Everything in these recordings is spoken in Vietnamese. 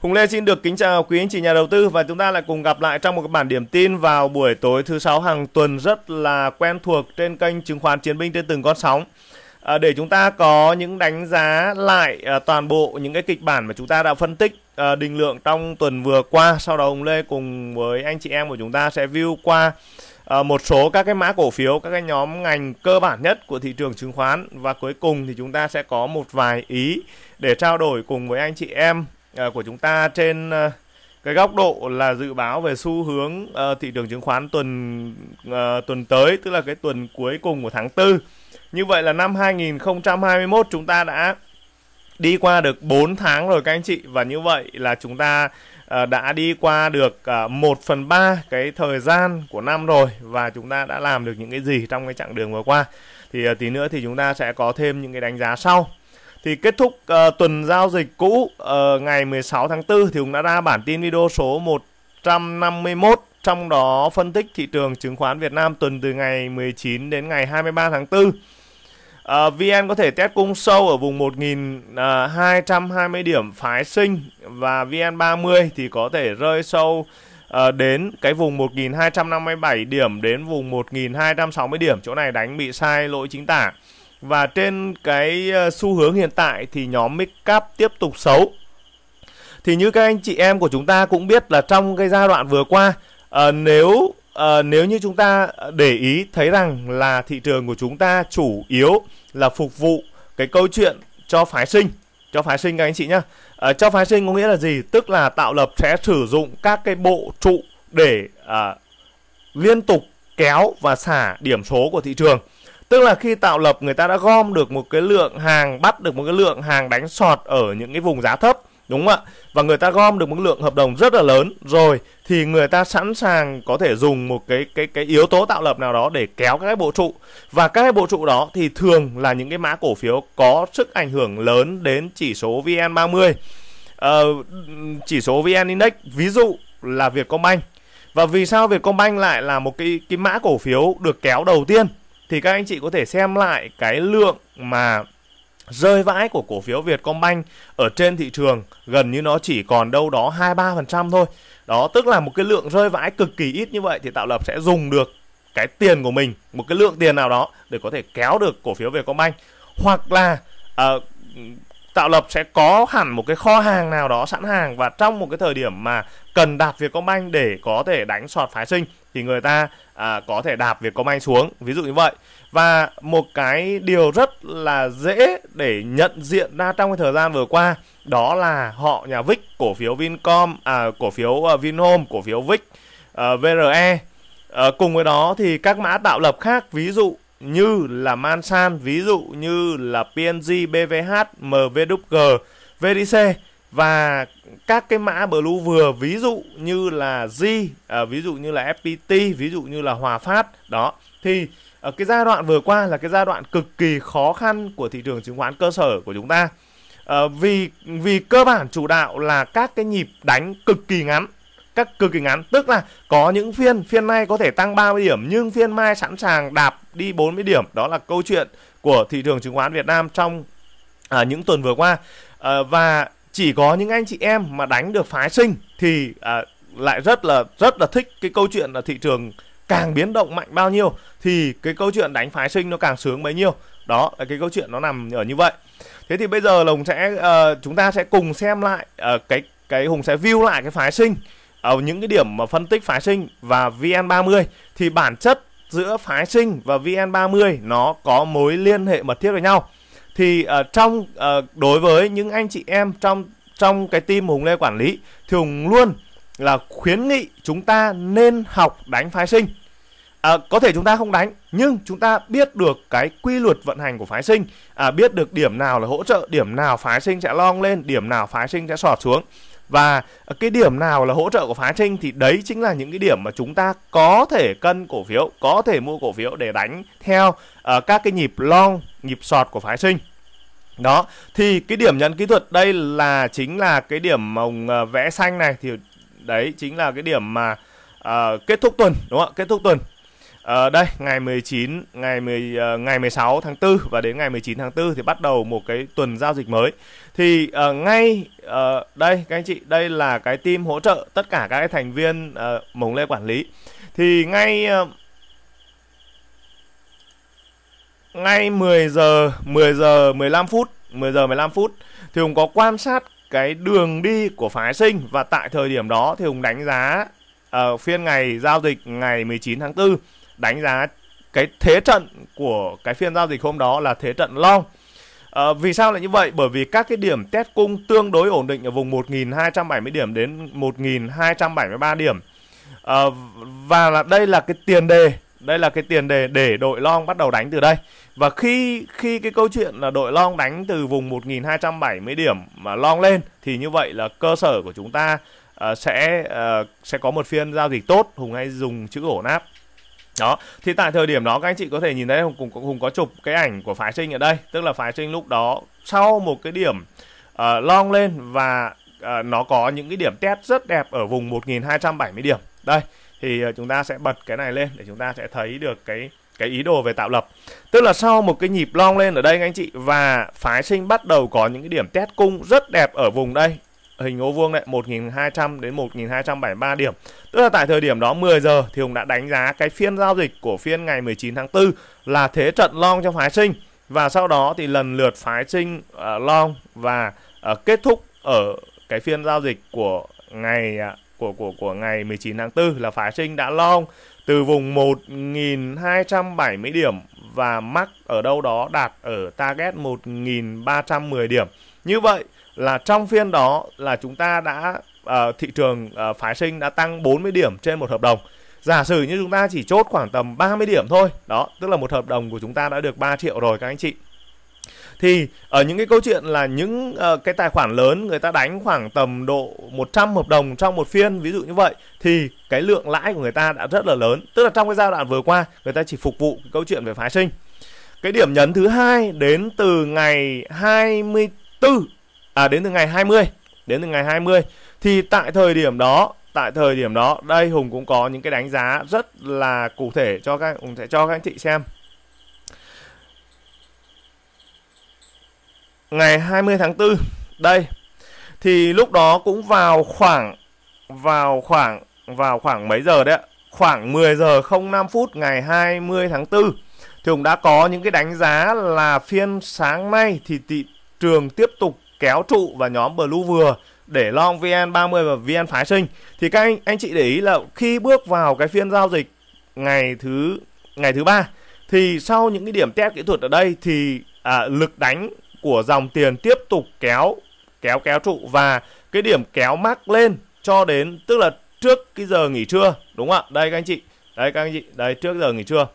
Hùng Lê xin được kính chào quý anh chị nhà đầu tư và chúng ta lại cùng gặp lại trong một bản điểm tin vào buổi tối thứ sáu hàng tuần rất là quen thuộc trên kênh chứng khoán chiến binh trên từng con sóng. À, để chúng ta có những đánh giá lại à, toàn bộ những cái kịch bản mà chúng ta đã phân tích à, định lượng trong tuần vừa qua. Sau đó Hùng Lê cùng với anh chị em của chúng ta sẽ view qua à, một số các cái mã cổ phiếu, các cái nhóm ngành cơ bản nhất của thị trường chứng khoán và cuối cùng thì chúng ta sẽ có một vài ý để trao đổi cùng với anh chị em Ờ, của chúng ta trên ờ, cái góc độ là dự báo về xu hướng ờ, thị trường chứng khoán tuần tuần tới tức là cái tuần cuối cùng của tháng 4. Như vậy là năm 2021 chúng ta đã đi qua được 4 tháng rồi các anh chị và như vậy là chúng ta đã đi qua được 1 phần 3 cái thời gian của năm rồi và chúng ta đã làm được những cái gì trong cái chặng đường vừa qua thì tí nữa thì chúng ta sẽ có thêm những cái đánh giá sau thì kết thúc uh, tuần giao dịch cũ uh, ngày 16 tháng 4 thì Hùng đã ra bản tin video số 151 trong đó phân tích thị trường chứng khoán Việt Nam tuần từ ngày 19 đến ngày 23 tháng 4. Uh, ờ, VN có thể test cung sâu ở vùng 1.220 điểm phái sinh và VN30 thì có thể rơi sâu uh, đến cái vùng 1.257 điểm đến vùng 1.260 điểm. Chỗ này đánh bị sai lỗi chính tả và trên cái ờ, xu hướng hiện tại thì nhóm midcap tiếp tục xấu thì như các anh chị em của chúng ta cũng biết là trong cái giai đoạn vừa qua à, nếu à, nếu như chúng ta để ý thấy rằng là thị trường của chúng ta chủ yếu là phục vụ cái câu chuyện cho phái sinh cho phái sinh các anh chị nhá à, cho phái sinh có nghĩa là gì tức là tạo lập sẽ sử dụng các cái bộ trụ để à, liên tục kéo và xả điểm số của thị trường tức là khi tạo lập người ta đã gom được một cái lượng hàng bắt được một cái lượng hàng đánh sọt ở những cái vùng giá thấp đúng không ạ và người ta gom được một lượng hợp đồng rất là lớn rồi thì người ta sẵn sàng có thể dùng một cái cái cái yếu tố tạo lập nào đó để kéo các cái bộ trụ và các cái bộ trụ đó thì thường là những cái mã cổ phiếu có sức ảnh hưởng lớn đến chỉ số VN30 ờ, chỉ số VN Index ví dụ là Vietcombank và vì sao Vietcombank lại là một cái cái mã cổ phiếu được kéo đầu tiên thì các anh chị có thể xem lại cái lượng mà rơi vãi của cổ phiếu Vietcombank ở trên thị trường gần như nó chỉ còn đâu đó 2-3% thôi. Đó tức là một cái lượng rơi vãi cực kỳ ít như vậy thì tạo lập sẽ dùng được cái tiền của mình, một cái lượng tiền nào đó để có thể kéo được cổ phiếu Vietcombank hoặc là uh, tạo lập sẽ có hẳn một cái kho hàng nào đó sẵn hàng và trong một cái thời điểm mà cần đạt Vietcombank để có thể đánh sọt phái sinh thì người ta à, có thể đạp Vietcombank xuống ví dụ như vậy và một cái điều rất là dễ để nhận diện ra trong cái thời gian vừa qua đó là họ nhà Vic cổ phiếu Vincom à cổ phiếu ờ, Vinhome cổ phiếu Vic uh, ờ, VRE uh, ờ, cùng với đó thì các mã tạo lập khác ví dụ như là Mansan ví dụ như là PNG BVH MVWG VDC và các cái mã blue vừa ví dụ như là Z, à, ví dụ như là FPT, ví dụ như là Hòa Phát đó thì ở ờ, cái giai đoạn vừa qua là cái giai đoạn cực kỳ khó khăn của thị trường chứng khoán cơ sở của chúng ta à, vì vì cơ bản chủ đạo là các cái nhịp đánh cực kỳ ngắn các cực kỳ ngắn tức là có những phiên phiên nay có thể tăng 30 điểm nhưng phiên mai sẵn sàng đạp đi 40 điểm đó là câu chuyện của thị trường chứng khoán Việt Nam trong à, những tuần vừa qua à, và chỉ có những anh chị em mà đánh được phái sinh thì à, lại rất là rất là thích cái câu chuyện là thị trường càng biến động mạnh bao nhiêu thì cái câu chuyện đánh phái sinh nó càng sướng bấy nhiêu đó là cái câu chuyện nó nằm ở như vậy thế thì bây giờ lồng sẽ uh, chúng ta sẽ cùng xem lại uh, cái cái hùng sẽ view lại cái phái sinh ở ờ, những cái điểm mà phân tích phái sinh và vn30 thì bản chất giữa phái sinh và vn30 nó có mối liên hệ mật thiết với nhau thì uh, trong uh, đối với những anh chị em trong trong cái team Hùng Lê quản lý thì Hùng luôn là khuyến nghị chúng ta nên học đánh phái sinh. À, có thể chúng ta không đánh nhưng chúng ta biết được cái quy luật vận hành của phái sinh, à, biết được điểm nào là hỗ trợ, điểm nào phái sinh sẽ long lên, điểm nào phái sinh sẽ sọt xuống và cái điểm nào là hỗ trợ của phá trinh thì đấy chính là những cái điểm mà chúng ta có thể cân cổ phiếu có thể mua cổ phiếu để đánh theo uh, các cái nhịp long nhịp sọt của phá trinh đó thì cái điểm nhận kỹ thuật đây là chính là cái điểm màu ờ, vẽ xanh này thì đấy chính là cái điểm mà uh, kết thúc tuần đúng không ạ kết thúc tuần uh, đây ngày 19 ngày 10 uh, ngày 16 tháng 4 và đến ngày 19 tháng 4 thì bắt đầu một cái tuần giao dịch mới thì uh, ngay uh, đây các anh chị đây là cái team hỗ trợ tất cả các thành viên uh, mồng lê quản lý thì ngay uh, ngay 10 giờ 10 giờ 15 phút 10 giờ 15 phút thì Hùng có quan sát cái đường đi của phái sinh và tại thời điểm đó thì Hùng đánh giá ở uh, phiên ngày giao dịch ngày 19 tháng 4 đánh giá cái thế trận của cái phiên giao dịch hôm đó là thế trận long À, vì sao lại như vậy? Bởi vì các cái điểm test cung tương đối ổn định ở vùng 1.270 điểm đến 1.273 điểm. À, và là đây là cái tiền đề, đây là cái tiền đề để đội long bắt đầu đánh từ đây. Và khi khi cái câu chuyện là đội long đánh từ vùng 1.270 điểm mà long lên thì như vậy là cơ sở của chúng ta uh, sẽ uh, sẽ có một phiên giao dịch tốt. Hùng hay dùng chữ ổn áp đó thì tại thời điểm đó các anh chị có thể nhìn thấy hùng hùng, có chụp cái ảnh của phái sinh ở đây tức là phái sinh lúc đó sau một cái điểm uh, long lên và uh, nó có những cái điểm test rất đẹp ở vùng 1270 điểm đây thì uh, chúng ta sẽ bật cái này lên để chúng ta sẽ thấy được cái cái ý đồ về tạo lập tức là sau một cái nhịp long lên ở đây các anh chị và phái sinh bắt đầu có những cái điểm test cung rất đẹp ở vùng đây hình ô vuông đấy 1200 đến 1273 điểm. Tức là tại thời điểm đó 10 giờ thì ông đã đánh giá cái phiên giao dịch của phiên ngày 19 tháng 4 là thế trận long cho phái sinh và sau đó thì lần lượt phái sinh uh, long và uh, kết thúc ở cái phiên giao dịch của ngày uh, của của của ngày 19 tháng 4 là phái sinh đã long từ vùng 1270 điểm và mắc ở đâu đó đạt ở target 1310 điểm. Như vậy là trong phiên đó là chúng ta đã uh, thị trường uh, phái sinh đã tăng 40 điểm trên một hợp đồng. Giả sử như chúng ta chỉ chốt khoảng tầm 30 điểm thôi, đó, tức là một hợp đồng của chúng ta đã được 3 triệu rồi các anh chị. Thì ở những cái câu chuyện là những uh, cái tài khoản lớn người ta đánh khoảng tầm độ 100 hợp đồng trong một phiên ví dụ như vậy thì cái lượng lãi của người ta đã rất là lớn, tức là trong cái giai đoạn vừa qua người ta chỉ phục vụ câu chuyện về phái sinh. Cái điểm nhấn thứ hai đến từ ngày 24 à đến từ ngày 20 đến từ ngày 20 thì tại thời điểm đó tại thời điểm đó đây Hùng cũng có những cái đánh giá rất là cụ thể cho các Hùng sẽ cho các anh chị xem ngày 20 tháng 4 đây thì lúc đó cũng vào khoảng vào khoảng vào khoảng mấy giờ đấy khoảng 10 giờ 05 phút ngày 20 tháng 4 thì Hùng đã có những cái đánh giá là phiên sáng nay thì thị trường tiếp tục kéo trụ và nhóm blue vừa để long VN30 và VN phái sinh thì các anh anh chị để ý là khi bước vào cái phiên giao dịch ngày thứ ngày thứ ba thì sau những cái điểm test kỹ thuật ở đây thì à, lực đánh của dòng tiền tiếp tục kéo kéo kéo trụ và cái điểm kéo mắc lên cho đến tức là trước cái giờ nghỉ trưa đúng không ạ đây các anh chị đây các anh chị đây trước giờ nghỉ trưa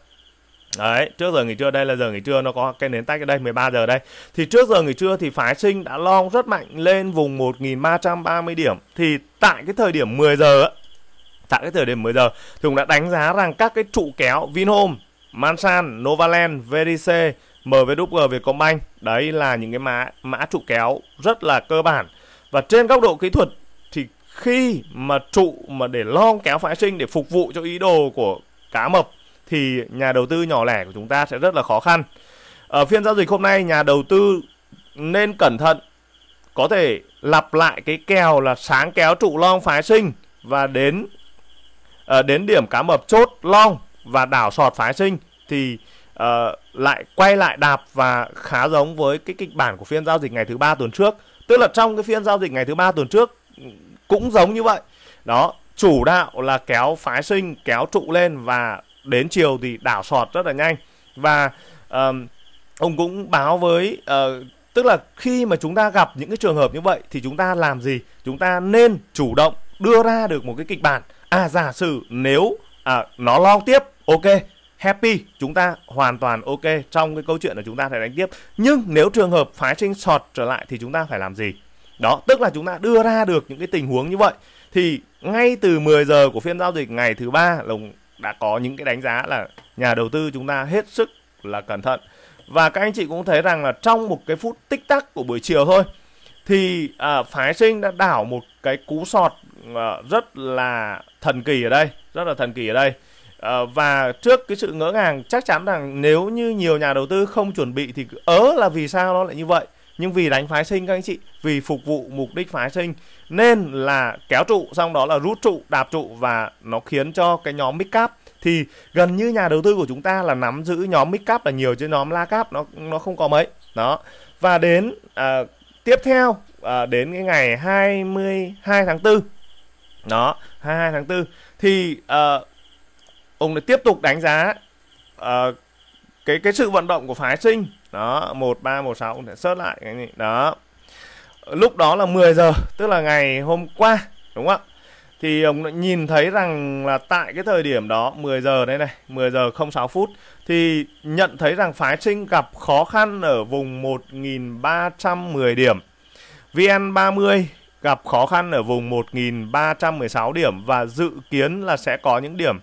Đấy, trước giờ nghỉ trưa đây là giờ nghỉ trưa nó có cái nến tách ở đây 13 giờ đây. Thì trước giờ nghỉ trưa thì phái sinh đã long rất mạnh lên vùng 1330 điểm. Thì tại cái thời điểm 10 giờ á tại cái thời điểm 10 giờ thì cũng đã đánh giá rằng các cái trụ kéo Vinhome, Mansan, Novaland, VDC, MVG, Vietcombank đấy là những cái mã mã trụ kéo rất là cơ bản. Và trên góc độ kỹ thuật thì khi mà trụ mà để long kéo phái sinh để phục vụ cho ý đồ của cá mập thì nhà đầu tư nhỏ lẻ của chúng ta sẽ rất là khó khăn. Ở phiên giao dịch hôm nay nhà đầu tư nên cẩn thận có thể lặp lại cái kèo là sáng kéo trụ long phái sinh và đến uh, đến điểm cá mập chốt long và đảo sọt phái sinh thì uh, lại quay lại đạp và khá giống với cái kịch bản của phiên giao dịch ngày thứ ba tuần trước tức là trong cái phiên giao dịch ngày thứ ba tuần trước cũng giống như vậy đó chủ đạo là kéo phái sinh kéo trụ lên và đến chiều thì đảo sọt rất là nhanh và um, ông cũng báo với uh, tức là khi mà chúng ta gặp những cái trường hợp như vậy thì chúng ta làm gì chúng ta nên chủ động đưa ra được một cái kịch bản à giả sử nếu à, nó lo tiếp ok happy chúng ta hoàn toàn ok trong cái câu chuyện là chúng ta phải đánh tiếp nhưng nếu trường hợp phái sinh sọt trở lại thì chúng ta phải làm gì đó tức là chúng ta đưa ra được những cái tình huống như vậy thì ngay từ 10 giờ của phiên giao dịch ngày thứ ba là đã có những cái đánh giá là nhà đầu tư chúng ta hết sức là cẩn thận và các anh chị cũng thấy rằng là trong một cái phút tích tắc của buổi chiều thôi thì à, phái sinh đã đảo một cái cú sọt à, rất là thần kỳ ở đây rất là thần kỳ ở đây à, và trước cái sự ngỡ ngàng chắc chắn rằng nếu như nhiều nhà đầu tư không chuẩn bị thì ớ là vì sao nó lại như vậy nhưng vì đánh phái sinh các anh chị vì phục vụ mục đích phái sinh nên là kéo trụ xong đó là rút trụ đạp trụ và nó khiến cho cái nhóm mid cap thì gần như nhà đầu tư của chúng ta là nắm giữ nhóm mid cap là nhiều chứ nhóm la cap nó nó không có mấy đó và đến à, tiếp theo à, đến cái ngày 22 tháng 4 đó 22 tháng 4 thì à, ông lại tiếp tục đánh giá à, cái cái sự vận động của phái sinh đó một ba một sáu sẽ sớt lại cái gì đó lúc đó là 10 giờ tức là ngày hôm qua đúng không ạ thì ông nhìn thấy rằng là tại cái thời điểm đó 10 giờ đây này 10 giờ 06 phút thì nhận thấy rằng phái sinh gặp khó khăn ở vùng 1.310 điểm VN30 gặp khó khăn ở vùng 1.316 điểm và dự kiến là sẽ có những điểm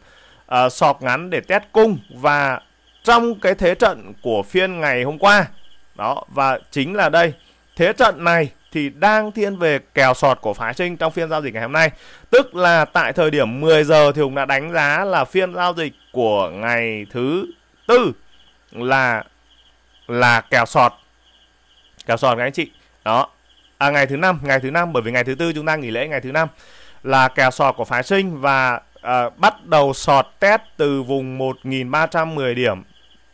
uh, sọt ngắn để test cung và trong cái thế trận của phiên ngày hôm qua. Đó, và chính là đây. Thế trận này thì đang thiên về kèo sọt của phái sinh trong phiên giao dịch ngày hôm nay. Tức là tại thời điểm 10 giờ thì Hùng đã đánh giá là phiên giao dịch của ngày thứ tư là là kèo sọt. Kèo sọt các anh chị. Đó. À, ngày thứ năm, ngày thứ năm bởi vì ngày thứ tư chúng ta nghỉ lễ ngày thứ năm là kèo sọt của phái sinh và à, bắt đầu sọt test từ vùng 1310 điểm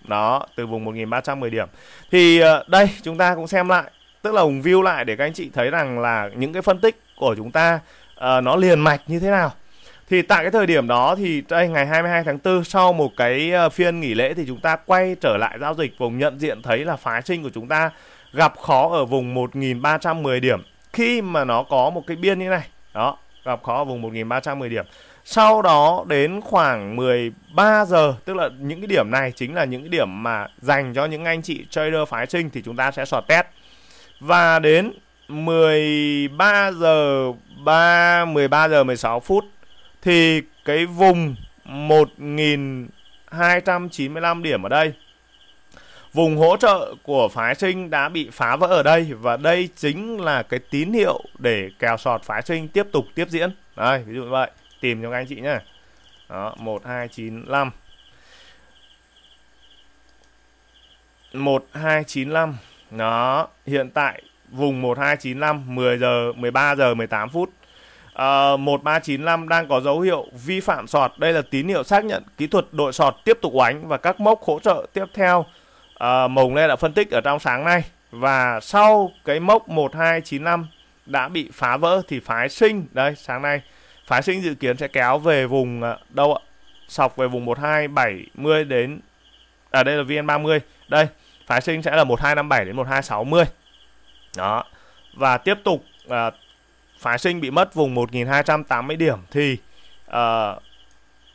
đó từ vùng 1310 điểm thì ờ, đây chúng ta cũng xem lại tức là hùng view lại để các anh chị thấy rằng là những cái phân tích của chúng ta uh, nó liền mạch như thế nào thì tại cái thời điểm đó thì đây ngày 22 tháng 4 sau một cái ờ, phiên nghỉ lễ thì chúng ta quay trở lại giao dịch vùng nhận diện thấy là phái sinh của chúng ta gặp khó ở vùng 1310 điểm khi mà nó có một cái biên như này đó gặp khó ở vùng 1310 điểm sau đó đến khoảng 10 3 giờ tức là những cái điểm này chính là những cái điểm mà dành cho những anh chị trader phái sinh thì chúng ta sẽ sort test và đến 13 giờ 3 13 giờ 16 phút thì cái vùng 1295 điểm ở đây vùng hỗ trợ của phái sinh đã bị phá vỡ ở đây và đây chính là cái tín hiệu để kèo sọt phái sinh tiếp tục tiếp diễn. Đây, ví dụ như vậy, tìm cho các anh chị nhé. Đó, 1295. 1295. Đó, hiện tại vùng 1295 10 giờ 13 giờ 18 phút. Uh, ờ, 1395 đang có dấu hiệu vi phạm sọt. Đây là tín hiệu xác nhận kỹ thuật đội sọt tiếp tục oánh và các mốc hỗ trợ tiếp theo. Uh, Mồng Lê đã phân tích ở trong sáng nay và sau cái mốc 1295 đã bị phá vỡ thì phái sinh đây sáng nay phái sinh dự kiến sẽ kéo về vùng à, đâu ạ sọc về vùng 1270 đến ở à, đây là VN30 đây phái sinh sẽ là 1257 đến 1260 đó và tiếp tục à, phái sinh bị mất vùng 1280 điểm thì à,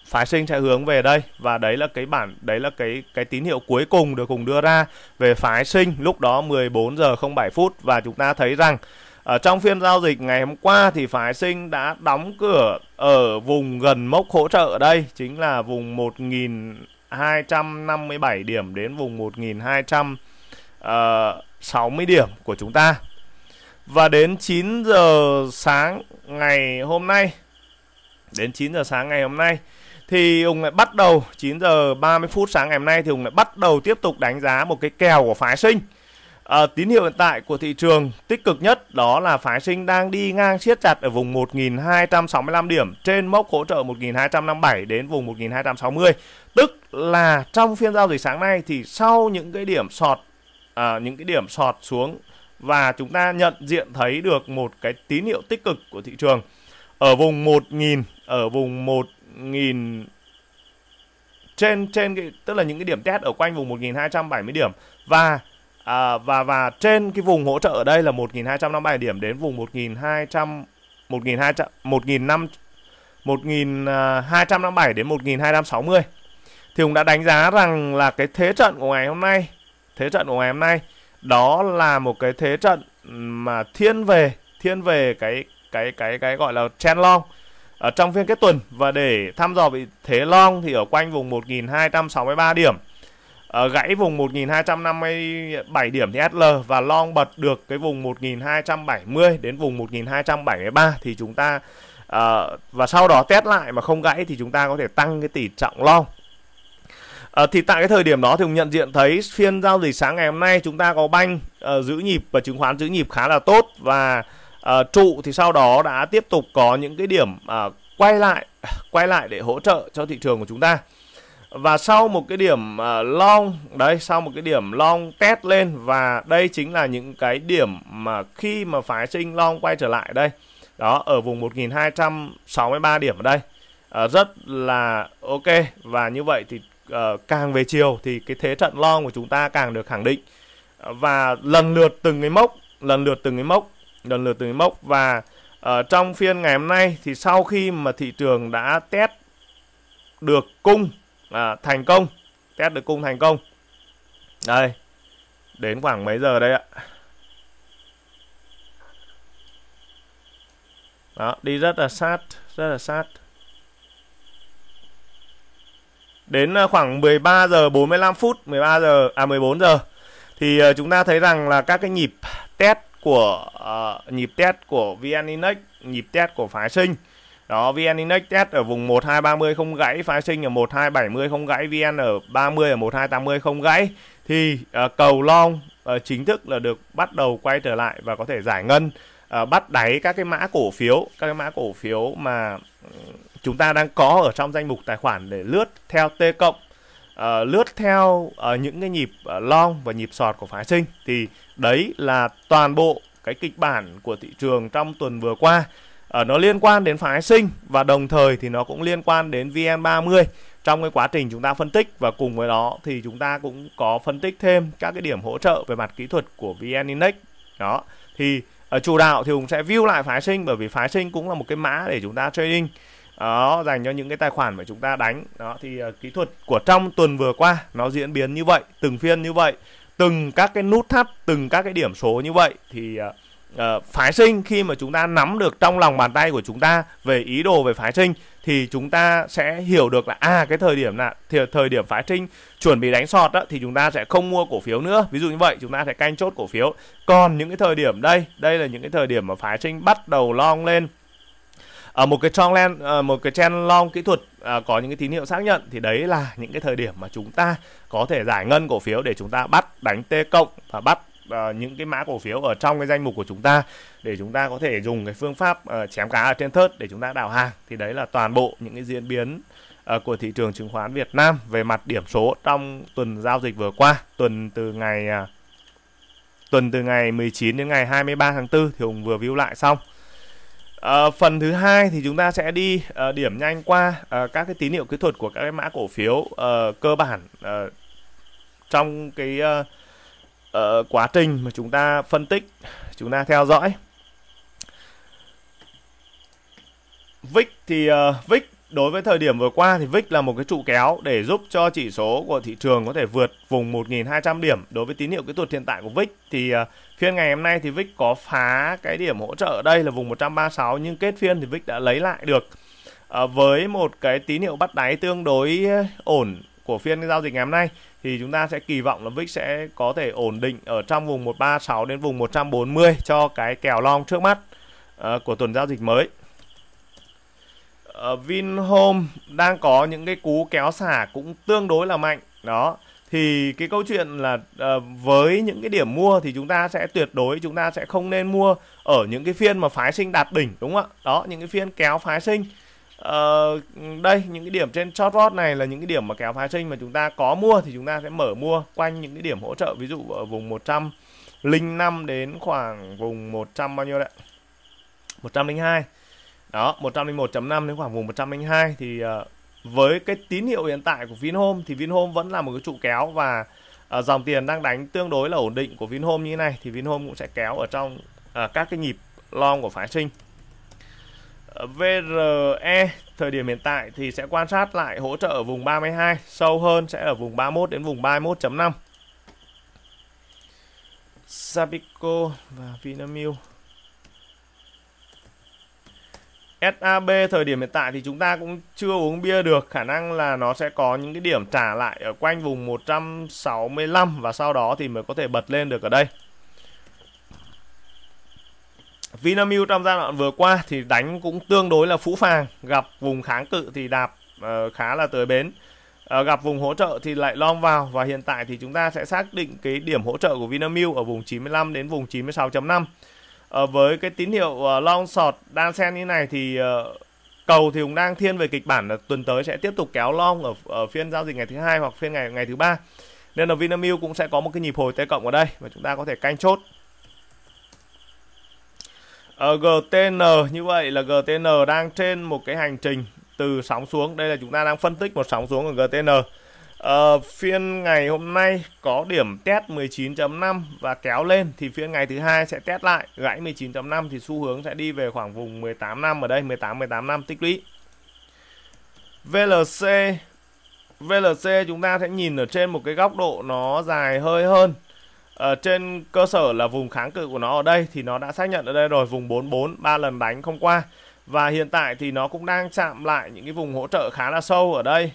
phái sinh sẽ hướng về đây và đấy là cái bản đấy là cái cái tín hiệu cuối cùng được cùng đưa ra về phái sinh lúc đó 14 giờ 07 phút và chúng ta thấy rằng ở trong phiên giao dịch ngày hôm qua thì phái sinh đã đóng cửa ở vùng gần mốc hỗ trợ ở đây chính là vùng 1.257 điểm đến vùng 1.260 ờ, điểm của chúng ta và đến 9 giờ sáng ngày hôm nay đến 9 giờ sáng ngày hôm nay thì Hùng lại bắt đầu 9 giờ 30 phút sáng ngày hôm nay thì Hùng lại bắt đầu tiếp tục đánh giá một cái kèo của phái sinh À, tín hiệu hiện tại của thị trường tích cực nhất đó là phái sinh đang đi ngang siết chặt ở vùng 1.265 điểm trên mốc hỗ trợ 1.257 đến vùng 1.260. Tức là trong phiên giao dịch sáng nay thì sau những cái điểm sọt à, những cái điểm sọt xuống và chúng ta nhận diện thấy được một cái tín hiệu tích cực của thị trường ở vùng 1.000 ở vùng 1.000 trên trên cái, tức là những cái điểm test ở quanh vùng 1.270 điểm và à, và và trên cái vùng hỗ trợ ở đây là 1.257 điểm đến vùng 1.200 1.200 1.500 1257 đến 1260 thì cũng đã đánh giá rằng là cái thế trận của ngày hôm nay thế trận của ngày hôm nay đó là một cái thế trận mà thiên về thiên về cái cái cái cái gọi là chen long ở trong phiên kết tuần và để thăm dò vị thế long thì ở quanh vùng 1263 điểm uh, gãy vùng 1257 điểm thì SL và long bật được cái vùng 1270 đến vùng 1273 thì chúng ta uh, và sau đó test lại mà không gãy thì chúng ta có thể tăng cái tỷ trọng long À, thì tại cái thời điểm đó thì cũng nhận diện thấy phiên giao dịch sáng ngày hôm nay chúng ta có banh uh, giữ nhịp và chứng khoán giữ nhịp khá là tốt và uh, trụ thì sau đó đã tiếp tục có những cái điểm uh, quay lại quay lại để hỗ trợ cho thị trường của chúng ta và sau một cái điểm à, long đấy sau một cái điểm long test lên và đây chính là những cái điểm mà khi mà phái sinh long quay trở lại đây đó ở vùng 1263 điểm ở đây uh, rất là ok và như vậy thì uh, càng về chiều thì cái thế trận long của chúng ta càng được khẳng định và lần lượt từng cái mốc lần lượt từng cái mốc lần lượt từng cái mốc và uh, trong phiên ngày hôm nay thì sau khi mà thị trường đã test được cung à, thành công test được cung thành công đây đến khoảng mấy giờ đây ạ đó đi rất là sát rất là sát đến à, khoảng 13 giờ 45 phút 13 giờ à 14 giờ thì à, chúng ta thấy rằng là các cái nhịp test của uh, nhịp test của VN Index nhịp test của phái sinh đó, VN Index test ở vùng 1230 không gãy, phái sinh ở 1270 không gãy, VN ở 30 ở 1280 không gãy thì uh, cầu long uh, chính thức là được bắt đầu quay trở lại và có thể giải ngân uh, bắt đáy các cái mã cổ phiếu, các cái mã cổ phiếu mà ừ, chúng ta đang có ở trong danh mục tài khoản để lướt theo T cộng Uh, lướt theo uh, những cái nhịp uh, long và nhịp sọt của phái sinh thì đấy là toàn bộ cái kịch bản của thị trường trong tuần vừa qua ở ờ, nó liên quan đến phái sinh và đồng thời thì nó cũng liên quan đến VN30 trong cái quá trình chúng ta phân tích và cùng với đó thì chúng ta cũng có phân tích thêm các cái điểm hỗ trợ về mặt kỹ thuật của VN Index đó thì ở ờ, chủ đạo thì cũng sẽ view lại phái sinh bởi vì phái sinh cũng là một cái mã để chúng ta trading đó dành cho những cái tài khoản mà chúng ta đánh đó thì uh, kỹ thuật của trong tuần vừa qua nó diễn biến như vậy từng phiên như vậy từng các cái nút thắt từng các cái điểm số như vậy thì uh, uh, phái sinh khi mà chúng ta nắm được trong lòng bàn tay của chúng ta về ý đồ về phái sinh thì chúng ta sẽ hiểu được là à cái thời điểm là thì thời điểm phái sinh chuẩn bị đánh sọt đó, thì chúng ta sẽ không mua cổ phiếu nữa ví dụ như vậy chúng ta sẽ canh chốt cổ phiếu còn những cái thời điểm đây đây là những cái thời điểm mà phái sinh bắt đầu long lên ở một cái trong len ờ, một cái chen long kỹ thuật ờ, có những cái tín hiệu xác nhận thì đấy là những cái thời điểm mà chúng ta có thể giải ngân cổ phiếu để chúng ta bắt đánh T cộng và bắt uh, những cái mã cổ phiếu ở trong cái danh mục của chúng ta để chúng ta có thể dùng cái phương pháp uh, chém cá ở trên thớt để chúng ta đào hàng thì đấy là toàn bộ những cái diễn biến uh, của thị trường chứng khoán Việt Nam về mặt điểm số trong tuần giao dịch vừa qua tuần từ ngày uh, tuần từ ngày 19 đến ngày 23 tháng 4 thì Hùng vừa view lại xong À, phần thứ hai thì chúng ta sẽ đi à, điểm nhanh qua à, các cái tín hiệu kỹ thuật của các cái mã cổ phiếu à, cơ bản à, trong cái à, uh, quá trình mà chúng ta phân tích chúng ta theo dõi VIX thì uh, ờ, VIX đối với thời điểm vừa qua thì VIX là một cái trụ kéo để giúp cho chỉ số của thị trường có thể vượt vùng 1.200 điểm. Đối với tín hiệu kỹ thuật hiện tại của VIX thì uh, phiên ngày hôm nay thì VIX có phá cái điểm hỗ trợ ở đây là vùng 136 nhưng kết phiên thì VIX đã lấy lại được uh, với một cái tín hiệu bắt đáy tương đối ổn của phiên giao dịch ngày hôm nay thì chúng ta sẽ kỳ vọng là VIX sẽ có thể ổn định ở trong vùng 136 đến vùng 140 cho cái kèo long trước mắt uh, của tuần giao dịch mới. Uh, Vinhome đang có những cái cú kéo xả cũng tương đối là mạnh đó thì cái câu chuyện là uh, với những cái điểm mua thì chúng ta sẽ tuyệt đối chúng ta sẽ không nên mua ở những cái phiên mà phái sinh đạt đỉnh đúng không ạ đó những cái phiên kéo phái sinh Ờ, đây những cái điểm trên short road này là những cái điểm mà kéo phá sinh mà chúng ta có mua thì chúng ta sẽ mở mua quanh những cái điểm hỗ trợ ví dụ ở vùng linh năm đến khoảng vùng 100 bao nhiêu đấy 102 đó 101.5 đến khoảng vùng 102 thì ờ, với cái tín hiệu hiện tại của Vinhome thì Vinhome vẫn là một cái trụ kéo và ờ, dòng tiền đang đánh tương đối là ổn định của Vinhome như thế này thì Vinhome cũng sẽ kéo ở trong các cái nhịp long của phái sinh VRE thời điểm hiện tại thì sẽ quan sát lại hỗ trợ ở vùng 32 sâu hơn sẽ ở vùng 31 đến vùng 31.5 Sabico và Vinamilk SAB thời điểm hiện tại thì chúng ta cũng chưa uống bia được khả năng là nó sẽ có những cái điểm trả lại ở quanh vùng 165 và sau đó thì mới có thể bật lên được ở đây Vinamilk trong giai đoạn vừa qua thì đánh cũng tương đối là phũ phàng, gặp vùng kháng cự thì đạp uh, khá là tới bến. Uh, gặp vùng hỗ trợ thì lại lom vào và hiện tại thì chúng ta sẽ xác định cái điểm hỗ trợ của Vinamilk ở vùng 95 đến vùng 96.5. Uh, ờ, với cái tín hiệu uh, long short đan sen như này thì uh, cầu thì cũng đang thiên về kịch bản là tuần tới sẽ tiếp tục kéo long ở, ở phiên giao dịch ngày thứ hai hoặc phiên ngày ngày thứ ba nên là Vinamilk cũng sẽ có một cái nhịp hồi T cộng ở đây và chúng ta có thể canh chốt uh, ờ, GTN như vậy là GTN đang trên một cái hành trình từ sóng xuống đây là chúng ta đang phân tích một sóng xuống của GTN uh, ờ, phiên ngày hôm nay có điểm test 19.5 và kéo lên thì phiên ngày thứ hai sẽ test lại gãy 19.5 thì xu hướng sẽ đi về khoảng vùng 18 năm ở đây 18 18 năm tích lũy VLC VLC chúng ta sẽ nhìn ở trên một cái góc độ nó dài hơi hơn Ờ, trên cơ sở là vùng kháng cự của nó ở đây thì nó đã xác nhận ở đây rồi vùng 44 ba lần đánh không qua và hiện tại thì nó cũng đang chạm lại những cái vùng hỗ trợ khá là sâu ở đây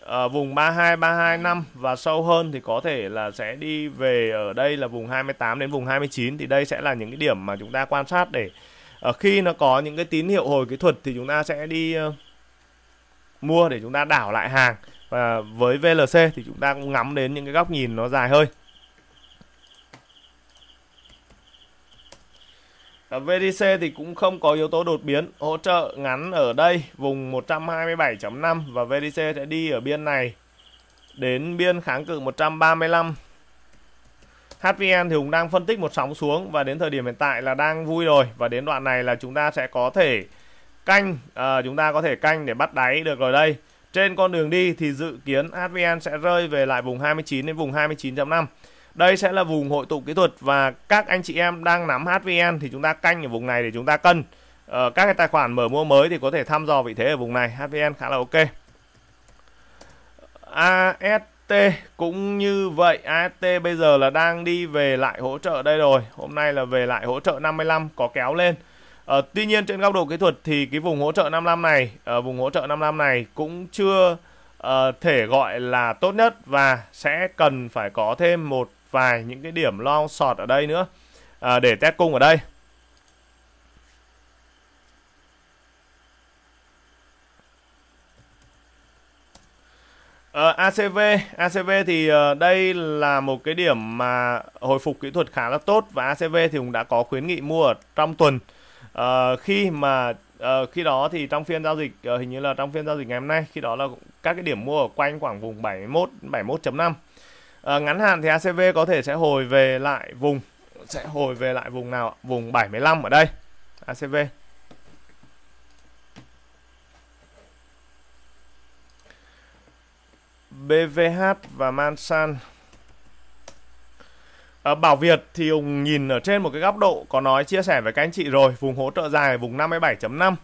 ở ờ, vùng 32 325 và sâu hơn thì có thể là sẽ đi về ở đây là vùng 28 đến vùng 29 thì đây sẽ là những cái điểm mà chúng ta quan sát để ở ờ, khi nó có những cái tín hiệu hồi kỹ thuật thì chúng ta sẽ đi ờ, mua để chúng ta đảo lại hàng và với VLC thì chúng ta cũng ngắm đến những cái góc nhìn nó dài hơi Ờ, VDC thì cũng không có yếu tố đột biến, hỗ trợ ngắn ở đây vùng 127.5 và VDC sẽ đi ở biên này đến biên kháng cự 135. HVN thì cũng đang phân tích một sóng xuống và đến thời điểm hiện tại là đang vui rồi và đến đoạn này là chúng ta sẽ có thể canh à, chúng ta có thể canh để bắt đáy được rồi đây. Trên con đường đi thì dự kiến HVN sẽ rơi về lại vùng 29 đến vùng 29.5 đây sẽ là vùng hội tụ kỹ thuật và các anh chị em đang nắm HVN thì chúng ta canh ở vùng này để chúng ta cân ờ, các cái tài khoản mở mua mới thì có thể thăm dò vị thế ở vùng này HVN khá là ok AST cũng như vậy AST bây giờ là đang đi về lại hỗ trợ đây rồi hôm nay là về lại hỗ trợ 55 có kéo lên ờ, tuy nhiên trên góc độ kỹ thuật thì cái vùng hỗ trợ 55 này ở ờ, vùng hỗ trợ 55 này cũng chưa uh, thể gọi là tốt nhất và sẽ cần phải có thêm một vài những cái điểm long sọt ở đây nữa à, để test cung ở đây Uh, ờ, ACV, ACV thì uh, đây là một cái điểm mà hồi phục kỹ thuật khá là tốt và ACV thì cũng đã có khuyến nghị mua ở trong tuần. Uh, khi mà uh, khi đó thì trong phiên giao dịch uh, hình như là trong phiên giao dịch ngày hôm nay khi đó là các cái điểm mua ở quanh khoảng vùng 71 71.5 À, ngắn hạn thì ACV có thể sẽ hồi về lại vùng sẽ hồi về lại vùng nào vùng 75 ở đây ACV BVH và Mansan à, Bảo Việt thì ông nhìn ở trên một cái góc độ có nói chia sẻ với các anh chị rồi vùng hỗ trợ dài vùng 57.5 à,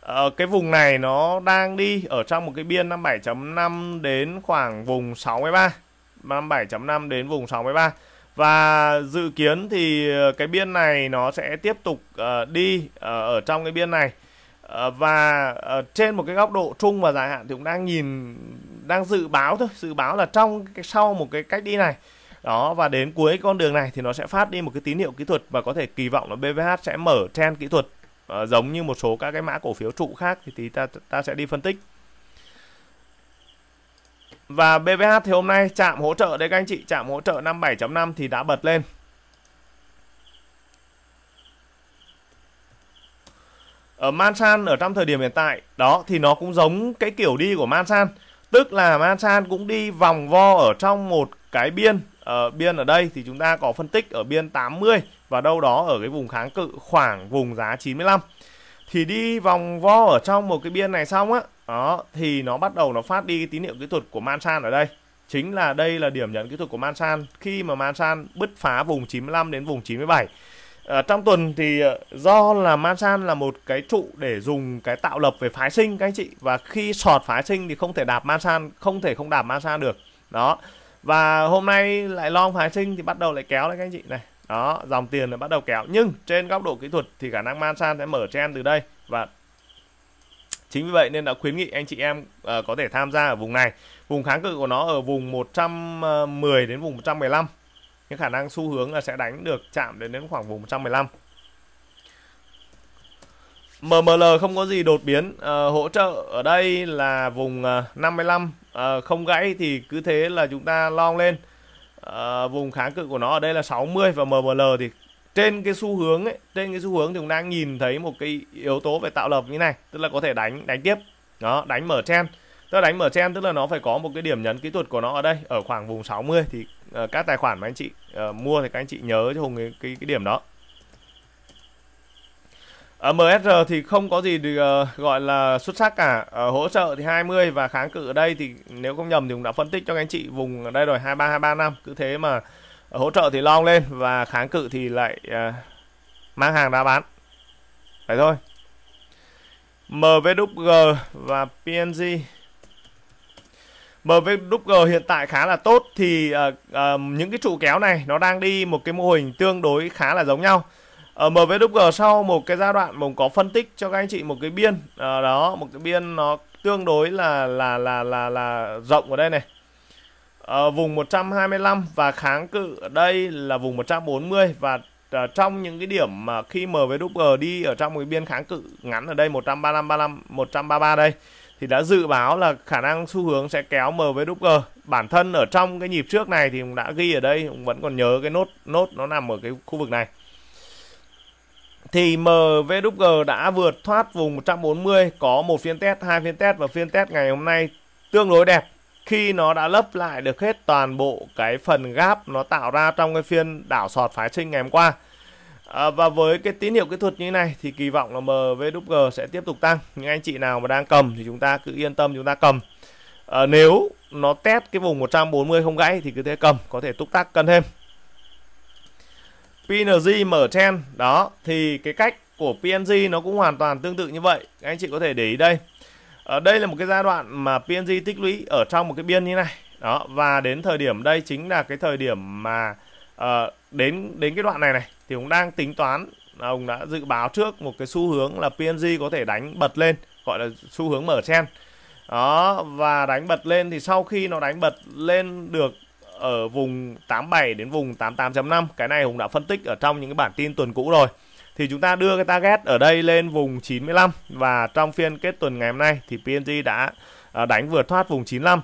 ờ, cái vùng này nó đang đi ở trong một cái biên 57.5 đến khoảng vùng 63 57 5 đến vùng 63 và dự kiến thì ờ, cái biên này nó sẽ tiếp tục uh, đi uh, ở trong cái biên này uh, và uh, trên một cái góc độ trung và dài hạn thì cũng đang nhìn đang dự báo thôi dự báo là trong cái sau một cái cách đi này đó và đến cuối con đường này thì nó sẽ phát đi một cái tín hiệu kỹ thuật và có thể kỳ vọng là BVH sẽ mở trend kỹ thuật uh, giống như một số các cái mã cổ phiếu trụ khác thì, thì ta ta sẽ đi phân tích và BVH thì hôm nay chạm hỗ trợ đấy các anh chị, chạm hỗ trợ 57.5 thì đã bật lên. Ở Mansan ở trong thời điểm hiện tại, đó thì nó cũng giống cái kiểu đi của Mansan, tức là Mansan cũng đi vòng vo ở trong một cái biên ở ờ, biên ở đây thì chúng ta có phân tích ở biên 80 và đâu đó ở cái vùng kháng cự khoảng vùng giá 95 thì đi vòng vo ở trong một cái biên này xong á đó thì nó bắt đầu nó phát đi cái tín hiệu kỹ thuật của Mansan ở đây chính là đây là điểm nhận kỹ thuật của Mansan khi mà Mansan bứt phá vùng 95 đến vùng 97 ở ờ, trong tuần thì ờ, do là Mansan là một cái trụ để dùng cái tạo lập về phái sinh các anh chị và khi sọt phái sinh thì không thể đạp Mansan không thể không đạp Mansan được đó và hôm nay lại long phái sinh thì bắt đầu lại kéo lại các anh chị này đó dòng tiền là bắt đầu kéo nhưng trên góc độ kỹ thuật thì khả năng man san sẽ mở trend từ đây và chính vì vậy nên đã khuyến nghị anh chị em uh, có thể tham gia ở vùng này vùng kháng cự của nó ở vùng 110 đến vùng 115 nhưng khả năng xu hướng là sẽ đánh được chạm đến đến khoảng vùng 115 MML không có gì đột biến uh, hỗ trợ ở đây là vùng uh, 55 uh, không gãy thì cứ thế là chúng ta long lên Ờ, vùng kháng cự của nó ở đây là 60 và MBL thì trên cái xu hướng ấy, trên cái xu hướng thì cũng đang nhìn thấy một cái yếu tố về tạo lập như này, tức là có thể đánh đánh tiếp. Đó, đánh mở chen. Tức là đánh mở chen tức là nó phải có một cái điểm nhấn kỹ thuật của nó ở đây ở khoảng vùng 60 thì uh, các tài khoản mà anh chị uh, mua thì các anh chị nhớ cho Hùng cái, cái cái điểm đó. Ở ờ, MSR thì không có gì được ờ, gọi là xuất sắc cả ở ờ, hỗ trợ thì 20 và kháng cự ở đây thì nếu không nhầm thì cũng đã phân tích cho các anh chị vùng ở đây rồi 23 23 năm cứ thế mà ở hỗ trợ thì long lên và kháng cự thì lại mang hàng ra bán vậy thôi MVWG và PNG MVWG hiện tại khá là tốt thì uh, uh, những cái trụ kéo này nó đang đi một cái mô hình tương đối khá là giống nhau ở ờ, MV G sau một cái giai đoạn mình có phân tích cho các anh chị một cái biên à, đó một cái biên nó tương đối là là là là là rộng ở đây này ở ờ, vùng 125 và kháng cự ở đây là vùng 140 và trong những cái điểm mà khi MVG đi ở trong cái biên kháng cự ngắn ở đây 135 35 133 đây thì đã dự báo là khả năng xu hướng sẽ kéo MVG. Bản thân ở trong cái nhịp trước này thì cũng đã ghi ở đây cũng vẫn còn nhớ cái nốt nốt nó nằm ở cái khu vực này thì MVG đã vượt thoát vùng 140 có một phiên test, hai phiên test và phiên test ngày hôm nay tương đối đẹp khi nó đã lấp lại được hết toàn bộ cái phần gap nó tạo ra trong cái phiên đảo sọt phái sinh ngày hôm qua. À, và với cái tín hiệu kỹ thuật như thế này thì kỳ vọng là MVG sẽ tiếp tục tăng. Những anh chị nào mà đang cầm thì chúng ta cứ yên tâm chúng ta cầm. À, nếu nó test cái vùng 140 không gãy thì cứ thế cầm, có thể túc tác cân thêm. PNG mở trend đó thì cái cách của PNG nó cũng hoàn toàn tương tự như vậy anh chị có thể để ý đây ở ờ, đây là một cái giai đoạn mà PNG tích lũy ở trong một cái biên như này đó và đến thời điểm đây chính là cái thời điểm mà uh, đến đến cái đoạn này này thì cũng đang tính toán ông đã dự báo trước một cái xu hướng là PNG có thể đánh bật lên gọi là xu hướng mở chen đó và đánh bật lên thì sau khi nó đánh bật lên được ở vùng 87 đến vùng 88.5 cái này Hùng đã phân tích ở trong những cái bản tin tuần cũ rồi thì chúng ta đưa cái target ở đây lên vùng 95 và trong phiên kết tuần ngày hôm nay thì PNG đã à, đánh vượt thoát vùng 95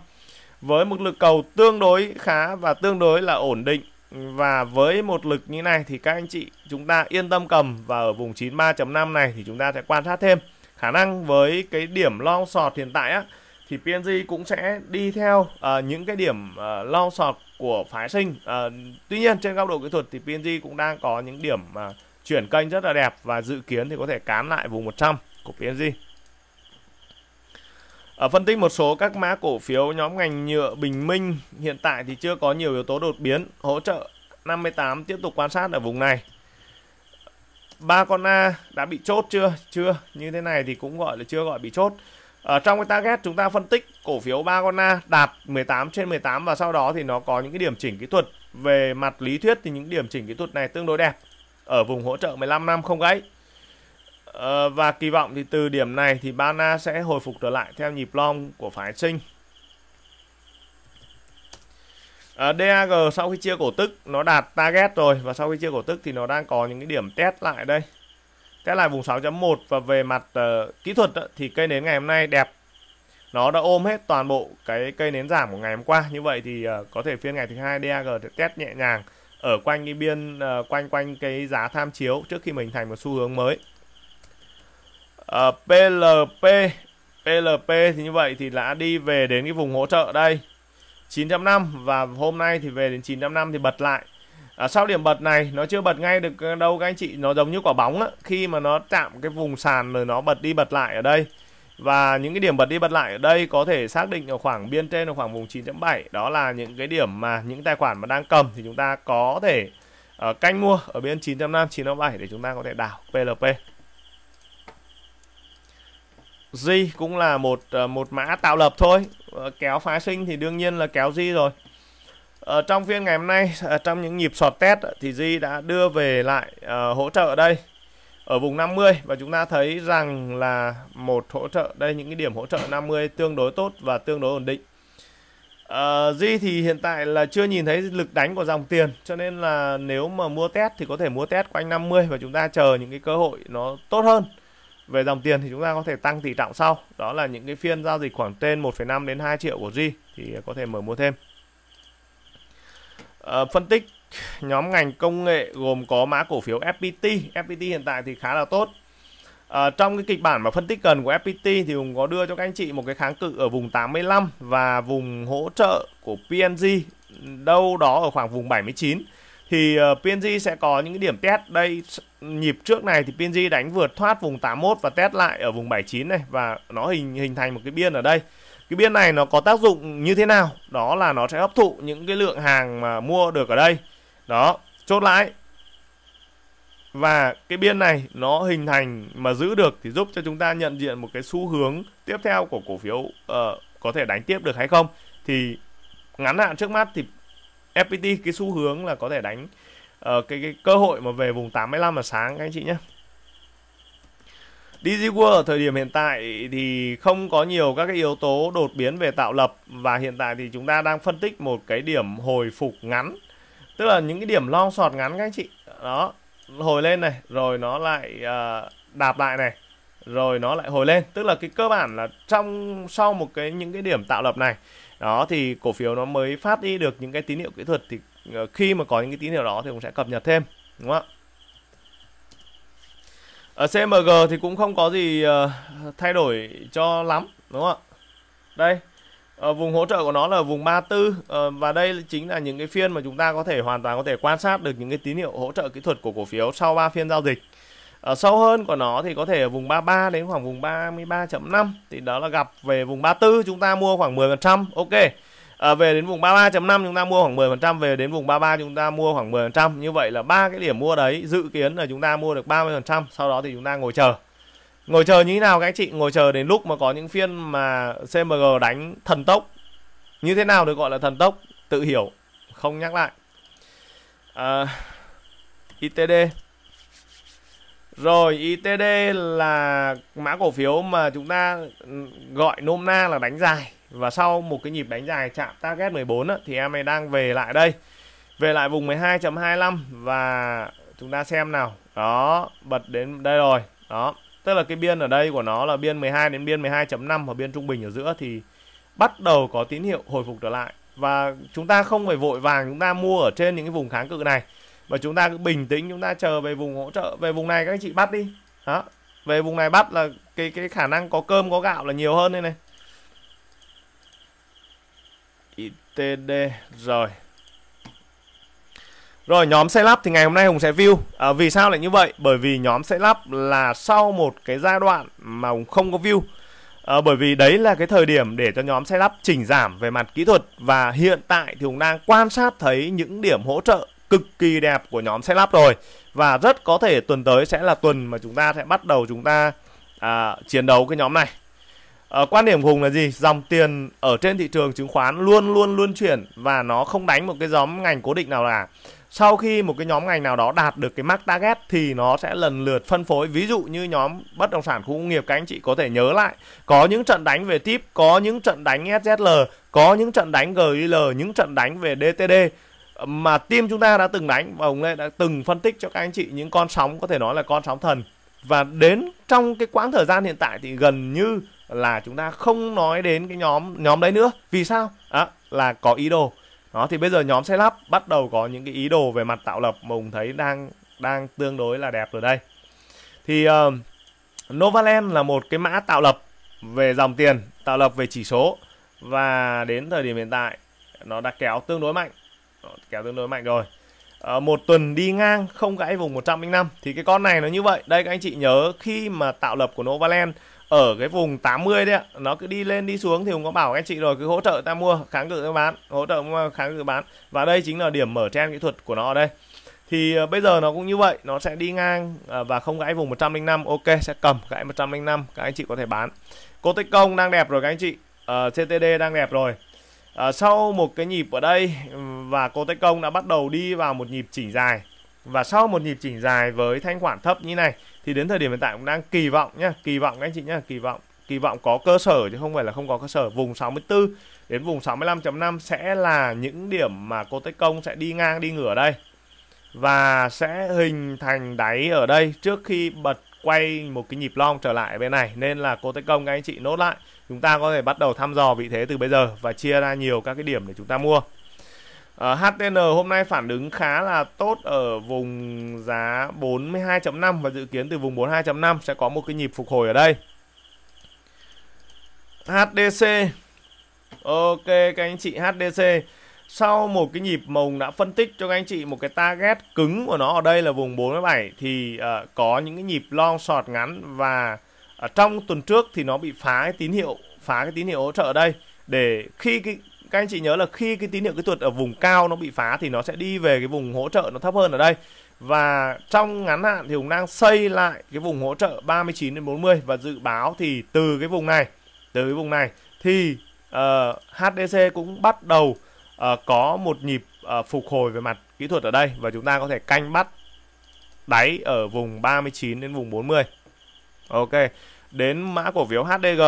với một lực cầu tương đối khá và tương đối là ổn định và với một lực như này thì các anh chị chúng ta yên tâm cầm và ở vùng 93.5 này thì chúng ta sẽ quan sát thêm khả năng với cái điểm long sọt hiện tại á thì PNG cũng sẽ đi theo uh, những cái điểm uh, à, lau sọt của phái sinh. Uh, tuy nhiên trên góc độ kỹ thuật thì PNG cũng đang có những điểm uh, chuyển kênh rất là đẹp và dự kiến thì có thể cán lại vùng 100 của PNG. Ở phân tích một số các mã cổ phiếu nhóm ngành nhựa Bình Minh hiện tại thì chưa có nhiều yếu tố đột biến hỗ trợ 58 tiếp tục quan sát ở vùng này. Ba con A đã bị chốt chưa? Chưa, như thế này thì cũng gọi là chưa gọi bị chốt. Ở ờ, trong cái target chúng ta phân tích cổ phiếu Bagona đạt 18 trên 18 và sau đó thì nó có những cái điểm chỉnh kỹ thuật. Về mặt lý thuyết thì những điểm chỉnh kỹ thuật này tương đối đẹp ở vùng hỗ trợ 15 năm không gãy. Ờ, và kỳ vọng thì từ điểm này thì Bana sẽ hồi phục trở lại theo nhịp long của phái sinh. ở ờ, DAG sau khi chia cổ tức nó đạt target rồi và sau khi chia cổ tức thì nó đang có những cái điểm test lại đây test lại vùng 6.1 và về mặt uh, kỹ thuật đó, thì cây nến ngày hôm nay đẹp nó đã ôm hết toàn bộ cái cây nến giảm của ngày hôm qua như vậy thì uh, có thể phiên ngày thứ hai DAG sẽ test nhẹ nhàng ở quanh cái biên uh, quanh quanh cái giá tham chiếu trước khi mình thành một xu hướng mới uh, PLP PLP thì như vậy thì đã đi về đến cái vùng hỗ trợ đây 9.5 và hôm nay thì về đến 9.5 thì bật lại à, sau điểm bật này nó chưa bật ngay được ờ, đâu các anh chị nó giống như quả bóng đó khi mà nó chạm cái vùng sàn rồi nó bật đi bật lại ở đây và những cái điểm bật đi bật lại ở đây có thể xác định ở khoảng biên trên ở khoảng vùng 9.7 đó là những cái điểm mà những tài khoản mà đang cầm thì chúng ta có thể uh, canh mua ở bên 9.5 9.7 để chúng ta có thể đảo PLP G cũng là một ờ, một mã tạo lập thôi kéo phá sinh thì đương nhiên là kéo G rồi ở ờ, trong phiên ngày hôm nay ờ, trong những nhịp sọt test ờ, thì Di đã đưa về lại uh, hỗ trợ ở đây ở vùng 50 và chúng ta thấy rằng là một hỗ trợ đây những cái điểm hỗ trợ 50 tương đối tốt và tương đối ổn định. uh, Di thì hiện tại là chưa nhìn thấy lực đánh của dòng tiền cho nên là nếu mà mua test thì có thể mua test quanh 50 và chúng ta chờ những cái cơ hội nó tốt hơn về dòng tiền thì chúng ta có thể tăng tỷ trọng sau đó là những cái phiên giao dịch khoảng trên 1,5 đến 2 triệu của Di thì có thể mở mua thêm uh, phân tích nhóm ngành công nghệ gồm có mã cổ phiếu FPT. FPT hiện tại thì khá là tốt. À, trong cái kịch bản mà phân tích gần của FPT thì cũng có đưa cho các anh chị một cái kháng cự ở vùng 85 và vùng hỗ trợ của PNG đâu đó ở khoảng vùng 79 thì uh, ờ, PNG sẽ có những cái điểm test đây nhịp trước này thì PNG đánh vượt thoát vùng 81 và test lại ở vùng 79 này và nó hình hình thành một cái biên ở đây cái biên này nó có tác dụng như thế nào đó là nó sẽ hấp thụ những cái lượng hàng mà mua được ở đây đó chốt lãi và cái biên này nó hình thành mà giữ được thì giúp cho chúng ta nhận diện một cái xu hướng tiếp theo của cổ phiếu uh, có thể đánh tiếp được hay không thì ngắn hạn trước mắt thì FPT cái xu hướng là có thể đánh uh, cái, cái cơ hội mà về vùng 85 là sáng các anh chị nhé DG World ở thời điểm hiện tại thì không có nhiều các cái yếu tố đột biến về tạo lập và hiện tại thì chúng ta đang phân tích một cái điểm hồi phục ngắn tức là những cái điểm long sọt ngắn các anh chị đó hồi lên này rồi nó lại uh, đạp lại này rồi nó lại hồi lên tức là cái cơ bản là trong sau một cái những cái điểm tạo lập này đó thì cổ phiếu nó mới phát đi được những cái tín hiệu kỹ thuật thì ờ, khi mà có những cái tín hiệu đó thì cũng sẽ cập nhật thêm đúng không ạ ở ờ, CMG thì cũng không có gì ờ, thay đổi cho lắm đúng không ạ đây uh, vùng hỗ trợ của nó là vùng 34 uh, và đây chính là những cái phiên mà chúng ta có thể hoàn toàn có thể quan sát được những cái tín hiệu hỗ trợ kỹ thuật của cổ phiếu sau 3 phiên giao dịch ở sâu hơn của nó thì có thể ở vùng 33 đến khoảng vùng 33.5 thì đó là gặp về vùng 34 chúng ta mua khoảng 10% ok à, về đến vùng 33.5 chúng ta mua khoảng 10% về đến vùng 33 chúng ta mua khoảng 10% như vậy là ba cái điểm mua đấy dự kiến là chúng ta mua được 30% sau đó thì chúng ta ngồi chờ ngồi chờ như thế nào các anh chị ngồi chờ đến lúc mà có những phiên mà CMG đánh thần tốc như thế nào được gọi là thần tốc tự hiểu không nhắc lại à, ITD rồi ITD là mã cổ phiếu mà chúng ta gọi nôm na là đánh dài và sau một cái nhịp đánh dài chạm target 14 á, thì em này đang về lại đây về lại vùng 12.25 và chúng ta xem nào đó bật đến đây rồi đó tức là cái biên ở đây của nó là biên 12 đến biên 12.5 và biên trung bình ở giữa thì bắt đầu có tín hiệu hồi phục trở lại và chúng ta không phải vội vàng chúng ta mua ở trên những cái vùng kháng cự này và chúng ta cứ bình tĩnh chúng ta chờ về vùng hỗ trợ về vùng này các anh chị bắt đi đó về vùng này bắt là cái cái khả năng có cơm có gạo là nhiều hơn đây này TD rồi. Rồi nhóm xe lắp thì ngày hôm nay Hùng sẽ view à, Vì sao lại như vậy? Bởi vì nhóm xe lắp là sau một cái giai đoạn mà Hùng không có view à, Bởi vì đấy là cái thời điểm để cho nhóm xe lắp chỉnh giảm về mặt kỹ thuật Và hiện tại thì Hùng đang quan sát thấy những điểm hỗ trợ cực kỳ đẹp của nhóm xe lắp rồi Và rất có thể tuần tới sẽ là tuần mà chúng ta sẽ bắt đầu chúng ta à, chiến đấu cái nhóm này À, quan điểm của Hùng là gì? Dòng tiền ở trên thị trường chứng khoán luôn luôn luôn chuyển và nó không đánh một cái nhóm ngành cố định nào cả. Sau khi một cái nhóm ngành nào đó đạt được cái mark target thì nó sẽ lần lượt phân phối. Ví dụ như nhóm bất động sản khu công nghiệp các anh chị có thể nhớ lại. Có những trận đánh về tip, có những trận đánh SZL, có những trận đánh GIL, những trận đánh về DTD mà team chúng ta đã từng đánh và Hùng Lê đã từng phân tích cho các anh chị những con sóng có thể nói là con sóng thần. Và đến trong cái quãng thời gian hiện tại thì gần như là chúng ta không nói đến cái nhóm nhóm đấy nữa vì sao à, là có ý đồ đó thì bây giờ nhóm xe lắp bắt đầu có những cái ý đồ về mặt tạo lập mà hùng thấy đang đang tương đối là đẹp rồi đây thì uh, Novaland là một cái mã tạo lập về dòng tiền tạo lập về chỉ số và đến thời điểm hiện tại nó đã kéo tương đối mạnh kéo tương đối mạnh rồi à, một tuần đi ngang không gãy vùng 105 thì cái con này nó như vậy đây các anh chị nhớ khi mà tạo lập của Novaland ở cái vùng 80 đấy ạ nó cứ đi lên đi xuống thì cũng có bảo các chị rồi cứ hỗ trợ ta mua kháng cự bán hỗ trợ mua, kháng cự bán và đây chính là điểm mở trend kỹ thuật của nó ở đây thì ờ, bây giờ nó cũng như vậy nó sẽ đi ngang ờ, và không gãy vùng 105 ok sẽ cầm gãy 105 các anh chị có thể bán cô tích công đang đẹp rồi các anh chị uh, ờ, CTD đang đẹp rồi uh, sau một cái nhịp ở đây và cô tích công đã bắt đầu đi vào một nhịp chỉnh dài và sau một nhịp chỉnh dài với thanh khoản thấp như này thì đến thời điểm hiện tại cũng đang kỳ vọng nhá kỳ vọng các anh chị nhá kỳ vọng kỳ vọng có cơ sở chứ không phải là không có cơ sở vùng 64 đến vùng 65.5 sẽ là những điểm mà cô Tết Công sẽ đi ngang đi ngửa đây và sẽ hình thành đáy ở đây trước khi bật quay một cái nhịp long trở lại bên này nên là cô Tết Công các anh chị nốt lại chúng ta có thể bắt đầu thăm dò vị thế từ bây giờ và chia ra nhiều các cái điểm để chúng ta mua Uh, ờ, HTN hôm nay phản ứng khá là tốt ở vùng giá 42.5 và dự kiến từ vùng 42.5 sẽ có một cái nhịp phục hồi ở đây. HDC Ok các anh chị HDC Sau một cái nhịp mồng đã phân tích cho các anh chị một cái target cứng của nó ở đây là vùng 47 Thì uh, có những cái nhịp long short ngắn và ở ờ, trong tuần trước thì nó bị phá cái tín hiệu phá cái tín hiệu hỗ trợ ở đây để khi cái các anh chị nhớ là khi cái tín hiệu kỹ thuật ở vùng cao nó bị phá thì nó sẽ đi về cái vùng hỗ trợ nó thấp hơn ở đây và trong ngắn hạn thì Hùng đang xây lại cái vùng hỗ trợ 39 đến 40 và dự báo thì từ cái vùng này từ cái vùng này thì uh, ờ, HDC cũng bắt đầu uh, có một nhịp uh, phục hồi về mặt kỹ thuật ở đây và chúng ta có thể canh bắt đáy ở vùng 39 đến vùng 40. Ok. Đến mã cổ phiếu HDG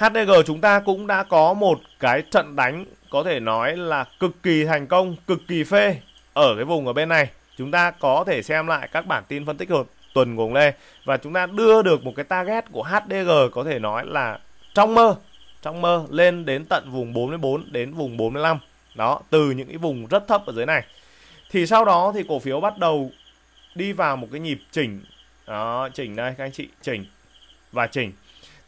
HDG chúng ta cũng đã có một cái trận đánh có thể nói là cực kỳ thành công, cực kỳ phê ở cái vùng ở bên này. Chúng ta có thể xem lại các bản tin phân tích hợp tuần cùng đây và chúng ta đưa được một cái target của HDG có thể nói là trong mơ, trong mơ lên đến tận vùng 44 đến vùng 45. Đó, từ những cái vùng rất thấp ở dưới này. Thì sau đó thì cổ phiếu bắt đầu đi vào một cái nhịp chỉnh. Đó, chỉnh đây các anh chị, chỉnh và chỉnh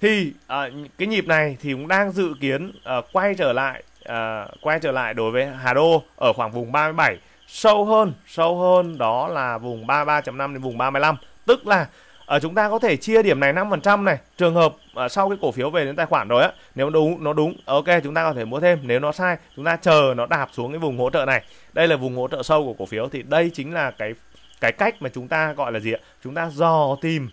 thì à, cái nhịp này thì cũng đang dự kiến à, quay trở lại à, quay trở lại đối với Hà Đô ở khoảng vùng 37 sâu hơn sâu hơn đó là vùng 33.5 đến vùng 35 tức là ở à, chúng ta có thể chia điểm này 5% này trường hợp à, sau cái cổ phiếu về đến tài khoản rồi á nếu đúng nó đúng ok chúng ta có thể mua thêm nếu nó sai chúng ta chờ nó đạp xuống cái vùng hỗ trợ này đây là vùng hỗ trợ sâu của cổ phiếu thì đây chính là cái cái cách mà chúng ta gọi là gì ạ chúng ta dò tìm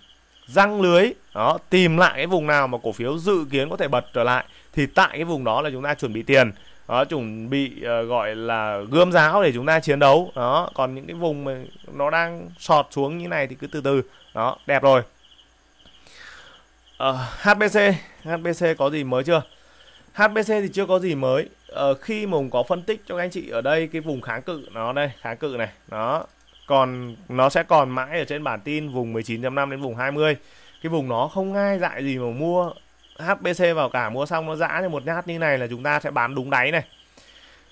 răng lưới đó tìm lại cái vùng nào mà cổ phiếu dự kiến có thể bật trở lại thì tại cái vùng đó là chúng ta chuẩn bị tiền đó chuẩn bị uh, gọi là gươm giáo để chúng ta chiến đấu đó còn những cái vùng mà nó đang sọt xuống như này thì cứ từ từ đó đẹp rồi uh, HBC HBC có gì mới chưa HBC thì chưa có gì mới uh, khi mùng có phân tích cho các anh chị ở đây cái vùng kháng cự nó đây kháng cự này đó còn nó sẽ còn mãi ở trên bản tin vùng 19.5 đến vùng 20 cái vùng nó không ngay dại gì mà mua HBC vào cả mua xong nó dã như một nhát như này là chúng ta sẽ bán đúng đáy này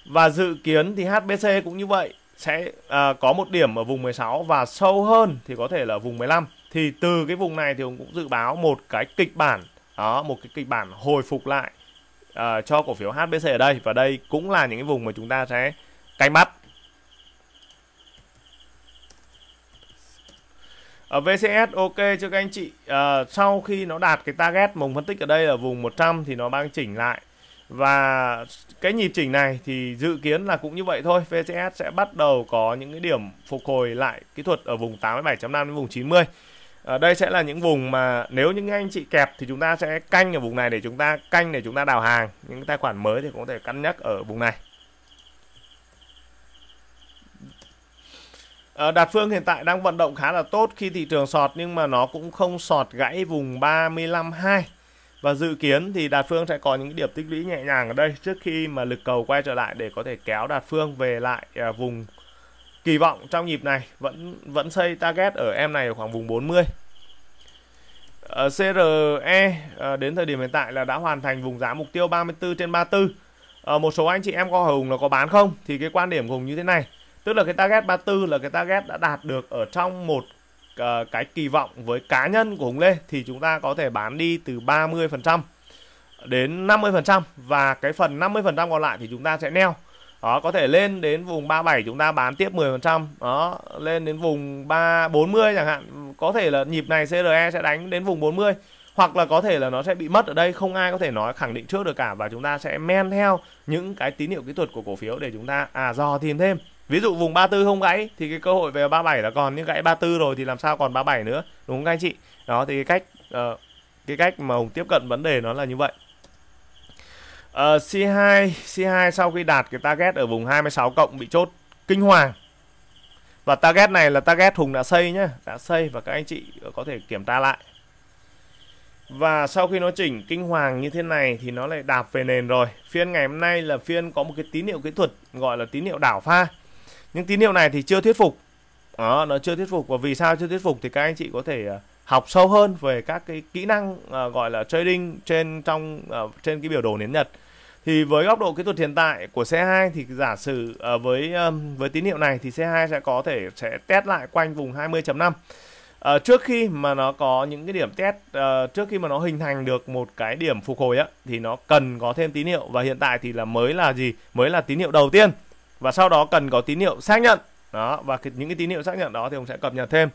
và dự kiến thì HBC cũng như vậy sẽ à, có một điểm ở vùng 16 và sâu hơn thì có thể là vùng 15 thì từ cái vùng này thì cũng dự báo một cái kịch bản đó một cái kịch bản hồi phục lại uh, cho cổ phiếu HBC ở đây và đây cũng là những cái vùng mà chúng ta sẽ canh bắt ở ờ, VCS ok cho các anh chị à, sau khi nó đạt cái target mùng phân tích ở đây là vùng 100 thì nó đang chỉnh lại và cái nhịp chỉnh này thì dự kiến là cũng như vậy thôi VCS sẽ bắt đầu có những cái điểm phục hồi lại kỹ thuật ở vùng 87.5 đến vùng 90 ở ờ, đây sẽ là những vùng mà nếu những anh chị kẹp thì chúng ta sẽ canh ở vùng này để chúng ta canh để chúng ta đào hàng những tài khoản mới thì cũng có thể cân nhắc ở vùng này Ờ, Đạt Phương hiện tại đang vận động khá là tốt khi thị trường sọt nhưng mà nó cũng không sọt gãy vùng 35.2 và dự kiến thì Đạt Phương sẽ có những điểm tích lũy nhẹ nhàng ở đây trước khi mà lực cầu quay trở lại để có thể kéo Đạt Phương về lại à, vùng kỳ vọng trong nhịp này vẫn vẫn xây target ở em này ở khoảng vùng 40 ở CRE đến thời điểm hiện tại là đã hoàn thành vùng giá mục tiêu 34 trên 34 ờ, một số anh chị em có hùng là có bán không thì cái quan điểm hùng như thế này tức là cái target 34 là cái target đã đạt được ở trong một ờ, cái kỳ vọng với cá nhân của Hùng Lê thì chúng ta có thể bán đi từ 30% đến 50% và cái phần 50% còn lại thì chúng ta sẽ neo. Đó có thể lên đến vùng 37 chúng ta bán tiếp 10%, đó, lên đến vùng 3 40 chẳng hạn, có thể là nhịp này CRE sẽ đánh đến vùng 40 hoặc là có thể là nó sẽ bị mất ở đây không ai có thể nói khẳng định trước được cả và chúng ta sẽ men theo những cái tín hiệu kỹ thuật của cổ phiếu để chúng ta à dò tìm thêm ví dụ vùng 34 không gãy thì cái cơ hội về 37 là còn nhưng gãy 34 rồi thì làm sao còn 37 nữa đúng không anh chị đó thì cái cách uh, cái cách mà Hùng tiếp cận vấn đề nó là như vậy uh, C2 C2 sau khi đạt cái target ở vùng 26 cộng bị chốt kinh hoàng và target này là target Hùng đã xây nhá đã xây và các anh chị có thể kiểm tra lại và sau khi nó chỉnh kinh hoàng như thế này thì nó lại đạp về nền rồi. Phiên ngày hôm nay là phiên có một cái tín hiệu kỹ thuật gọi là tín hiệu đảo pha những tín hiệu này thì chưa thuyết phục đó nó chưa thuyết phục và vì sao chưa thuyết phục thì các anh chị có thể à, học sâu hơn về các cái kỹ năng uh, gọi là trading trên trong uh, trên cái biểu đồ nến Nhật. Thì với góc độ kỹ thuật hiện tại của C2 thì giả sử uh, với um, với tín hiệu này thì C2 sẽ có thể sẽ test lại quanh vùng 20.5. Uh, trước khi mà nó có những cái điểm test uh, trước khi mà nó hình thành được một cái điểm phục hồi á thì nó cần có thêm tín hiệu và hiện tại thì là mới là gì? Mới là tín hiệu đầu tiên và sau đó cần có tín hiệu xác nhận đó và những cái tín hiệu xác nhận đó thì Hùng sẽ cập nhật thêm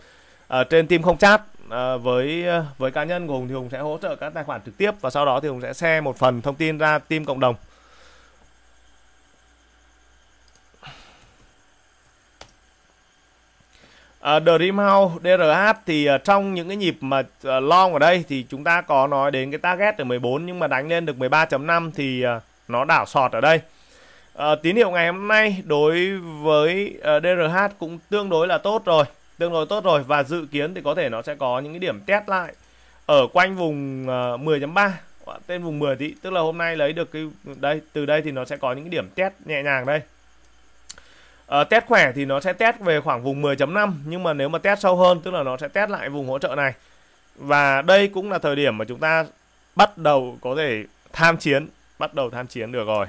ở ờ, trên team không chat à, với ờ, với cá nhân của Hùng thì Hùng sẽ hỗ trợ các tài khoản trực tiếp và sau đó thì Hùng sẽ share một phần thông tin ra team cộng đồng Uh, Dream House DRH thì uh, trong những cái nhịp mà uh, long ở đây thì chúng ta có nói đến cái target ở 14 nhưng mà đánh lên được 13.5 thì uh, nó đảo sọt ở đây. À, tín hiệu ngày hôm nay đối với ờ, DRH cũng tương đối là tốt rồi, tương đối tốt rồi và dự kiến thì có thể nó sẽ có những cái điểm test lại ở quanh vùng 10.3 ờ, tên vùng 10 tí, tức là hôm nay lấy được cái đây từ đây thì nó sẽ có những cái điểm test nhẹ nhàng đây. Uh, test khỏe thì nó sẽ test về khoảng vùng 10.5 nhưng mà nếu mà test sâu hơn tức là nó sẽ test lại vùng hỗ trợ này. Và đây cũng là thời điểm mà chúng ta bắt đầu có thể tham chiến, bắt đầu tham chiến được rồi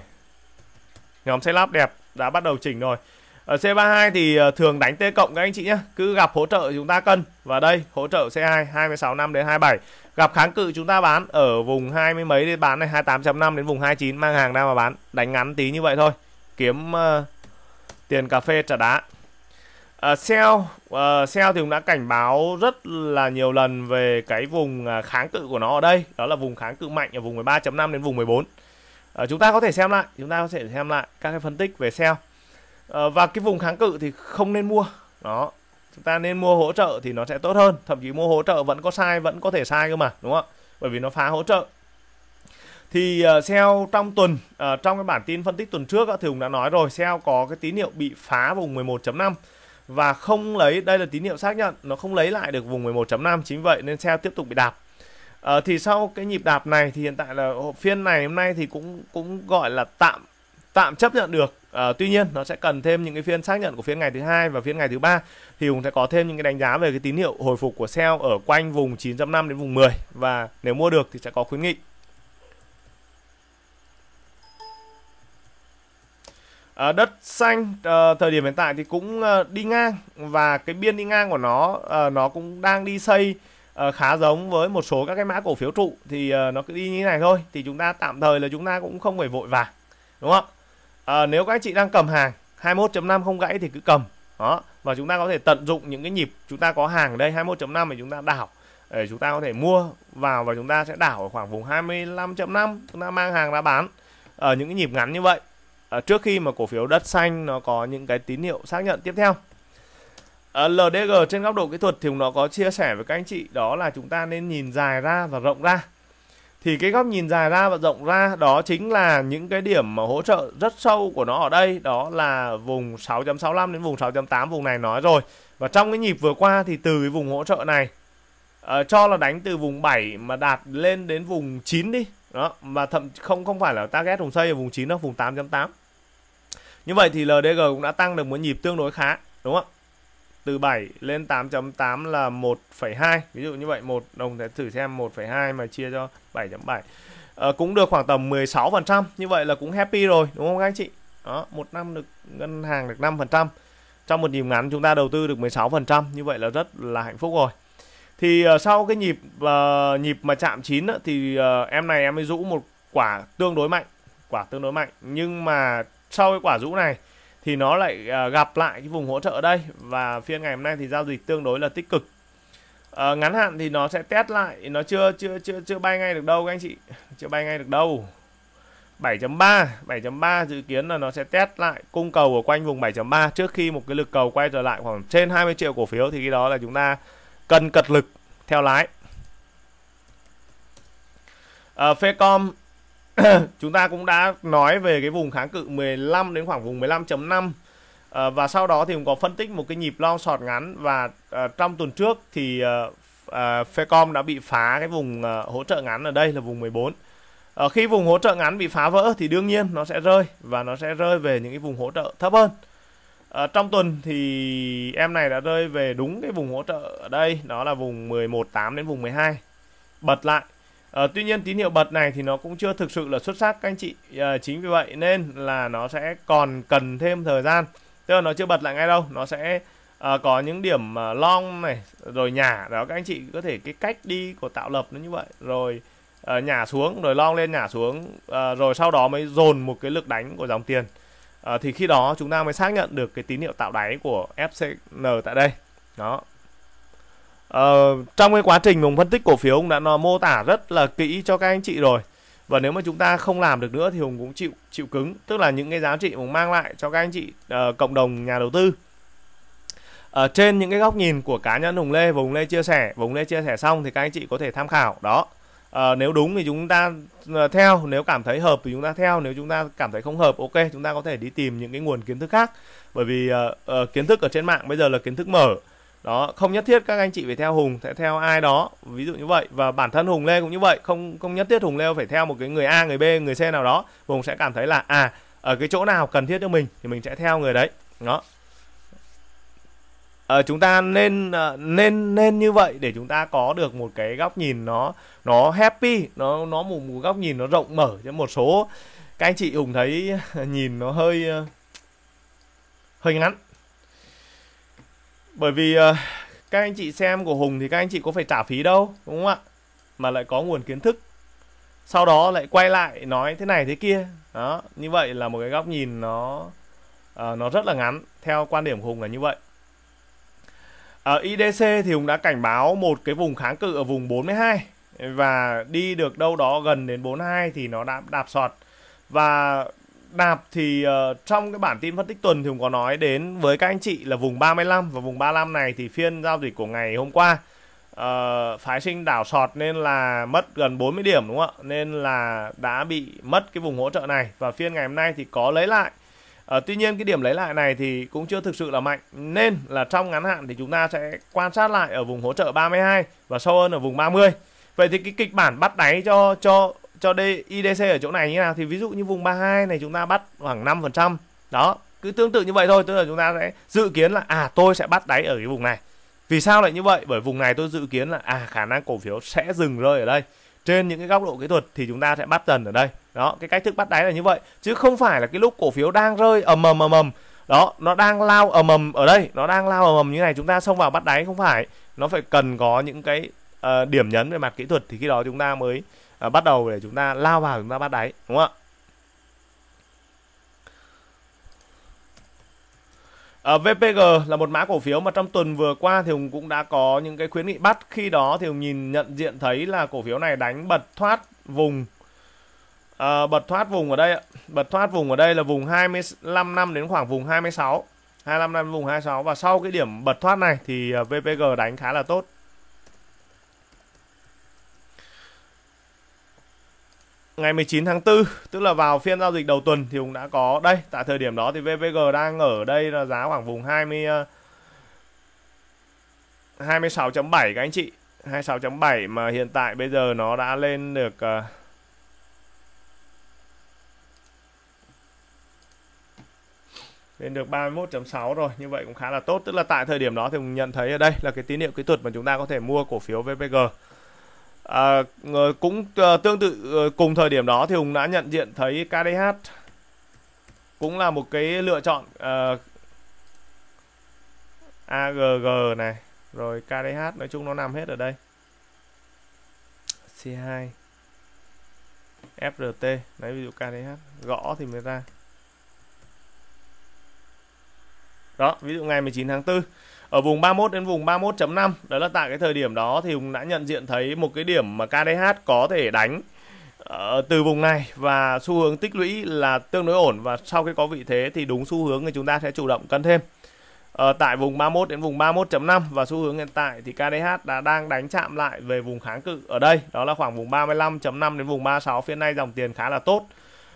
nhóm lắp đẹp đã bắt đầu chỉnh rồi ở ờ, C32 thì ờ, thường đánh T cộng các anh chị nhé Cứ gặp hỗ trợ chúng ta cân Và đây hỗ trợ C2 26 năm đến 27 Gặp kháng cự chúng ta bán ở vùng 20 mấy đến bán này 28.5 đến vùng 29 mang hàng ra mà bán Đánh ngắn tí như vậy thôi Kiếm uh, tiền cà phê trả đá uh, Sell uh, Sell thì cũng đã cảnh báo rất là nhiều lần về cái vùng à, kháng cự của nó ở đây Đó là vùng kháng cự mạnh ở vùng 13.5 đến vùng 14 à, chúng ta có thể xem lại chúng ta có thể xem lại các cái phân tích về sell à, ờ, và cái vùng kháng cự thì không nên mua đó chúng ta nên mua hỗ trợ thì nó sẽ tốt hơn thậm chí mua hỗ trợ vẫn có sai vẫn có thể sai cơ mà đúng không bởi vì nó phá hỗ trợ thì uh, ờ, sell trong tuần uh, trong cái bản tin phân tích tuần trước uh, thì Hùng đã nói rồi sell có cái tín hiệu bị phá vùng 11.5 và không lấy đây là tín hiệu xác nhận nó không lấy lại được vùng 11.5 chính vậy nên sell tiếp tục bị đạp À, thì sau cái nhịp đạp này thì hiện tại là phiên này hôm nay thì cũng cũng gọi là tạm tạm chấp nhận được à, tuy nhiên nó sẽ cần thêm những cái phiên xác nhận của phiên ngày thứ hai và phiên ngày thứ ba thì cũng sẽ có thêm những cái đánh giá về cái tín hiệu hồi phục của sell ở quanh vùng 9.5 đến vùng 10 và nếu mua được thì sẽ có khuyến nghị À, đất xanh à, thời điểm hiện tại thì cũng à, đi ngang và cái biên đi ngang của nó à, nó cũng đang đi xây Ờ, khá giống với một số các cái mã cổ phiếu trụ thì ờ, nó cứ đi như thế này thôi thì chúng ta tạm thời là chúng ta cũng không phải vội vàng đúng không ạ ờ, nếu các anh chị đang cầm hàng 21.5 không gãy thì cứ cầm đó và chúng ta có thể tận dụng những cái nhịp chúng ta có hàng ở đây 21.5 thì chúng ta đảo để chúng ta có thể mua vào và chúng ta sẽ đảo ở khoảng vùng 25.5 chúng ta mang hàng ra bán ở những cái nhịp ngắn như vậy trước khi mà cổ phiếu đất xanh nó có những cái tín hiệu xác nhận tiếp theo À, ờ, LDG trên góc độ kỹ thuật thì nó có chia sẻ với các anh chị đó là chúng ta nên nhìn dài ra và rộng ra. Thì cái góc nhìn dài ra và rộng ra đó chính là những cái điểm mà hỗ trợ rất sâu của nó ở đây đó là vùng 6.65 đến vùng 6.8 vùng này nói rồi. Và trong cái nhịp vừa qua thì từ cái vùng hỗ trợ này uh, cho là đánh từ vùng 7 mà đạt lên đến vùng 9 đi. Đó, mà thậm không không phải là target vùng xây ở vùng 9 đâu, vùng 8.8. Như vậy thì LDG cũng đã tăng được một nhịp tương đối khá, đúng không ạ? từ 7 lên 8.8 là 1,2 ví dụ như vậy một đồng sẽ thử xem 1,2 mà chia cho 7.7 à, ờ, cũng được khoảng tầm 16 phần trăm như vậy là cũng happy rồi đúng không các anh chị đó một năm được ngân hàng được 5 phần trăm trong một nhịp ngắn chúng ta đầu tư được 16 phần trăm như vậy là rất là hạnh phúc rồi thì uh, sau cái nhịp uh, nhịp mà chạm chín thì uh, em này em mới rũ một quả tương đối mạnh quả tương đối mạnh nhưng mà sau cái quả rũ này thì nó lại à, gặp lại cái vùng hỗ trợ đây và phiên ngày hôm nay thì giao dịch tương đối là tích cực à, ngắn hạn thì nó sẽ test lại nó chưa chưa chưa chưa bay ngay được đâu các anh chị chưa bay ngay được đâu 7.3 7.3 dự kiến là nó sẽ test lại cung cầu ở quanh vùng 7.3 trước khi một cái lực cầu quay trở lại khoảng trên 20 triệu cổ phiếu thì khi đó là chúng ta cần cật lực theo lái à, Fecom chúng ta cũng đã nói về cái vùng kháng cự 15 đến khoảng vùng 15.5 à, ờ, và sau đó thì cũng có phân tích một cái nhịp long sọt ngắn và à, trong tuần trước thì à, à, Fecom đã bị phá cái vùng à, hỗ trợ ngắn ở đây là vùng 14 à, khi vùng hỗ trợ ngắn bị phá vỡ thì đương nhiên nó sẽ rơi và nó sẽ rơi về những cái vùng hỗ trợ thấp hơn à, trong tuần thì em này đã rơi về đúng cái vùng hỗ trợ ở đây đó là vùng 11.8 đến vùng 12 bật lại À, tuy nhiên tín hiệu bật này thì nó cũng chưa thực sự là xuất sắc các anh chị. À, chính vì vậy nên là nó sẽ còn cần thêm thời gian. Tức là nó chưa bật lại ngay đâu, nó sẽ à, có những điểm à, long này rồi nhả đó các anh chị có thể cái cách đi của tạo lập nó như vậy rồi à, nhả xuống rồi long lên nhả xuống à, rồi sau đó mới dồn một cái lực đánh của dòng tiền à, thì khi đó chúng ta mới xác nhận được cái tín hiệu tạo đáy của FCN tại đây đó Ờ, trong cái quá trình mình phân tích cổ phiếu ông đã nó mô tả rất là kỹ cho các anh chị rồi và nếu mà chúng ta không làm được nữa thì hùng cũng chịu chịu cứng tức là những cái giá trị hùng mang lại cho các anh chị uh, cộng đồng nhà đầu tư ở ờ, uh, trên những cái góc nhìn của cá nhân hùng lê và hùng lê chia sẻ và hùng lê chia sẻ xong thì các anh chị có thể tham khảo đó uh, nếu đúng thì chúng ta theo nếu cảm thấy hợp thì chúng ta theo nếu chúng ta cảm thấy không hợp ok chúng ta có thể đi tìm những cái nguồn kiến thức khác bởi vì uh, uh, kiến thức ở trên mạng bây giờ là kiến thức mở đó không nhất thiết các anh chị phải theo hùng sẽ theo ai đó ví dụ như vậy và bản thân hùng lê cũng như vậy không không nhất thiết hùng lê phải theo một cái người a người b người c nào đó hùng sẽ cảm thấy là à ở cái chỗ nào cần thiết cho mình thì mình sẽ theo người đấy đó à, chúng ta nên ờ, nên nên như vậy để chúng ta có được một cái góc nhìn nó nó happy nó nó một, một góc nhìn nó rộng mở cho một số các anh chị hùng thấy nhìn nó hơi ờ, hơi ngắn bởi vì uh, các anh chị xem của hùng thì các anh chị có phải trả phí đâu đúng không ạ mà lại có nguồn kiến thức sau đó lại quay lại nói thế này thế kia đó như vậy là một cái góc nhìn nó uh, nó rất là ngắn theo quan điểm của hùng là như vậy ở ờ, IDC thì Hùng đã cảnh báo một cái vùng kháng cự ở vùng 42 và đi được đâu đó gần đến 42 thì nó đã đạp sọt và Đạp thì uh, trong cái bản tin phân tích tuần thì cũng có nói đến với các anh chị là vùng 35 và vùng 35 này thì phiên giao dịch của ngày hôm qua uh, phái sinh đảo sọt nên là mất gần 40 điểm đúng không ạ? Nên là đã bị mất cái vùng hỗ trợ này và phiên ngày hôm nay thì có lấy lại. Uh, tuy nhiên cái điểm lấy lại này thì cũng chưa thực sự là mạnh nên là trong ngắn hạn thì chúng ta sẽ quan sát lại ở vùng hỗ trợ 32 và sâu hơn ở vùng 30. Vậy thì cái kịch bản bắt đáy cho cho cho D, IDC ở chỗ này như nào thì ví dụ như vùng 32 này chúng ta bắt khoảng 5%. Đó, cứ tương tự như vậy thôi, tức là chúng ta sẽ dự kiến là à tôi sẽ bắt đáy ở cái vùng này. Vì sao lại như vậy? Bởi vùng này tôi dự kiến là à khả năng cổ phiếu sẽ dừng rơi ở đây. Trên những cái góc độ kỹ thuật thì chúng ta sẽ bắt dần ở đây. Đó, cái cách thức bắt đáy là như vậy chứ không phải là cái lúc cổ phiếu đang rơi ầm ầm ầm ầm. Đó, nó đang lao ầm ầm ở đây, nó đang lao ầm ầm như này chúng ta xông vào bắt đáy không phải. Nó phải cần có những cái uh, điểm nhấn về mặt kỹ thuật thì khi đó chúng ta mới à, bắt đầu để chúng ta lao vào chúng ta bắt đáy đúng không ạ À, ờ, VPG là một mã cổ phiếu mà trong tuần vừa qua thì Hùng cũng đã có những cái khuyến nghị bắt khi đó thì Hùng nhìn nhận diện thấy là cổ phiếu này đánh bật thoát vùng à, bật thoát vùng ở đây bật thoát vùng ở đây là vùng 25 năm đến khoảng vùng 26 25 năm vùng 26 và sau cái điểm bật thoát này thì VPG đánh khá là tốt ngày 19 tháng 4 tức là vào phiên giao dịch đầu tuần thì cũng đã có đây tại thời điểm đó thì VVG đang ở đây là giá khoảng vùng 20 26.7 ờ, các anh chị 26.7 mà hiện tại bây giờ nó đã lên được ờ, lên được 31.6 rồi như vậy cũng khá là tốt tức là tại thời điểm đó thì mình nhận thấy ở đây là cái tín hiệu kỹ thuật mà chúng ta có thể mua cổ phiếu VPG À, ờ, cũng ờ, tương tự ờ, cùng thời điểm đó thì Hùng đã nhận diện thấy KDH cũng là một cái lựa chọn uh, AGG này rồi KDH nói chung nó nằm hết ở đây C2 FRT lấy ví dụ KDH gõ thì mới ra đó ví dụ ngày 19 tháng 4 ở vùng 31 đến vùng 31.5 đó là tại cái thời điểm đó thì Hùng đã nhận diện thấy một cái điểm mà KDH có thể đánh ờ, từ vùng này và xu hướng tích lũy là tương đối ổn và sau khi có vị thế thì đúng xu hướng thì chúng ta sẽ chủ động cân thêm ở ờ, tại vùng 31 đến vùng 31.5 và xu hướng hiện tại thì KDH đã đang đánh chạm lại về vùng kháng cự ở đây đó là khoảng vùng 35.5 đến vùng 36 phiên nay dòng tiền khá là tốt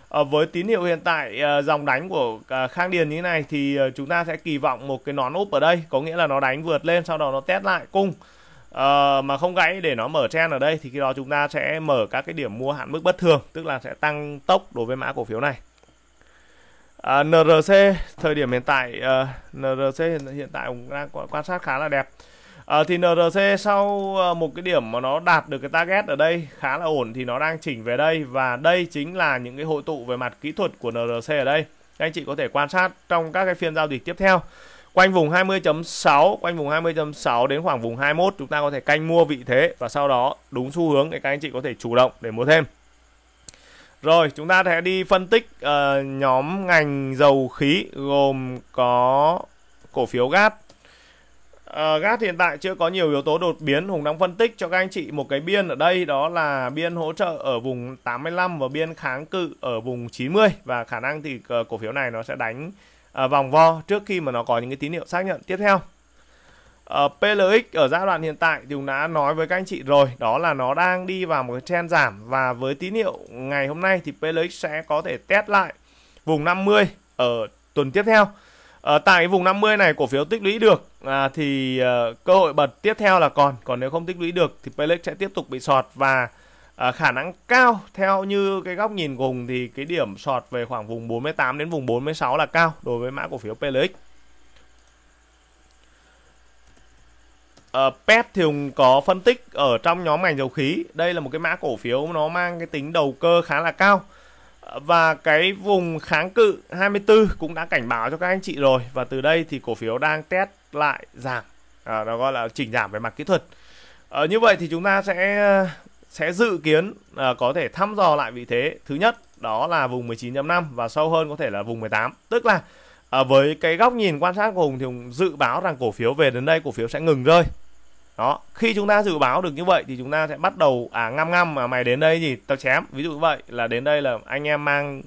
Ờ, với tín hiệu hiện tại ờ, dòng đánh của ờ, Khang Điền như thế này thì chúng ta sẽ kỳ vọng một cái nón úp ở đây có nghĩa là nó đánh vượt lên sau đó nó test lại cung à, mà không gãy để nó mở chen ở đây thì khi đó chúng ta sẽ mở các cái điểm mua hạn mức bất thường tức là sẽ tăng tốc đối với mã cổ phiếu này à, NRC thời điểm hiện tại à, NRC hiện tại cũng đang quan sát khá là đẹp à, thì NRC sau ờ, một cái điểm mà nó đạt được cái target ở đây khá là ổn thì nó đang chỉnh về đây và đây chính là những cái hội tụ về mặt kỹ thuật của NRC ở đây các anh chị có thể quan sát trong các cái phiên giao dịch tiếp theo quanh vùng 20.6 quanh vùng 20.6 đến khoảng vùng 21 chúng ta có thể canh mua vị thế và sau đó đúng xu hướng thì các anh chị có thể chủ động để mua thêm rồi chúng ta sẽ đi phân tích uh, nhóm ngành dầu khí gồm có cổ phiếu gas Uh, ờ, GAT hiện tại chưa có nhiều yếu tố đột biến. Hùng đang phân tích cho các anh chị một cái biên ở đây đó là biên hỗ trợ ở vùng 85 và biên kháng cự ở vùng 90 và khả năng thì ờ, cổ phiếu này nó sẽ đánh ờ, vòng vo trước khi mà nó có những cái tín hiệu xác nhận tiếp theo. PLX ở giai đoạn hiện tại thì Hùng đã nói với các anh chị rồi đó là nó đang đi vào một cái trend giảm và với tín hiệu ngày hôm nay thì PLX sẽ có thể test lại vùng 50 ở tuần tiếp theo Ờ, tại vùng 50 này cổ phiếu tích lũy được à, thì uh, cơ hội bật tiếp theo là còn còn nếu không tích lũy được thì Pelex sẽ tiếp tục bị sọt và uh, khả năng cao theo như cái góc nhìn cùng thì cái điểm sọt về khoảng vùng 48 đến vùng 46 là cao đối với mã cổ phiếu Pelex. Uh, ờ, Pet thì Hùng có phân tích ở trong nhóm ngành dầu khí. Đây là một cái mã cổ phiếu nó mang cái tính đầu cơ khá là cao và cái vùng kháng cự 24 cũng đã cảnh báo cho các anh chị rồi và từ đây thì cổ phiếu đang test lại giảm à, nó gọi là chỉnh giảm về mặt kỹ thuật à, như vậy thì chúng ta sẽ sẽ dự kiến à, có thể thăm dò lại vị thế thứ nhất đó là vùng 19.5 và sâu hơn có thể là vùng 18 tức là à, với cái góc nhìn quan sát của Hùng thì Hùng dự báo rằng cổ phiếu về đến đây cổ phiếu sẽ ngừng rơi đó khi chúng ta dự báo được như vậy thì chúng ta sẽ bắt đầu à ngăm ngăm mà mày đến đây thì tao chém ví dụ như vậy là đến đây là anh em mang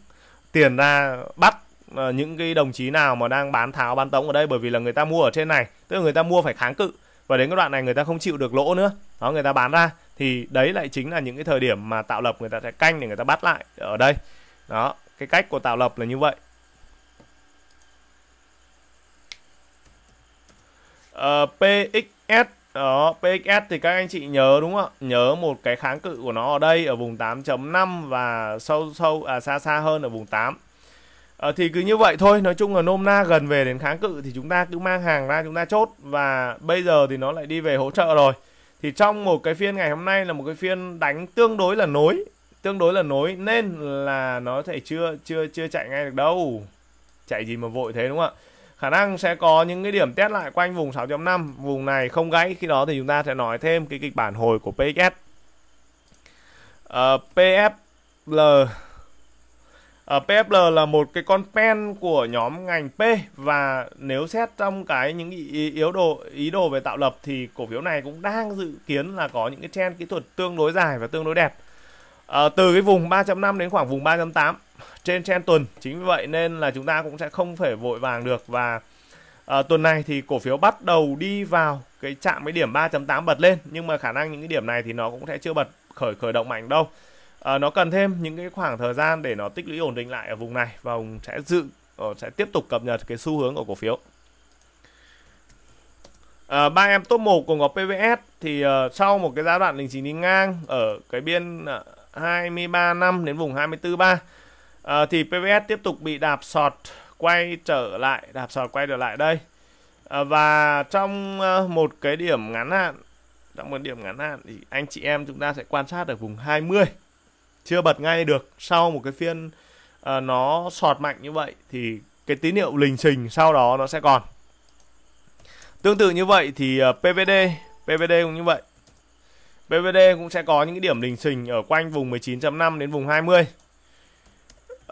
tiền ra bắt uh, những cái đồng chí nào mà đang bán tháo bán tống ở đây bởi vì là người ta mua ở trên này tức là người ta mua phải kháng cự và đến cái đoạn này người ta không chịu được lỗ nữa đó người ta bán ra thì đấy lại chính là những cái thời điểm mà tạo lập người ta sẽ canh để người ta bắt lại ở đây đó cái cách của tạo lập là như vậy uh, ờ, pxs đó, PXS thì các anh chị nhớ đúng không ạ? Nhớ một cái kháng cự của nó ở đây ở vùng 8.5 và sâu sâu à xa xa hơn ở vùng 8. À, ờ, thì cứ như vậy thôi, nói chung là nôm na gần về đến kháng cự thì chúng ta cứ mang hàng ra chúng ta chốt và bây giờ thì nó lại đi về hỗ trợ rồi. Thì trong một cái phiên ngày hôm nay là một cái phiên đánh tương đối là nối, tương đối là nối nên là nó thể chưa chưa chưa chạy ngay được đâu. Chạy gì mà vội thế đúng không ạ? khả năng sẽ có những cái điểm test lại quanh vùng 6.5 vùng này không gãy khi đó thì chúng ta sẽ nói thêm cái kịch bản hồi của PXS uh, ờ, PFL uh, ờ, PFL là một cái con pen của nhóm ngành P và nếu xét trong cái những ý, yếu đồ ý đồ về tạo lập thì cổ phiếu này cũng đang dự kiến là có những cái trend kỹ thuật tương đối dài và tương đối đẹp uh, từ cái vùng 3.5 đến khoảng vùng 3.8 trên trên tuần chính vì vậy nên là chúng ta cũng sẽ không phải vội vàng được và à, tuần này thì cổ phiếu bắt đầu đi vào cái chạm cái điểm 3.8 bật lên nhưng mà khả năng những cái điểm này thì nó cũng sẽ chưa bật khởi khởi động mạnh đâu à, nó cần thêm những cái khoảng thời gian để nó tích lũy ổn định lại ở vùng này và vùng sẽ dự ờ, sẽ tiếp tục cập nhật cái xu hướng của cổ phiếu À, ba em top 1 của Ngọc PVS thì uh, sau một cái giai đoạn đình chỉ đi ngang ở cái biên uh, ờ, 23 năm đến vùng 24 3 à, thì PVS tiếp tục bị đạp sọt quay trở lại đạp sọt quay trở lại đây à, và trong ờ, một cái điểm ngắn hạn trong một điểm ngắn hạn thì anh chị em chúng ta sẽ quan sát ở vùng 20 chưa bật ngay được sau một cái phiên à, nó sọt mạnh như vậy thì cái tín hiệu lình trình sau đó nó sẽ còn tương tự như vậy thì PVD PVD cũng như vậy PVD cũng sẽ có những cái điểm lình trình ở quanh vùng 19.5 đến vùng 20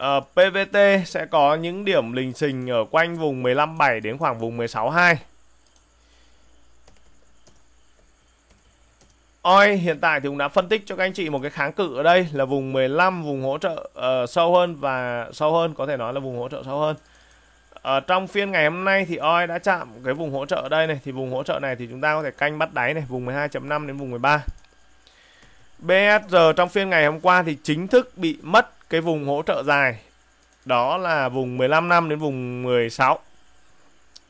uh, ờ, PVT sẽ có những điểm lình xình ở quanh vùng 157 đến khoảng vùng 162. Oi hiện tại thì cũng đã phân tích cho các anh chị một cái kháng cự ở đây là vùng 15 vùng hỗ trợ uh, sâu hơn và sâu hơn có thể nói là vùng hỗ trợ sâu hơn. Ở ờ, trong phiên ngày hôm nay thì OI đã chạm cái vùng hỗ trợ ở đây này thì vùng hỗ trợ này thì chúng ta có thể canh bắt đáy này vùng 12.5 đến vùng 13. BSR trong phiên ngày hôm qua thì chính thức bị mất cái vùng hỗ trợ dài đó là vùng 15 năm đến vùng 16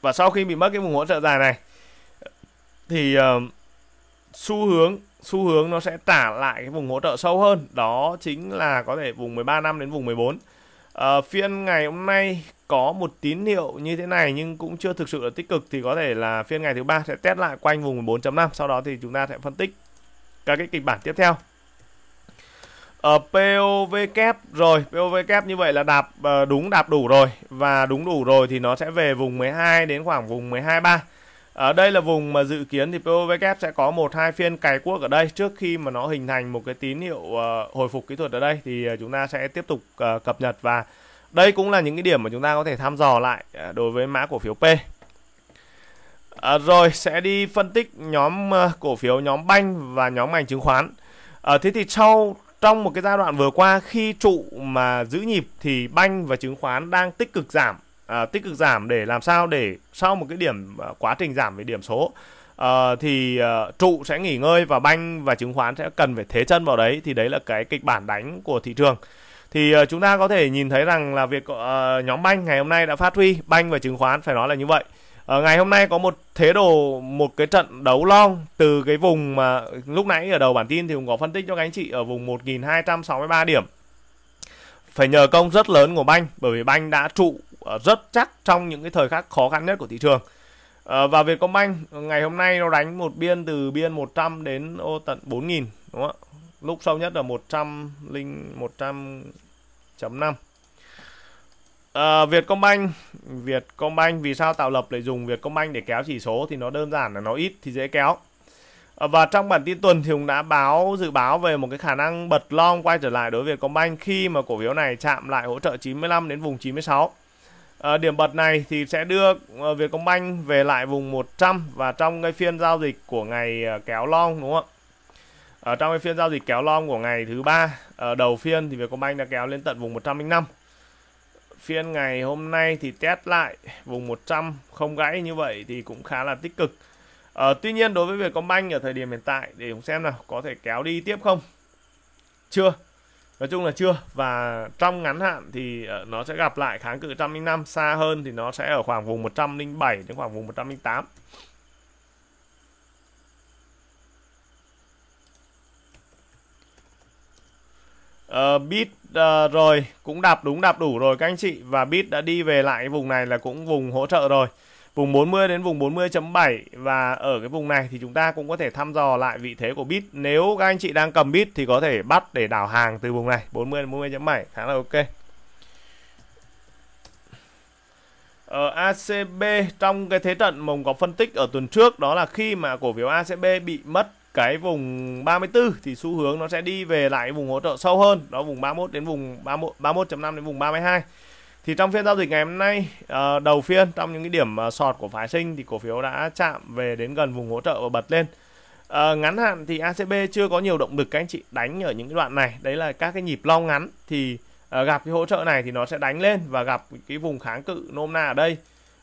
và sau khi bị mất cái vùng hỗ trợ dài này thì uh, xu hướng xu hướng nó sẽ trả lại cái vùng hỗ trợ sâu hơn đó chính là có thể vùng 13 năm đến vùng 14 uh, ờ, phiên ngày hôm nay có một tín hiệu như thế này nhưng cũng chưa thực sự là tích cực thì có thể là phiên ngày thứ ba sẽ test lại quanh vùng 14.5 sau đó thì chúng ta sẽ phân tích các cái kịch bản tiếp theo ở ờ, POV kép rồi, POV kép như vậy là đạp ờ, đúng đạp đủ rồi và đúng đủ rồi thì nó sẽ về vùng 12 đến khoảng vùng 12 3. Ở đây là vùng mà dự kiến thì POV kép sẽ có một hai phiên cày cuốc ở đây trước khi mà nó hình thành một cái tín hiệu ờ, hồi phục kỹ thuật ở đây thì chúng ta sẽ tiếp tục cập nhật và đây cũng là những cái điểm mà chúng ta có thể tham dò lại đối với mã cổ phiếu P. À, rồi sẽ đi phân tích nhóm cổ phiếu nhóm banh và nhóm ngành chứng khoán. À, thế thì sau trong một cái giai đoạn vừa qua khi trụ mà giữ nhịp thì banh và chứng khoán đang tích cực giảm à, tích cực giảm để làm sao để sau một cái điểm à, quá trình giảm về điểm số à, thì à, trụ sẽ nghỉ ngơi và banh và chứng khoán sẽ cần phải thế chân vào đấy thì đấy là cái kịch bản đánh của thị trường thì à, chúng ta có thể nhìn thấy rằng là việc à, nhóm banh ngày hôm nay đã phát huy banh và chứng khoán phải nói là như vậy ở ờ, ngày hôm nay có một thế đồ một cái trận đấu long từ cái vùng mà lúc nãy ở đầu bản tin thì cũng có phân tích cho các anh chị ở vùng 1263 điểm. Phải nhờ công rất lớn của Banh bởi vì Banh đã trụ ờ, rất chắc trong những cái thời khắc khó khăn nhất của thị trường. À, và Vietcombank ngày hôm nay nó đánh một biên từ biên 100 đến ô tận 4000 đúng không ạ? Lúc sâu nhất là 100 linh 100.5 À, Vietcombank Vietcombank vì sao tạo lập lại dùng Vietcombank để kéo chỉ số thì nó đơn giản là nó ít thì dễ kéo ờ, và trong bản tin tuần thì Hùng đã báo dự báo về một cái khả năng bật long quay trở lại đối với Vietcombank khi mà cổ phiếu này chạm lại hỗ trợ 95 đến vùng 96 à, ờ, điểm bật này thì sẽ đưa Vietcombank về lại vùng 100 và trong cái phiên giao dịch của ngày kéo long đúng không ạ ở trong cái phiên giao dịch kéo long của ngày thứ ba đầu phiên thì Vietcombank đã kéo lên tận vùng 105 phiên ngày hôm nay thì test lại vùng 100 không gãy như vậy thì cũng khá là tích cực à, tuy nhiên đối với Vietcombank ở thời điểm hiện tại để chúng xem nào có thể kéo đi tiếp không chưa nói chung là chưa và trong ngắn hạn thì ờ, nó sẽ gặp lại kháng cự 105 xa hơn thì nó sẽ ở khoảng vùng 107 đến khoảng vùng 108 Ờ, bit uh, rồi cũng đạp đúng đạp đủ rồi các anh chị và bit đã đi về lại cái vùng này là cũng vùng hỗ trợ rồi vùng 40 đến vùng 40.7 và ở cái vùng này thì chúng ta cũng có thể thăm dò lại vị thế của bit nếu các anh chị đang cầm bit thì có thể bắt để đảo hàng từ vùng này 40 đến 40.7 khá là ok ở ờ, ACB trong cái thế trận mà có phân tích ở tuần trước đó là khi mà cổ phiếu ACB bị mất cái vùng 34 thì xu hướng nó sẽ đi về lại vùng hỗ trợ sâu hơn đó vùng 31 đến vùng 31 31.5 đến vùng 32 thì trong phiên giao dịch ngày hôm nay ờ, đầu phiên trong những cái điểm ờ, sọt của phái sinh thì cổ phiếu đã chạm về đến gần vùng hỗ trợ và bật lên À, ngắn hạn thì ACB chưa có nhiều động lực các anh chị đánh ở những cái đoạn này đấy là các cái nhịp long ngắn thì gặp cái hỗ trợ này thì nó sẽ đánh lên và gặp cái vùng kháng cự nôm na ở đây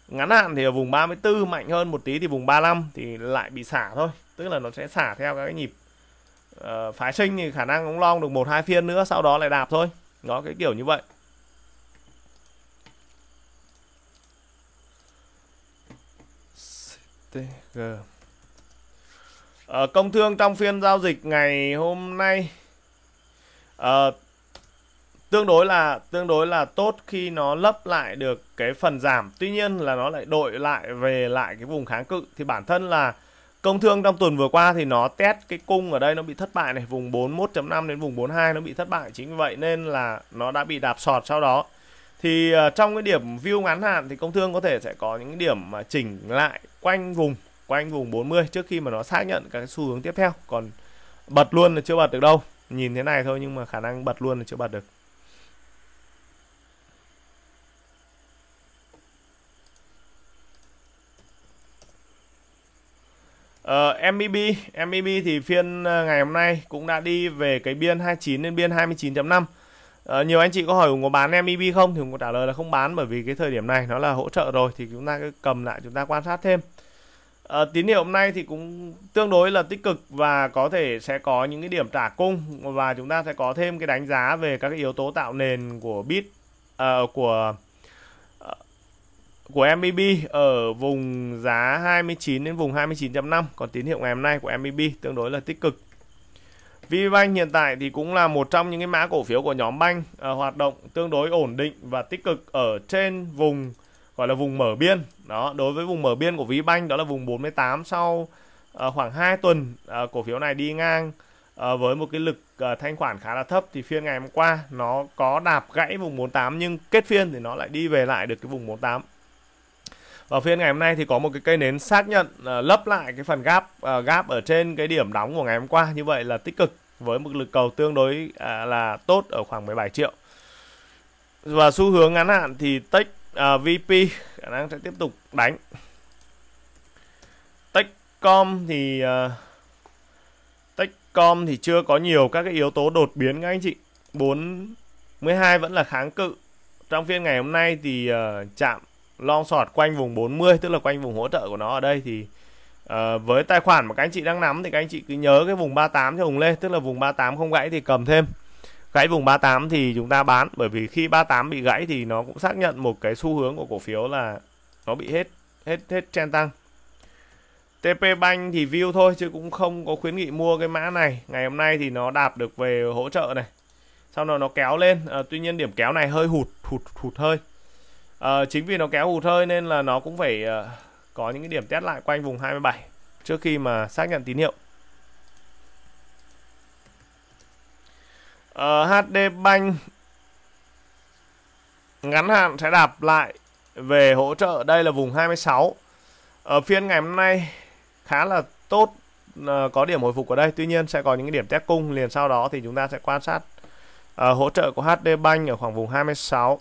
ngắn hạn thì ở vùng 34 mạnh hơn một tí thì vùng 35 thì lại bị xả thôi tức là nó sẽ xả theo các cái nhịp uh, phái sinh thì khả năng cũng long được một hai phiên nữa sau đó lại đạp thôi nó cái kiểu như vậy CTG uh, ờ, công thương trong phiên giao dịch ngày hôm nay uh, tương đối là tương đối là tốt khi nó lấp lại được cái phần giảm tuy nhiên là nó lại đội lại về lại cái vùng kháng cự thì bản thân là Công thương trong tuần vừa qua thì nó test cái cung ở đây nó bị thất bại này, vùng 41.5 đến vùng 42 nó bị thất bại chính vì vậy nên là nó đã bị đạp sọt sau đó. Thì ờ, trong cái điểm view ngắn hạn thì công thương có thể sẽ có những điểm mà chỉnh lại quanh vùng quanh vùng 40 trước khi mà nó xác nhận các xu hướng tiếp theo. Còn bật luôn là chưa bật được đâu. Nhìn thế này thôi nhưng mà khả năng bật luôn là chưa bật được. Uh, ờ, MEB, MEB thì phiên ờ, ngày hôm nay cũng đã đi về cái biên 29 đến biên 29.5. Uh, ờ, nhiều anh chị có hỏi Hùng có bán MEB không thì Hùng có trả lời là không bán bởi vì cái thời điểm này nó là hỗ trợ rồi thì chúng ta cứ cầm lại chúng ta quan sát thêm. Uh, tín hiệu hôm nay thì cũng tương đối là tích cực và có thể sẽ có những cái điểm trả cung và chúng ta sẽ có thêm cái đánh giá về các cái yếu tố tạo nền của bit uh, của của MBB ở vùng giá 29 đến vùng 29.5 còn tín hiệu ngày hôm nay của MBB tương đối là tích cực VBank hiện tại thì cũng là một trong những cái mã cổ phiếu của nhóm banh à, ờ, hoạt động tương đối ổn định và tích cực ở trên vùng gọi là vùng mở biên đó đối với vùng mở biên của VBank đó là vùng 48 sau à, khoảng 2 tuần à, cổ phiếu này đi ngang à, với một cái lực à, thanh khoản khá là thấp thì phiên ngày hôm qua nó có đạp gãy vùng 48 nhưng kết phiên thì nó lại đi về lại được cái vùng 48 và phiên ngày hôm nay thì có một cái cây nến xác nhận uh, lấp lại cái phần gap uh, à, gap ở trên cái điểm đóng của ngày hôm qua như vậy là tích cực với mức lực cầu tương đối uh, là tốt ở khoảng 17 triệu và xu hướng ngắn hạn thì tech uh, VP khả năng sẽ tiếp tục đánh Techcom thì uh, Techcom thì chưa có nhiều các cái yếu tố đột biến các anh chị 4 12 vẫn là kháng cự trong phiên ngày hôm nay thì uh, chạm long sọt quanh vùng 40 tức là quanh vùng hỗ trợ của nó ở đây thì uh, với tài khoản mà các anh chị đang nắm thì các anh chị cứ nhớ cái vùng 38 cho Hùng lên tức là vùng 38 không gãy thì cầm thêm gãy vùng 38 thì chúng ta bán bởi vì khi 38 bị gãy thì nó cũng xác nhận một cái xu hướng của cổ phiếu là nó bị hết hết hết chen tăng TP Bank thì view thôi chứ cũng không có khuyến nghị mua cái mã này ngày hôm nay thì nó đạp được về hỗ trợ này sau đó nó kéo lên à, tuy nhiên điểm kéo này hơi hụt hụt hụt hơi à, chính vì nó kéo hụt hơi nên là nó cũng phải à, có những cái điểm test lại quanh vùng 27 trước khi mà xác nhận tín hiệu à, ờ, HD Bank ngắn hạn sẽ đạp lại về hỗ trợ đây là vùng 26 ở phiên ngày hôm nay khá là tốt có điểm hồi phục ở đây tuy nhiên sẽ có những cái điểm test cung liền sau đó thì chúng ta sẽ quan sát uh, hỗ trợ của HD Bank ở khoảng vùng 26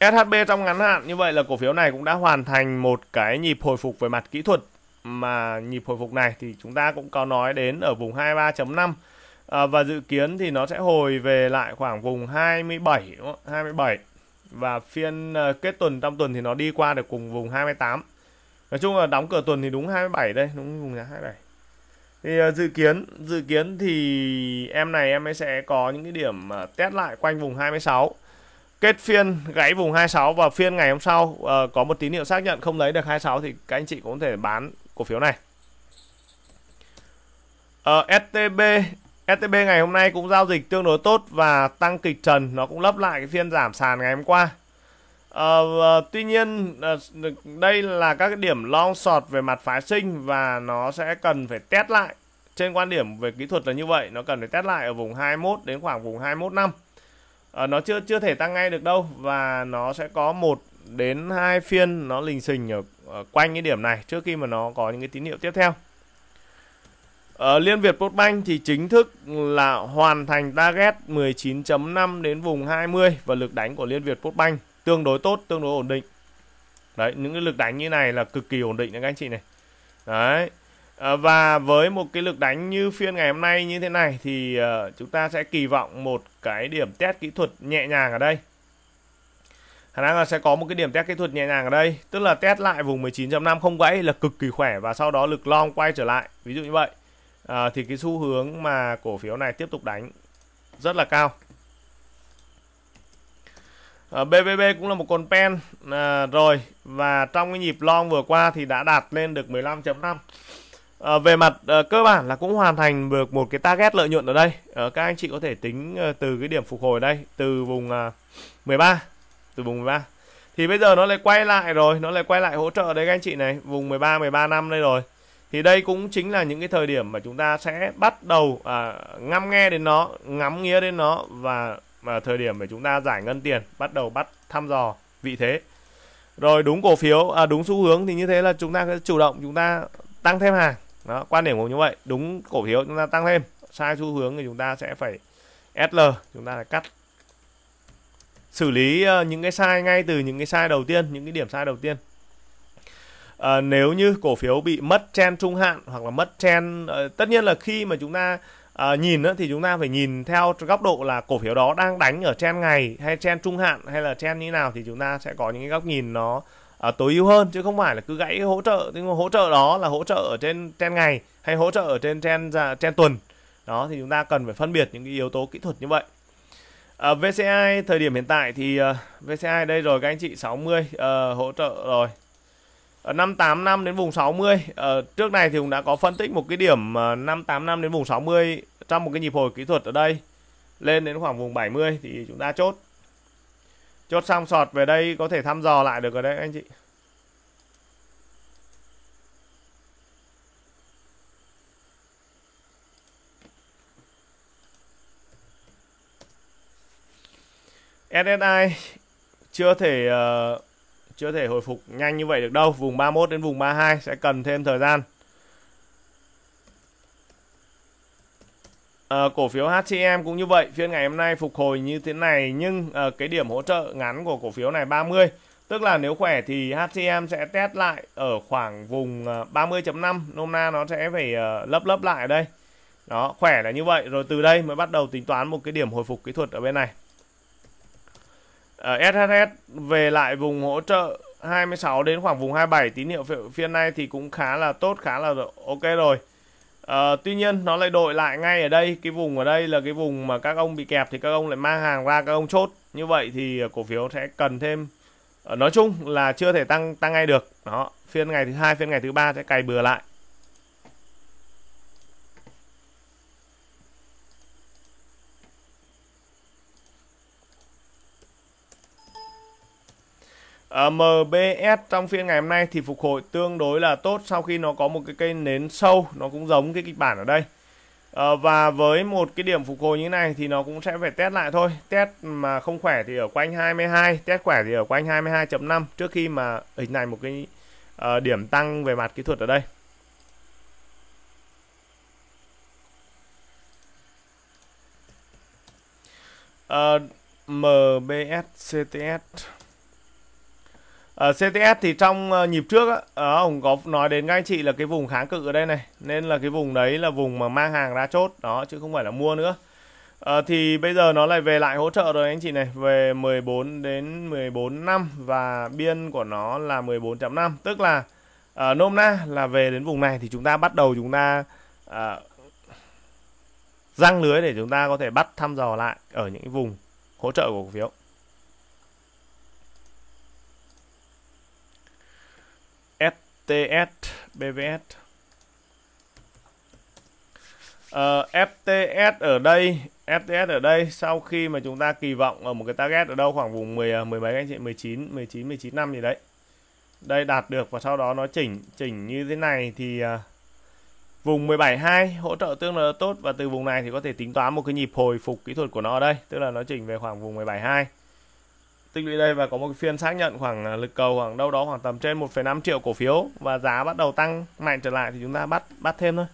SHB trong ngắn hạn như vậy là cổ phiếu này cũng đã hoàn thành một cái nhịp hồi phục về mặt kỹ thuật mà nhịp hồi phục này thì chúng ta cũng có nói đến ở vùng 23.5 à, và dự kiến thì nó sẽ hồi về lại khoảng vùng 27 27 và phiên ờ, kết tuần trong tuần thì nó đi qua được cùng vùng 28 nói chung là đóng cửa tuần thì đúng 27 đây đúng vùng giá 27 thì ờ, dự kiến dự kiến thì em này em ấy sẽ có những cái điểm ờ, test lại quanh vùng 26 kết phiên gãy vùng 26 và phiên ngày hôm sau uh, có một tín hiệu xác nhận không lấy được 26 thì các anh chị cũng có thể bán cổ phiếu này. Uh, ờ, STB STB ngày hôm nay cũng giao dịch tương đối tốt và tăng kịch trần nó cũng lấp lại cái phiên giảm sàn ngày hôm qua. Uh, uh, tuy nhiên uh, đây là các cái điểm long sọt về mặt phái sinh và nó sẽ cần phải test lại trên quan điểm về kỹ thuật là như vậy nó cần phải test lại ở vùng 21 đến khoảng vùng 21 năm Ờ, nó chưa chưa thể tăng ngay được đâu và nó sẽ có một đến hai phiên nó lình xình ở, ở quanh cái điểm này trước khi mà nó có những cái tín hiệu tiếp theo ở ờ, Liên Việt Postbank thì chính thức là hoàn thành target 19.5 đến vùng 20 và lực đánh của Liên Việt Postbank tương đối tốt, tương đối ổn định. Đấy, những cái lực đánh như này là cực kỳ ổn định đấy các anh chị này. Đấy. Ờ, và với một cái lực đánh như phiên ngày hôm nay như thế này thì ờ, chúng ta sẽ kỳ vọng một cái điểm test kỹ thuật nhẹ nhàng ở đây khả năng là sẽ có một cái điểm test kỹ thuật nhẹ nhàng ở đây tức là test lại vùng 19.5 không gãy là cực kỳ khỏe và sau đó lực long quay trở lại ví dụ như vậy ờ, thì cái xu hướng mà cổ phiếu này tiếp tục đánh rất là cao BBB cũng là một con pen rồi và trong cái nhịp long vừa qua thì đã đạt lên được 15.5 À, về mặt à, cơ bản là cũng hoàn thành được một cái target lợi nhuận ở đây. À, các anh chị có thể tính à, từ cái điểm phục hồi đây, từ vùng à, 13, từ vùng 13. Thì bây giờ nó lại quay lại rồi, nó lại quay lại hỗ trợ đấy các anh chị này, vùng 13 13 năm đây rồi. Thì đây cũng chính là những cái thời điểm mà chúng ta sẽ bắt đầu à, ngăm nghe đến nó, ngắm nghĩa đến nó và mà thời điểm để chúng ta giải ngân tiền, bắt đầu bắt thăm dò vị thế. Rồi đúng cổ phiếu, à, đúng xu hướng thì như thế là chúng ta sẽ chủ động chúng ta tăng thêm hàng đó quan điểm của như vậy đúng cổ phiếu chúng ta tăng thêm sai xu hướng thì chúng ta sẽ phải SL chúng ta phải cắt xử lý ờ, những cái sai ngay từ những cái sai đầu tiên những cái điểm sai đầu tiên à, nếu như cổ phiếu bị mất chen trung hạn hoặc là mất chen ờ, tất nhiên là khi mà chúng ta à, nhìn thì chúng ta phải nhìn theo góc độ là cổ phiếu đó đang đánh ở chen ngày hay chen trung hạn hay là chen như nào thì chúng ta sẽ có những cái góc nhìn nó à, tối ưu hơn chứ không phải là cứ gãy hỗ trợ nhưng hỗ trợ đó là hỗ trợ ở trên trend ngày hay hỗ trợ ở trên trend dạ, trend tuần đó thì chúng ta cần phải phân biệt những cái yếu tố kỹ thuật như vậy à, VCI thời điểm hiện tại thì uh, à, VCI đây rồi các anh chị 60 uh, ờ, hỗ trợ rồi ở ờ, 585 đến vùng 60 ở ờ, trước này thì cũng đã có phân tích một cái điểm 585 đến vùng 60 trong một cái nhịp hồi kỹ thuật ở đây lên đến khoảng vùng 70 thì chúng ta chốt chốt xong sọt về đây có thể thăm dò lại được rồi đấy anh chị SSI chưa thể uh, chưa thể hồi phục nhanh như vậy được đâu vùng 31 đến vùng 32 sẽ cần thêm thời gian Ờ, cổ phiếu HCM cũng như vậy, phiên ngày hôm nay phục hồi như thế này nhưng à, cái điểm hỗ trợ ngắn của cổ phiếu này 30, tức là nếu khỏe thì HCM sẽ test lại ở khoảng vùng 30.5, ờ, nôm na nó sẽ phải à, lấp lấp lại ở đây. Đó, khỏe là như vậy, rồi từ đây mới bắt đầu tính toán một cái điểm hồi phục kỹ thuật ở bên này. À, SHS về lại vùng hỗ trợ 26 đến khoảng vùng 27 tín hiệu phiên nay thì cũng khá là tốt, khá là ok rồi à, tuy nhiên nó lại đổi lại ngay ở đây cái vùng ở đây là cái vùng mà các ông bị kẹp thì các ông lại mang hàng ra các ông chốt như vậy thì ờ, cổ phiếu sẽ cần thêm ờ, nói chung là chưa thể tăng tăng ngay được đó phiên ngày thứ hai phiên ngày thứ ba sẽ cày bừa lại Ờ, MBS trong phiên ngày hôm nay thì phục hồi tương đối là tốt sau khi nó có một cái cây nến sâu nó cũng giống cái kịch bản ở đây à, và với một cái điểm phục hồi như này thì nó cũng sẽ phải test lại thôi test mà không khỏe thì ở quanh 22 test khỏe thì ở quanh 22.5 trước khi mà hình thành một cái uh, điểm tăng về mặt kỹ thuật ở đây uh, MBS CTS ở ờ, CTS thì trong ờ, nhịp trước á, ông ờ, có nói đến các anh chị là cái vùng kháng cự ở đây này Nên là cái vùng đấy là vùng mà mang hàng ra chốt Đó chứ không phải là mua nữa à, Thì bây giờ nó lại về lại hỗ trợ rồi anh chị này Về 14 đến 14 năm Và biên của nó là 14.5 Tức là à, nôm na là về đến vùng này Thì chúng ta bắt đầu chúng ta à, răng lưới để chúng ta có thể bắt thăm dò lại Ở những vùng hỗ trợ của cổ phiếu FTS BVS Uh, ờ, FTS ở đây FTS ở đây sau khi mà chúng ta kỳ vọng ở một cái target ở đâu khoảng vùng 10 à, mười mấy anh chị 19 19 19 năm gì đấy. Đây đạt được và sau đó nó chỉnh chỉnh như thế này thì uh, vùng 172 hỗ trợ tương đối tốt và từ vùng này thì có thể tính toán một cái nhịp hồi phục kỹ thuật của nó ở đây, tức là nó chỉnh về khoảng vùng 172 tích lũy đây và có một phiên xác nhận khoảng à, lực cầu khoảng đâu đó khoảng tầm trên 1,5 triệu cổ phiếu và giá bắt đầu tăng mạnh trở lại thì chúng ta bắt bắt thêm thôi.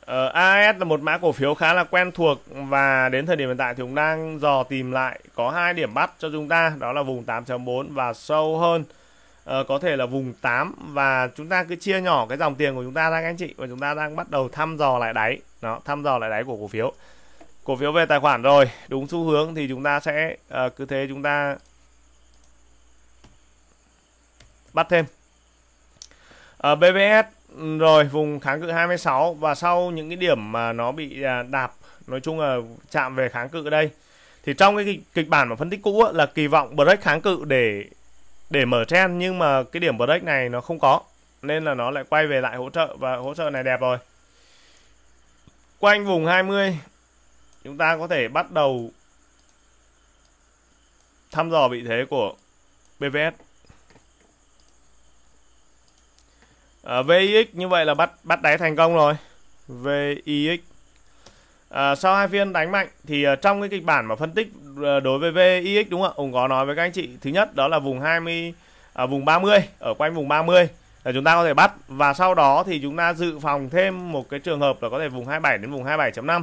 Uh, ờ, AS là một mã cổ phiếu khá là quen thuộc và đến thời điểm hiện tại thì cũng đang dò tìm lại có hai điểm bắt cho chúng ta đó là vùng 8.4 và sâu hơn uh, có thể là vùng 8 và chúng ta cứ chia nhỏ cái dòng tiền của chúng ta ra các anh chị và chúng ta đang bắt đầu thăm dò lại đáy nó thăm dò lại đáy của cổ phiếu cổ phiếu về tài khoản rồi đúng xu hướng thì chúng ta sẽ uh, cứ thế chúng ta bắt thêm ở ờ, uh, BVS ừ, rồi vùng kháng cự 26 và sau những cái điểm mà nó bị uh, đạp nói chung là chạm về kháng cự đây thì trong cái kịch, bản mà phân tích cũ á, là kỳ vọng break kháng cự để để mở trend nhưng mà cái điểm break này nó không có nên là nó lại quay về lại hỗ trợ và hỗ trợ này đẹp rồi quanh vùng 20 chúng ta có thể bắt đầu thăm dò vị thế của BVS à, VIX như vậy là bắt bắt đáy thành công rồi VIX À, sau hai phiên đánh mạnh thì ờ, trong cái kịch bản mà phân tích ờ, đối với VIX đúng không ạ? Ông có nói với các anh chị thứ nhất đó là vùng 20 à, vùng 30 ở quanh vùng 30 là chúng ta có thể bắt và sau đó thì chúng ta dự phòng thêm một cái trường hợp là có thể vùng 27 đến vùng 27.5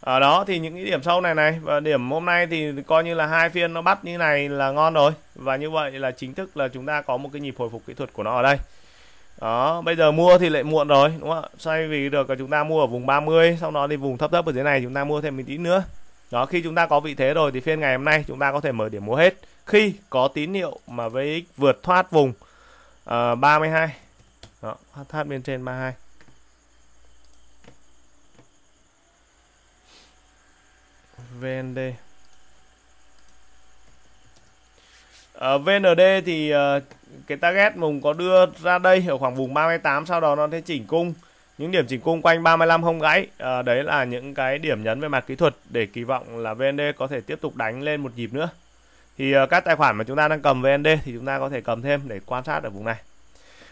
ở à, đó thì những cái điểm sâu này này và điểm hôm nay thì coi như là hai phiên nó bắt như này là ngon rồi và như vậy là chính thức là chúng ta có một cái nhịp hồi phục kỹ thuật của nó ở đây đó bây giờ mua thì lại muộn rồi đúng không ạ xoay vì được chúng ta mua ở vùng 30 sau đó đi vùng thấp thấp ở dưới này chúng ta mua thêm một tí nữa đó khi chúng ta có vị thế rồi thì phiên ngày hôm nay chúng ta có thể mở điểm mua hết khi có tín hiệu mà VX vượt thoát vùng uh, ờ, 32 đó thoát bên trên 32 VND uh, VND thì uh, cái target vùng có đưa ra đây ở khoảng vùng 38 sau đó nó sẽ chỉnh cung những điểm chỉnh cung quanh 35 không gãy à, đấy là những cái điểm nhấn về mặt kỹ thuật để kỳ vọng là VND có thể tiếp tục đánh lên một nhịp nữa thì à, các tài khoản mà chúng ta đang cầm VND thì chúng ta có thể cầm thêm để quan sát ở vùng này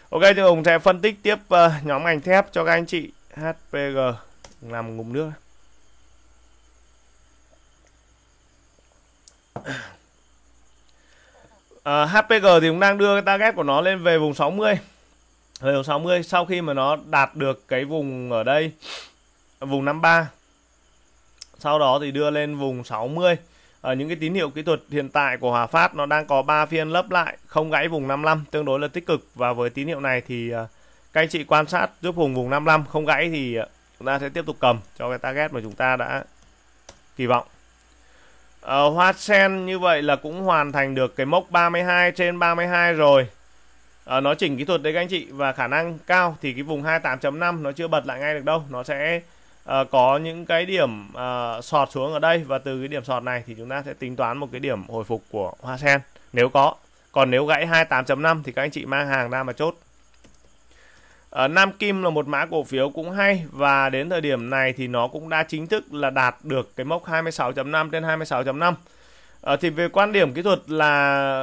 Ok thì Hùng sẽ phân tích tiếp uh, nhóm ngành thép cho các anh chị HPG làm ngụm nước à, ờ, HPG thì cũng đang đưa cái target của nó lên về vùng 60 về vùng 60 sau khi mà nó đạt được cái vùng ở đây vùng 53 sau đó thì đưa lên vùng 60 ở ờ, những cái tín hiệu kỹ thuật hiện tại của Hòa Phát nó đang có 3 phiên lấp lại không gãy vùng 55 tương đối là tích cực và với tín hiệu này thì ờ, các anh chị quan sát giúp vùng vùng 55 không gãy thì chúng ta sẽ tiếp tục cầm cho cái target mà chúng ta đã kỳ vọng uh, hoa sen như vậy là cũng hoàn thành được cái mốc 32 trên 32 rồi uh, nó chỉnh kỹ thuật đấy các anh chị và khả năng cao thì cái vùng 28.5 nó chưa bật lại ngay được đâu nó sẽ uh, có những cái điểm uh, sọt xuống ở đây và từ cái điểm sọt này thì chúng ta sẽ tính toán một cái điểm hồi phục của hoa sen nếu có còn nếu gãy 28.5 thì các anh chị mang hàng ra mà chốt Uh, Nam Kim là một mã cổ phiếu cũng hay và đến thời điểm này thì nó cũng đã chính thức là đạt được cái mốc 26.5 trên 26.5. Uh, ờ, thì về quan điểm kỹ thuật là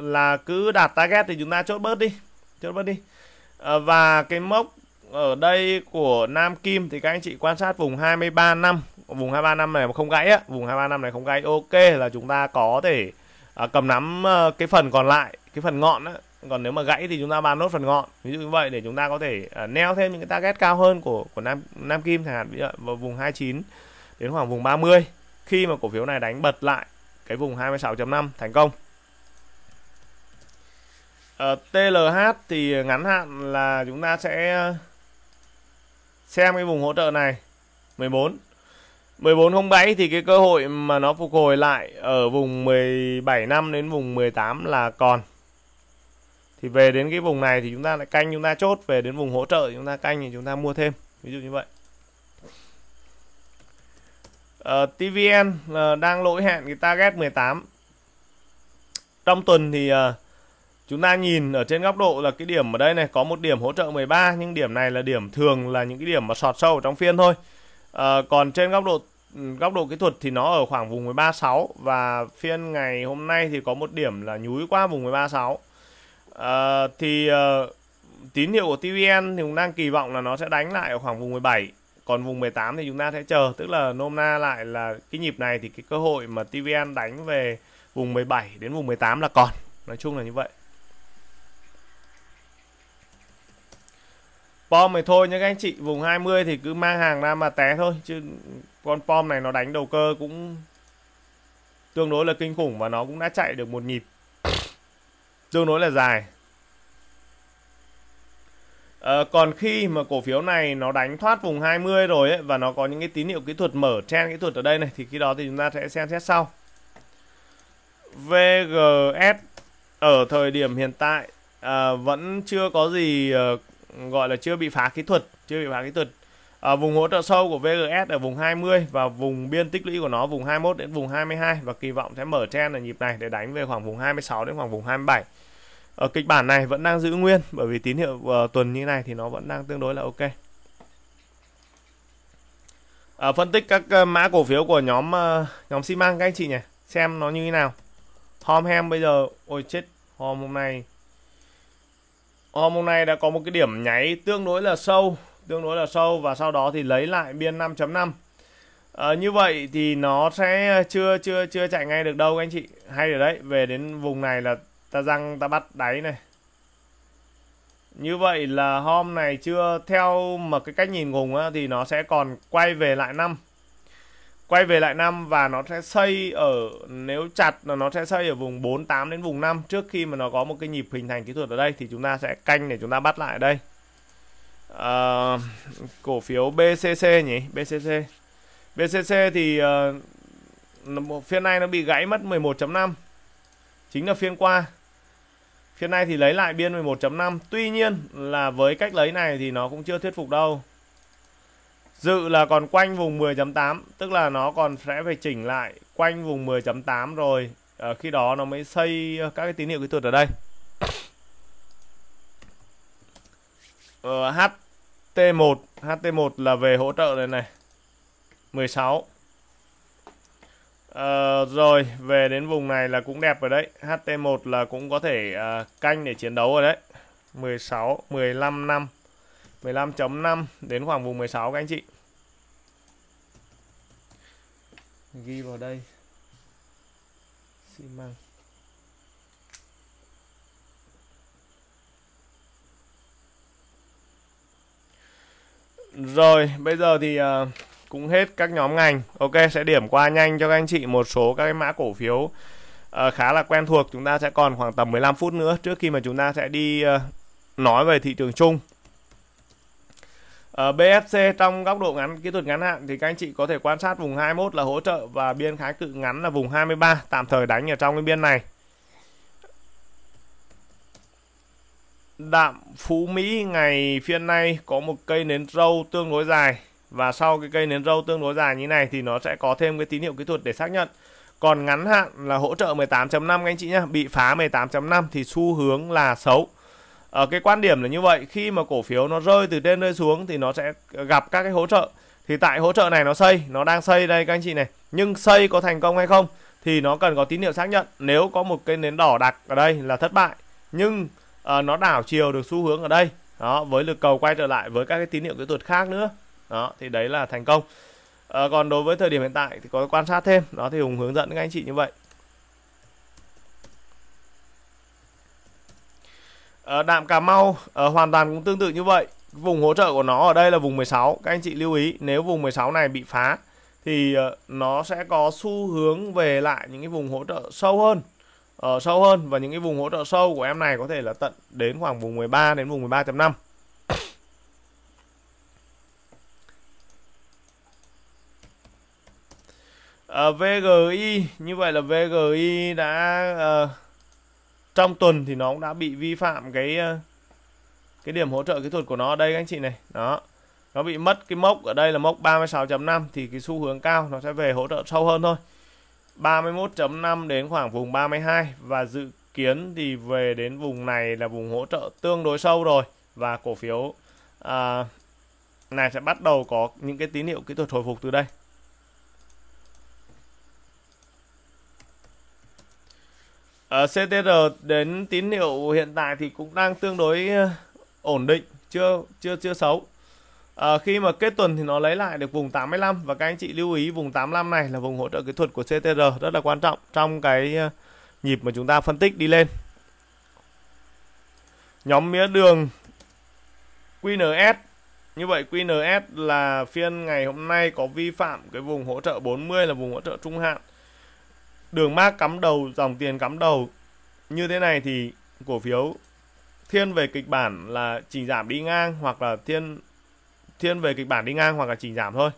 là cứ đạt target thì chúng ta chốt bớt đi, chốt bớt đi. Uh, và cái mốc ở đây của Nam Kim thì các anh chị quan sát vùng 23 năm, vùng 23 năm này mà không gãy á, vùng 23 năm này không gãy ok là chúng ta có thể uh, cầm nắm cái phần còn lại, cái phần ngọn á còn nếu mà gãy thì chúng ta bán nốt phần ngọn ví dụ như vậy để chúng ta có thể uh, neo thêm những cái target cao hơn của của nam nam kim chẳng hạn vào vùng 29 đến khoảng vùng 30 khi mà cổ phiếu này đánh bật lại cái vùng 26.5 thành công ở uh, TLH thì ngắn hạn là chúng ta sẽ xem cái vùng hỗ trợ này 14 1407 thì cái cơ hội mà nó phục hồi lại ở vùng 17 năm đến vùng 18 là còn thì về đến cái vùng này thì chúng ta lại canh chúng ta chốt về đến vùng hỗ trợ chúng ta canh thì chúng ta mua thêm ví dụ như vậy uh, ờ, TVN uh, ờ, đang lỗi hẹn cái target 18 trong tuần thì uh, chúng ta nhìn ở trên góc độ là cái điểm ở đây này có một điểm hỗ trợ 13 nhưng điểm này là điểm thường là những cái điểm mà sọt sâu trong phiên thôi à, còn trên góc độ ừ, góc độ kỹ thuật thì nó ở khoảng vùng 136 và phiên ngày hôm nay thì có một điểm là nhúi qua vùng 136 Ờ, thì à, tín hiệu của TVN thì cũng đang kỳ vọng là nó sẽ đánh lại ở khoảng vùng 17 còn vùng 18 thì chúng ta sẽ chờ tức là nôm na lại là cái nhịp này thì cái cơ hội mà TVN đánh về vùng 17 đến vùng 18 là còn nói chung là như vậy Pom thì thôi nhưng các anh chị vùng 20 thì cứ mang hàng ra mà té thôi chứ con pom này nó đánh đầu cơ cũng tương đối là kinh khủng và nó cũng đã chạy được một nhịp tương đối là dài à, còn khi mà cổ phiếu này nó đánh thoát vùng 20 rồi ấy, và nó có những cái tín hiệu kỹ thuật mở trend kỹ thuật ở đây này thì khi đó thì chúng ta sẽ xem xét sau VGS ở thời điểm hiện tại à, vẫn chưa có gì à, gọi là chưa bị phá kỹ thuật chưa bị phá kỹ thuật ở à, vùng hỗ trợ sâu của VGS ở vùng 20 và vùng biên tích lũy của nó vùng 21 đến vùng 22 và kỳ vọng sẽ mở trend ở nhịp này để đánh về khoảng vùng 26 đến khoảng vùng 27. Ở ờ, kịch bản này vẫn đang giữ nguyên bởi vì tín hiệu uh, tuần như này thì nó vẫn đang tương đối là ok. ở à, phân tích các uh, mã cổ phiếu của nhóm uh, nhóm xi măng các anh chị nhỉ, xem nó như thế nào. Hom hem bây giờ ôi chết, hôm hôm nay hôm hôm nay đã có một cái điểm nháy tương đối là sâu tương đối là sâu và sau đó thì lấy lại biên 5.5 à, ờ, như vậy thì nó sẽ chưa chưa chưa chạy ngay được đâu anh chị hay rồi đấy về đến vùng này là ta răng ta bắt đáy này như vậy là hôm này chưa theo một cái cách nhìn cùng á, thì nó sẽ còn quay về lại năm quay về lại năm và nó sẽ xây ở nếu chặt là nó sẽ xây ở vùng 48 đến vùng 5 trước khi mà nó có một cái nhịp hình thành kỹ thuật ở đây thì chúng ta sẽ canh để chúng ta bắt lại ở đây uh, cổ phiếu BCC nhỉ BCC BCC thì uh, phiên này nó bị gãy mất 11.5 chính là phiên qua phiên nay thì lấy lại biên 11.5 tuy nhiên là với cách lấy này thì nó cũng chưa thuyết phục đâu dự là còn quanh vùng 10.8 tức là nó còn sẽ phải chỉnh lại quanh vùng 10.8 rồi à, khi đó nó mới xây các cái tín hiệu kỹ thuật ở đây ờ, H T1 HT1 là về hỗ trợ này này 16 à, ờ, rồi về đến vùng này là cũng đẹp rồi đấy HT1 là cũng có thể à, canh để chiến đấu rồi đấy 16 15 năm 15.5 đến khoảng vùng 16 các anh chị ghi vào đây xi măng Rồi, bây giờ thì uh, cũng hết các nhóm ngành. Ok, sẽ điểm qua nhanh cho các anh chị một số các cái mã cổ phiếu uh, khá là quen thuộc. Chúng ta sẽ còn khoảng tầm 15 phút nữa trước khi mà chúng ta sẽ đi uh, nói về thị trường chung. Uh, BSC trong góc độ ngắn kỹ thuật ngắn hạn thì các anh chị có thể quan sát vùng 21 là hỗ trợ và biên kháng cự ngắn là vùng 23 tạm thời đánh ở trong cái biên này Đạm Phú Mỹ ngày phiên nay có một cây nến râu tương đối dài và sau cái cây nến râu tương đối dài như này thì nó sẽ có thêm cái tín hiệu kỹ thuật để xác nhận. Còn ngắn hạn là hỗ trợ 18.5 anh chị nhé, bị phá 18.5 thì xu hướng là xấu. Ở ờ, cái quan điểm là như vậy, khi mà cổ phiếu nó rơi từ trên rơi xuống thì nó sẽ gặp các cái hỗ trợ. Thì tại hỗ trợ này nó xây, nó đang xây đây các anh chị này. Nhưng xây có thành công hay không thì nó cần có tín hiệu xác nhận. Nếu có một cái nến đỏ đặc ở đây là thất bại. Nhưng Ờ, nó đảo chiều được xu hướng ở đây đó với lực cầu quay trở lại với các cái tín hiệu kỹ thuật khác nữa đó thì đấy là thành công à, còn đối với thời điểm hiện tại thì có quan sát thêm đó thì hùng hướng dẫn các anh chị như vậy à, đạm cà mau à, hoàn toàn cũng tương tự như vậy vùng hỗ trợ của nó ở đây là vùng 16 các anh chị lưu ý nếu vùng 16 này bị phá thì nó sẽ có xu hướng về lại những cái vùng hỗ trợ sâu hơn uh, sâu hơn và những cái vùng hỗ trợ sâu của em này có thể là tận đến khoảng vùng 13 đến vùng 13.5 uh, VGI như vậy là VGI đã uh, trong tuần thì nó cũng đã bị vi phạm cái uh, cái điểm hỗ trợ kỹ thuật của nó ở đây các anh chị này đó nó bị mất cái mốc ở đây là mốc 36.5 thì cái xu hướng cao nó sẽ về hỗ trợ sâu hơn thôi 31.5 đến khoảng vùng 32 và dự kiến thì về đến vùng này là vùng hỗ trợ tương đối sâu rồi và cổ phiếu à, này sẽ bắt đầu có những cái tín hiệu kỹ thuật hồi phục từ đây. À, ờ, CTR đến tín hiệu hiện tại thì cũng đang tương đối ờ, ổn định, chưa chưa chưa xấu. À, khi mà kết tuần thì nó lấy lại được vùng 85 và các anh chị lưu ý vùng 85 này là vùng hỗ trợ kỹ thuật của CTR rất là quan trọng trong cái ờ, nhịp mà chúng ta phân tích đi lên. Nhóm mía đường QNS như vậy QNS là phiên ngày hôm nay có vi phạm cái vùng hỗ trợ 40 là vùng hỗ trợ trung hạn. Đường mác cắm đầu, dòng tiền cắm đầu như thế này thì cổ phiếu thiên về kịch bản là chỉ giảm đi ngang hoặc là thiên thiên về kịch bản đi ngang hoặc là chỉnh giảm thôi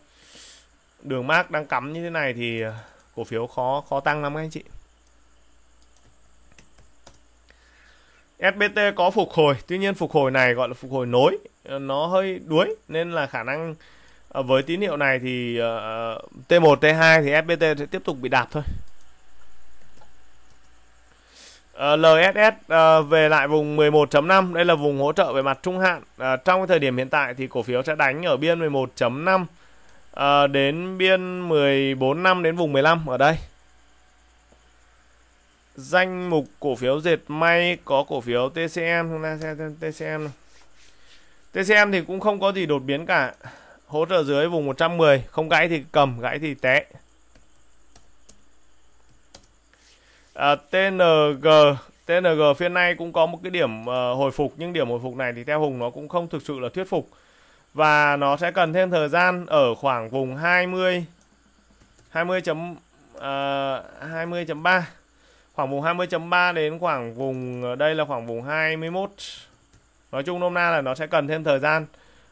đường mark đang cắm như thế này thì ờ, cổ phiếu khó khó tăng lắm các anh chị SBT có phục hồi tuy nhiên phục hồi này gọi là phục hồi nối ờ, nó hơi đuối nên là khả năng ờ, với tín hiệu này thì T1 T2 thì SBT sẽ tiếp tục bị đạp thôi Ờ, LSS ờ, về lại vùng 11.5 đây là vùng hỗ trợ về mặt trung hạn ờ, trong cái thời điểm hiện tại thì cổ phiếu sẽ đánh ở biên 11.5 à, đến biên 14 năm đến vùng 15 ở đây danh mục cổ phiếu dệt may có cổ phiếu TCM chúng ta xem TCM này. TCM thì cũng không có gì đột biến cả hỗ trợ dưới vùng 110 không gãy thì cầm gãy thì té À, TNG TNG phiên nay cũng có một cái điểm uh, hồi phục nhưng điểm hồi phục này thì theo Hùng nó cũng không thực sự là thuyết phục và nó sẽ cần thêm thời gian ở khoảng vùng 20 20. Chấm, uh, ờ, 20.3 khoảng vùng 20.3 đến khoảng vùng đây là khoảng vùng 21 nói chung nôm na là nó sẽ cần thêm thời gian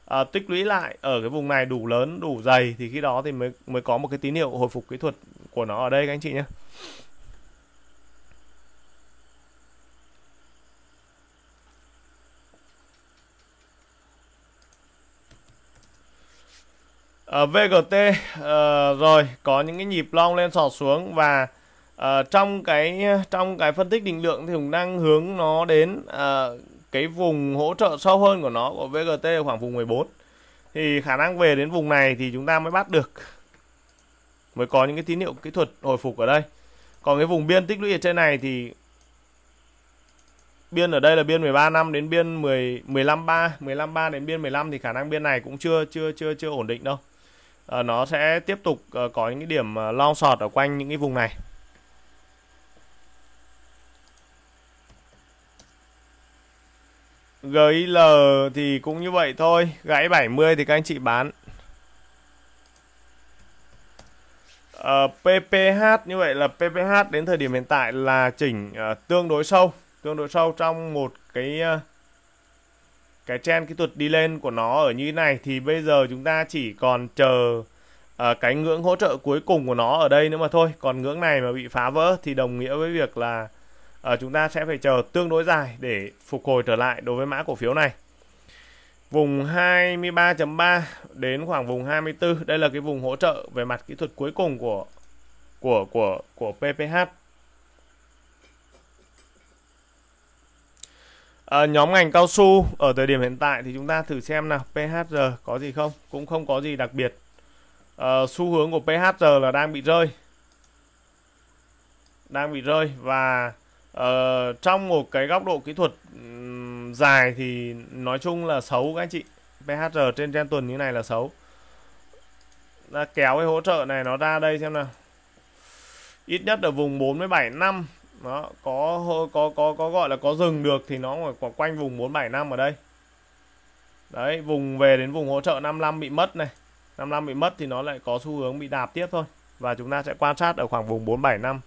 à, tích lũy lại ở cái vùng này đủ lớn đủ dày thì khi đó thì mới mới có một cái tín hiệu hồi phục kỹ thuật của nó ở đây các anh chị nhé ở ờ, VGT uh, ờ, rồi có những cái nhịp long lên sọt xuống và uh, trong cái trong cái phân tích định lượng thì Hùng đang hướng nó đến uh, cái vùng hỗ trợ sâu hơn của nó của VGT khoảng vùng 14 thì khả năng về đến vùng này thì chúng ta mới bắt được mới có những cái tín hiệu kỹ thuật hồi phục ở đây còn cái vùng biên tích lũy ở trên này thì biên ở đây là biên 13 năm đến biên 10 15 3, 15 3 đến biên 15 thì khả năng biên này cũng chưa chưa chưa chưa ổn định đâu. Ờ, nó sẽ tiếp tục ờ, có những cái điểm uh, long sọt ở quanh những cái vùng này GIL thì cũng như vậy thôi gãy 70 thì các anh chị bán uh, PPH như vậy là PPH đến thời điểm hiện tại là chỉnh uh, tương đối sâu tương đối sâu trong một cái uh, cái trend kỹ thuật đi lên của nó ở như thế này thì bây giờ chúng ta chỉ còn chờ à, cái ngưỡng hỗ trợ cuối cùng của nó ở đây nữa mà thôi còn ngưỡng này mà bị phá vỡ thì đồng nghĩa với việc là à, chúng ta sẽ phải chờ tương đối dài để phục hồi trở lại đối với mã cổ phiếu này vùng 23.3 đến khoảng vùng 24 đây là cái vùng hỗ trợ về mặt kỹ thuật cuối cùng của của của của PPH À, nhóm ngành cao su ở thời điểm hiện tại thì chúng ta thử xem nào PHR có gì không cũng không có gì đặc biệt à, xu hướng của PHR là đang bị rơi đang bị rơi và uh, trong một cái góc độ kỹ thuật um, dài thì nói chung là xấu các anh chị PHR trên gen tuần như này là xấu ra kéo cái hỗ trợ này nó ra đây xem nào ít nhất ở vùng 47 năm nó có có có có gọi là có dừng được thì nó phải quanh vùng 475 ở đây đấy vùng về đến vùng hỗ trợ 55 bị mất này 55 bị mất thì nó lại có xu hướng bị đạp tiếp thôi và chúng ta sẽ quan sát ở khoảng vùng 475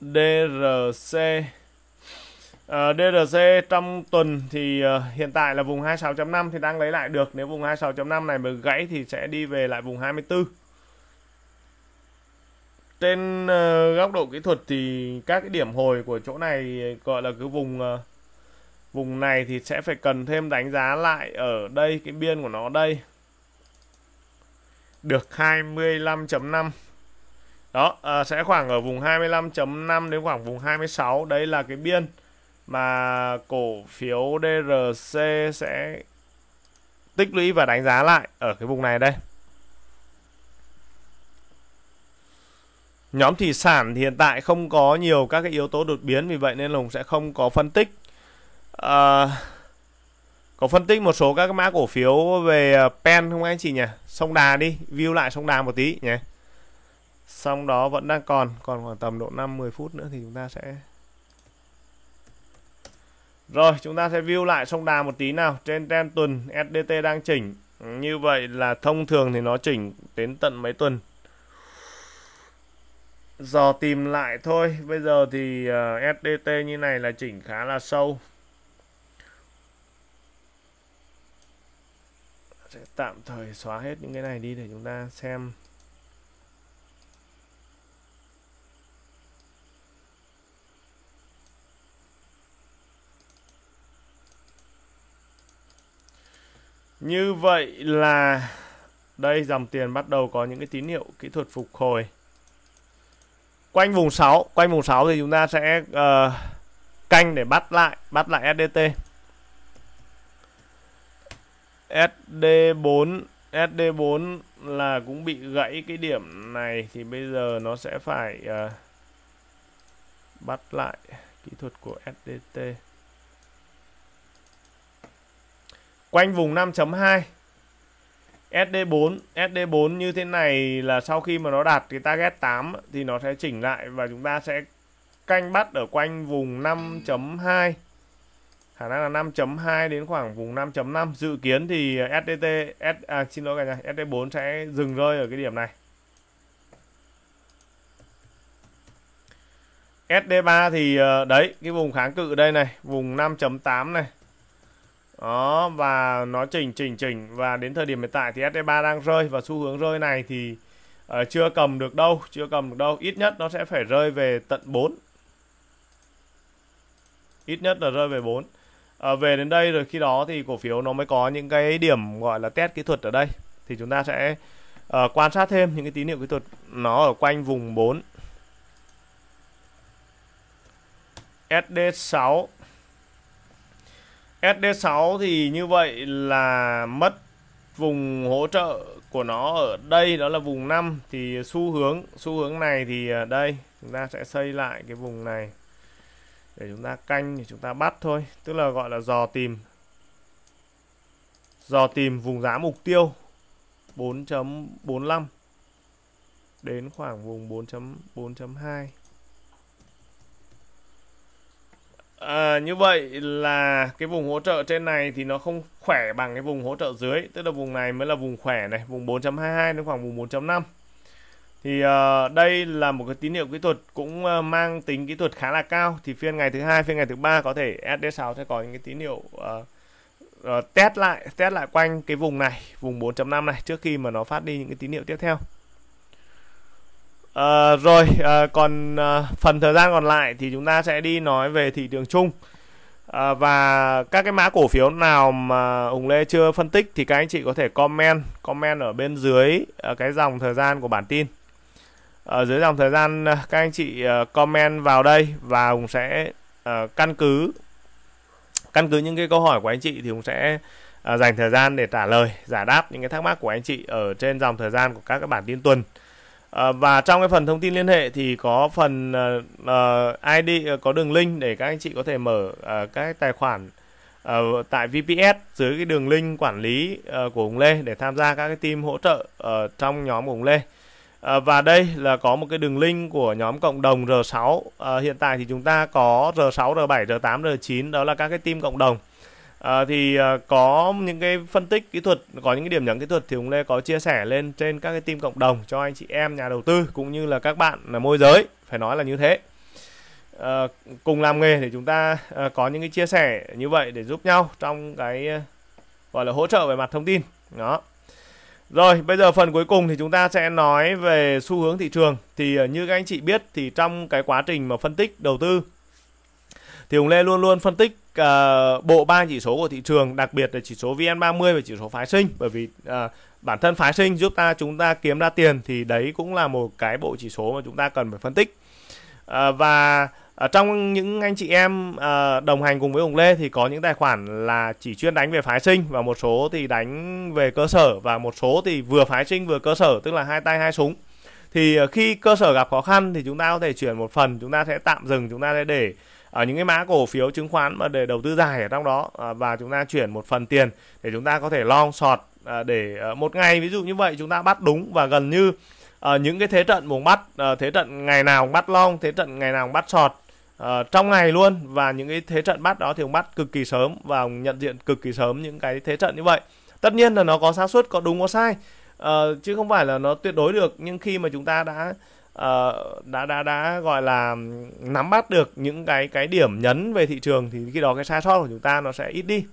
DRC Ờ, DRC trong tuần thì ờ, hiện tại là vùng 26.5 thì đang lấy lại được nếu vùng 26.5 này mà gãy thì sẽ đi về lại vùng 24 trên ờ, góc độ kỹ thuật thì các cái điểm hồi của chỗ này gọi là cái vùng vùng này thì sẽ phải cần thêm đánh giá lại ở đây cái biên của nó đây được 25.5 đó sẽ khoảng ở vùng 25.5 đến khoảng vùng 26 đấy là cái biên mà cổ phiếu DRC sẽ tích lũy và đánh giá lại ở cái vùng này đây. Nhóm thủy sản thì hiện tại không có nhiều các cái yếu tố đột biến vì vậy nên Lùng sẽ không có phân tích. À, có phân tích một số các cái mã cổ phiếu về ờ, pen không anh chị nhỉ? Sông Đà đi, view lại Sông Đà một tí nhé. Xong đó vẫn đang còn, còn khoảng tầm độ 5-10 phút nữa thì chúng ta sẽ rồi chúng ta sẽ view lại sông đà một tí nào Trên tem tuần SDT đang chỉnh Như vậy là thông thường thì nó chỉnh đến tận mấy tuần Dò tìm lại thôi Bây giờ thì ờ, SDT như này là chỉnh khá là sâu sẽ tạm thời xóa hết những cái này đi để chúng ta xem Như vậy là đây dòng tiền bắt đầu có những cái tín hiệu kỹ thuật phục hồi. Quanh vùng 6, quanh vùng 6 thì chúng ta sẽ uh, canh để bắt lại, bắt lại SDT. SD4 SD4 là cũng bị gãy cái điểm này thì bây giờ nó sẽ phải uh, bắt lại kỹ thuật của SDT. quanh vùng 5.2 SD4 SD4 như thế này là sau khi mà nó đạt cái target 8 thì nó sẽ chỉnh lại và chúng ta sẽ canh bắt ở quanh vùng 5.2 khả năng là 5.2 đến khoảng vùng 5.5 dự kiến thì SDT S, à, xin lỗi cả nhà SD4 sẽ dừng rơi ở cái điểm này SD3 thì ờ, đấy cái vùng kháng cự đây này vùng 5.8 này đó và nó chỉnh chỉnh chỉnh và đến thời điểm hiện tại thì SD3 e đang rơi và xu hướng rơi này thì uh, chưa cầm được đâu chưa cầm được đâu ít nhất nó sẽ phải rơi về tận 4 ít nhất là rơi về 4 à, ờ, về đến đây rồi khi đó thì cổ phiếu nó mới có những cái điểm gọi là test kỹ thuật ở đây thì chúng ta sẽ uh, quan sát thêm những cái tín hiệu kỹ thuật nó ở quanh vùng 4 SD6 SD6 thì như vậy là mất vùng hỗ trợ của nó ở đây đó là vùng 5 thì xu hướng xu hướng này thì à, đây chúng ta sẽ xây lại cái vùng này để chúng ta canh để chúng ta bắt thôi tức là gọi là dò tìm dò tìm vùng giá mục tiêu 4.45 đến khoảng vùng 4.4.2 à, như vậy là cái vùng hỗ trợ trên này thì nó không khỏe bằng cái vùng hỗ trợ dưới tức là vùng này mới là vùng khỏe này vùng 4.22 đến khoảng vùng 4.5 thì uh, đây là một cái tín hiệu kỹ thuật cũng uh, mang tính kỹ thuật khá là cao thì phiên ngày thứ hai phiên ngày thứ ba có thể SD6 sẽ có những cái tín hiệu uh, uh, test lại test lại quanh cái vùng này vùng 4.5 này trước khi mà nó phát đi những cái tín hiệu tiếp theo Ờ, rồi à, còn à, phần thời gian còn lại thì chúng ta sẽ đi nói về thị trường chung à, và các cái mã cổ phiếu nào mà Hùng Lê chưa phân tích thì các anh chị có thể comment comment ở bên dưới à, cái dòng thời gian của bản tin ở dưới dòng thời gian các anh chị comment vào đây và Hùng sẽ căn cứ căn cứ những cái câu hỏi của anh chị thì Hùng sẽ dành thời gian để trả lời giải đáp những cái thắc mắc của anh chị ở trên dòng thời gian của các cái bản tin tuần Ờ, và trong cái phần thông tin liên hệ thì có phần uh, ờ, ờ, ID có đường link để các anh chị có thể mở uh, các tài khoản uh, tại VPS dưới cái đường link quản lý uh, của Hùng Lê để tham gia các cái team hỗ trợ uh, trong nhóm của Hùng Lê. Uh, và đây là có một cái đường link của nhóm cộng đồng R6. Uh, hiện tại thì chúng ta có R6, R7, R8, R9 đó là các cái team cộng đồng à, thì à, có những cái phân tích kỹ thuật có những cái điểm nhấn kỹ thuật thì ông Lê có chia sẻ lên trên các cái team cộng đồng cho anh chị em nhà đầu tư cũng như là các bạn là môi giới phải nói là như thế à, cùng làm nghề để chúng ta à, có những cái chia sẻ như vậy để giúp nhau trong cái gọi là hỗ trợ về mặt thông tin đó rồi bây giờ phần cuối cùng thì chúng ta sẽ nói về xu hướng thị trường thì à, như các anh chị biết thì trong cái quá trình mà phân tích đầu tư thì ông Lê luôn luôn phân tích uh, bộ ba chỉ số của thị trường đặc biệt là chỉ số VN30 và chỉ số phái sinh bởi vì uh, bản thân phái sinh giúp ta chúng ta kiếm ra tiền thì đấy cũng là một cái bộ chỉ số mà chúng ta cần phải phân tích uh, và ở trong những anh chị em uh, đồng hành cùng với Hùng Lê thì có những tài khoản là chỉ chuyên đánh về phái sinh và một số thì đánh về cơ sở và một số thì vừa phái sinh vừa cơ sở tức là hai tay hai súng thì khi cơ sở gặp khó khăn thì chúng ta có thể chuyển một phần chúng ta sẽ tạm dừng chúng ta sẽ để ở những cái mã cổ phiếu chứng khoán mà để đầu tư dài ở trong đó à, và chúng ta chuyển một phần tiền để chúng ta có thể long sọt à, để à, một ngày ví dụ như vậy chúng ta bắt đúng và gần như à, những cái thế trận muốn bắt thế trận ngày nào bắt long thế trận ngày nào bắt sọt trong ngày luôn và những cái thế trận bắt đó thì bắt cực kỳ sớm và nhận diện cực kỳ sớm những cái thế trận như vậy tất nhiên là nó có xác suất có đúng có sai chứ không phải là nó tuyệt đối được nhưng khi mà chúng ta đã Ờ, đã đã đã gọi là nắm bắt được những cái cái điểm nhấn về thị trường thì khi đó cái sai sót của chúng ta nó sẽ ít đi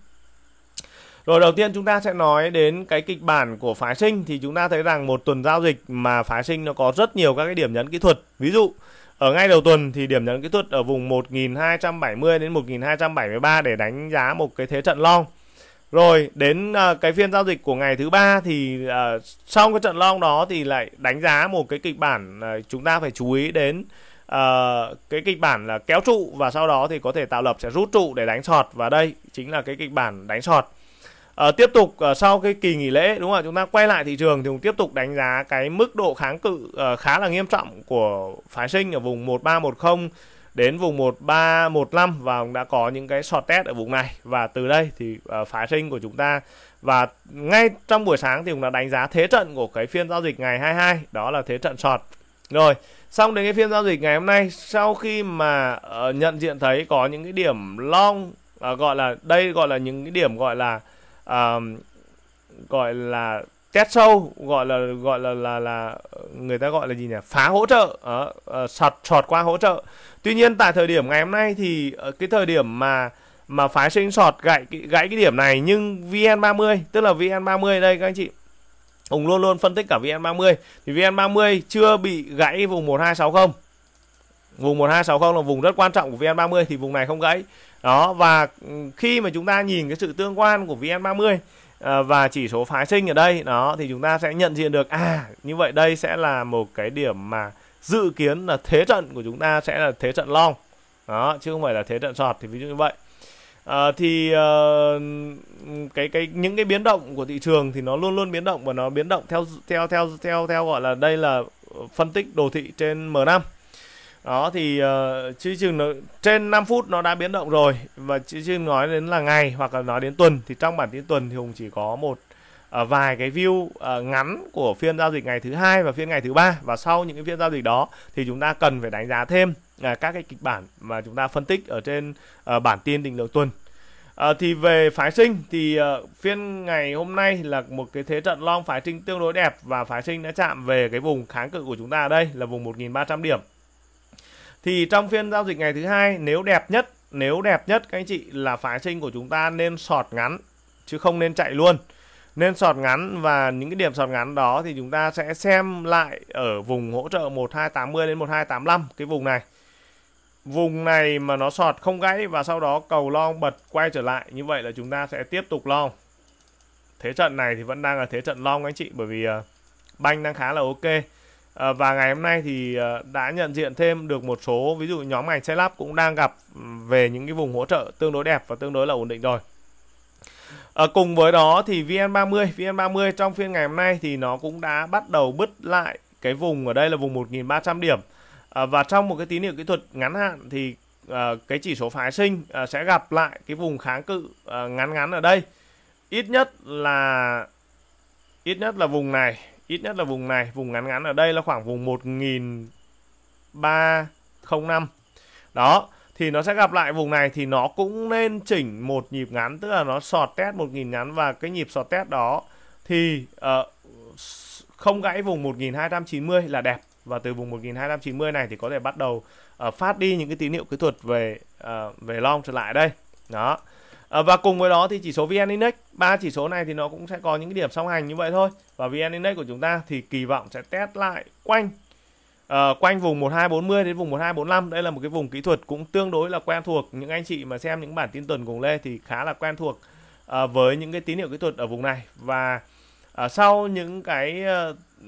rồi đầu tiên chúng ta sẽ nói đến cái kịch bản của phái sinh thì chúng ta thấy rằng một tuần giao dịch mà phái sinh nó có rất nhiều các cái điểm nhấn kỹ thuật. Ví dụ ở ngay đầu tuần thì điểm nhấn kỹ thuật ở vùng 1270 đến 1273 để đánh giá một cái thế trận long rồi đến uh, cái phiên giao dịch của ngày thứ ba thì uh, sau cái trận long đó thì lại đánh giá một cái kịch bản uh, chúng ta phải chú ý đến uh, cái kịch bản là kéo trụ và sau đó thì có thể tạo lập sẽ rút trụ để đánh sọt và đây chính là cái kịch bản đánh sọt uh, tiếp tục uh, sau cái kỳ nghỉ lễ đúng không ạ chúng ta quay lại thị trường thì cũng tiếp tục đánh giá cái mức độ kháng cự uh, khá là nghiêm trọng của phái sinh ở vùng 1310 đến vùng 1315 và cũng đã có những cái short test ở vùng này và từ đây thì uh, phái sinh của chúng ta và ngay trong buổi sáng thì cũng đã đánh giá thế trận của cái phiên giao dịch ngày 22 đó là thế trận short rồi xong đến cái phiên giao dịch ngày hôm nay sau khi mà uh, nhận diện thấy có những cái điểm long uh, gọi là đây gọi là những cái điểm gọi là uh, gọi là test sâu gọi là gọi là là là người ta gọi là gì nhỉ phá hỗ trợ uh, uh, sọt sọt qua hỗ trợ tuy nhiên tại thời điểm ngày hôm nay thì ờ, cái thời điểm mà mà phái sinh sọt gãy gãy cái điểm này nhưng VN30 tức là VN30 đây các anh chị Hùng luôn luôn phân tích cả VN30 thì VN30 chưa bị gãy vùng 1260 vùng 1260 là vùng rất quan trọng của VN30 thì vùng này không gãy đó và ừ, khi mà chúng ta nhìn cái sự tương quan của VN30 ờ, và chỉ số phái sinh ở đây đó thì chúng ta sẽ nhận diện được à như vậy đây sẽ là một cái điểm mà dự kiến là thế trận của chúng ta sẽ là thế trận long đó chứ không phải là thế trận sọt thì ví dụ như vậy à, thì uh, cái cái những cái biến động của thị trường thì nó luôn luôn biến động và nó biến động theo theo theo theo theo gọi là đây là phân tích đồ thị trên M5 đó thì uh, chứ chừng nó, trên 5 phút nó đã biến động rồi và chứ chừng nói đến là ngày hoặc là nói đến tuần thì trong bản tin tuần thì hùng chỉ có một uh, vài cái view uh, ngắn của phiên giao dịch ngày thứ hai và phiên ngày thứ ba và sau những cái phiên giao dịch đó thì chúng ta cần phải đánh giá thêm uh, các cái kịch bản mà chúng ta phân tích ở trên uh, bản tin định lượng tuần À, thì về phái sinh thì uh, phiên ngày hôm nay là một cái thế trận long phái sinh tương đối đẹp và phái sinh đã chạm về cái vùng kháng cự của chúng ta ở đây là vùng 1.300 điểm thì trong phiên giao dịch ngày thứ hai nếu đẹp nhất nếu đẹp nhất các anh chị là phái sinh của chúng ta nên sọt ngắn chứ không nên chạy luôn nên sọt ngắn và những cái điểm sọt ngắn đó thì chúng ta sẽ xem lại ở vùng hỗ trợ 1280 đến 1285 cái vùng này vùng này mà nó sọt không gãy và sau đó cầu long bật quay trở lại như vậy là chúng ta sẽ tiếp tục long thế trận này thì vẫn đang là thế trận long anh chị bởi vì ờ, banh đang khá là ok ờ, và ngày hôm nay thì ờ, đã nhận diện thêm được một số ví dụ nhóm ngành xe lắp cũng đang gặp về những cái vùng hỗ trợ tương đối đẹp và tương đối là ổn định rồi À, cùng với đó thì VN30, VN30 trong phiên ngày hôm nay thì nó cũng đã bắt đầu bứt lại cái vùng ở đây là vùng 1.300 điểm. À, và trong một cái tín hiệu kỹ thuật ngắn hạn thì à, cái chỉ số phái sinh à, sẽ gặp lại cái vùng kháng cự à, ngắn ngắn ở đây. Ít nhất là ít nhất là vùng này, ít nhất là vùng này, vùng ngắn ngắn ở đây là khoảng vùng 1.305 Đó thì nó sẽ gặp lại vùng này thì nó cũng nên chỉnh một nhịp ngắn tức là nó sọt test một nghìn ngắn và cái nhịp sọt test đó thì uh, không gãy vùng 1290 là đẹp và từ vùng 1290 này thì có thể bắt đầu uh, phát đi những cái tín hiệu kỹ thuật về uh, về long trở lại đây đó uh, và cùng với đó thì chỉ số VN Index ba chỉ số này thì nó cũng sẽ có những cái điểm song hành như vậy thôi và VN Index của chúng ta thì kỳ vọng sẽ test lại quanh uh, quanh vùng 1240 đến vùng 1245 đây là một cái vùng kỹ thuật cũng tương đối là quen thuộc những anh chị mà xem những bản tin tuần cùng Lê thì khá là quen thuộc uh, với những cái tín hiệu kỹ thuật ở vùng này và uh, sau những cái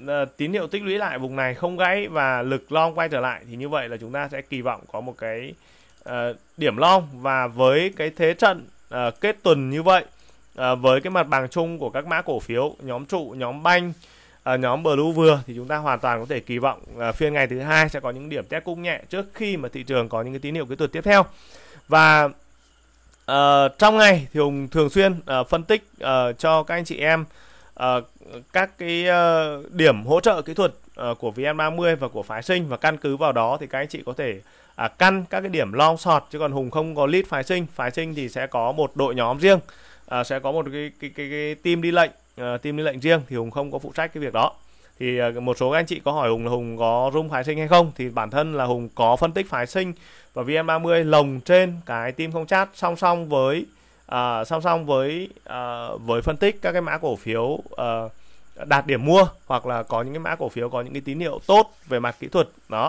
uh, tín hiệu tích lũy lại vùng này không gãy và lực long quay trở lại thì như vậy là chúng ta sẽ kỳ vọng có một cái uh, điểm long và với cái thế trận uh, kết tuần như vậy uh, với cái mặt bằng chung của các mã cổ phiếu nhóm trụ nhóm banh à, nhóm blue vừa thì chúng ta hoàn toàn có thể kỳ vọng à, phiên ngày thứ hai sẽ có những điểm test cung nhẹ trước khi mà thị trường có những cái tín hiệu kỹ thuật tiếp theo và à, trong ngày thì hùng thường xuyên à, phân tích à, cho các anh chị em à, các cái à, điểm hỗ trợ kỹ thuật à, của vn30 và của phái sinh và căn cứ vào đó thì các anh chị có thể à, căn các cái điểm long sọt chứ còn hùng không có lead phái sinh phái sinh thì sẽ có một đội nhóm riêng à, sẽ có một cái cái cái, cái team đi lệnh uh, team liên lệnh riêng thì hùng không có phụ trách cái việc đó thì ờ, một số anh chị có hỏi Hùng là Hùng có rung phái sinh hay không thì bản thân là Hùng có phân tích phái sinh và VM30 lồng trên cái team không chat song song với uh, song song với uh, với phân tích các cái mã cổ phiếu uh, đạt điểm mua hoặc là có những cái mã cổ phiếu có những cái tín hiệu tốt về mặt kỹ thuật đó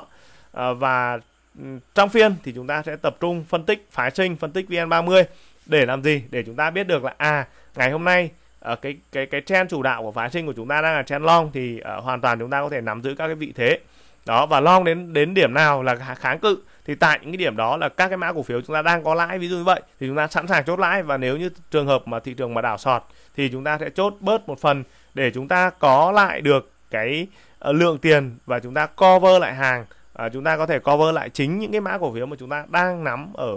uh, và ừ, trong phiên thì chúng ta sẽ tập trung phân tích phái sinh phân tích VN30 để làm gì để chúng ta biết được là à ngày hôm nay uh, cái cái cái trend chủ đạo của phái sinh của chúng ta đang là trend long thì uh, hoàn toàn chúng ta có thể nắm giữ các cái vị thế đó và long đến đến điểm nào là kháng cự thì tại những cái điểm đó là các cái mã cổ phiếu chúng ta đang có lãi ví dụ như vậy thì chúng ta sẵn sàng chốt lãi và nếu như trường hợp mà thị trường mà đảo sọt thì chúng ta sẽ chốt bớt một phần để chúng ta có lại được cái ờ, lượng tiền và chúng ta cover lại hàng uh, chúng ta có thể cover lại chính những cái mã cổ phiếu mà chúng ta đang nắm ở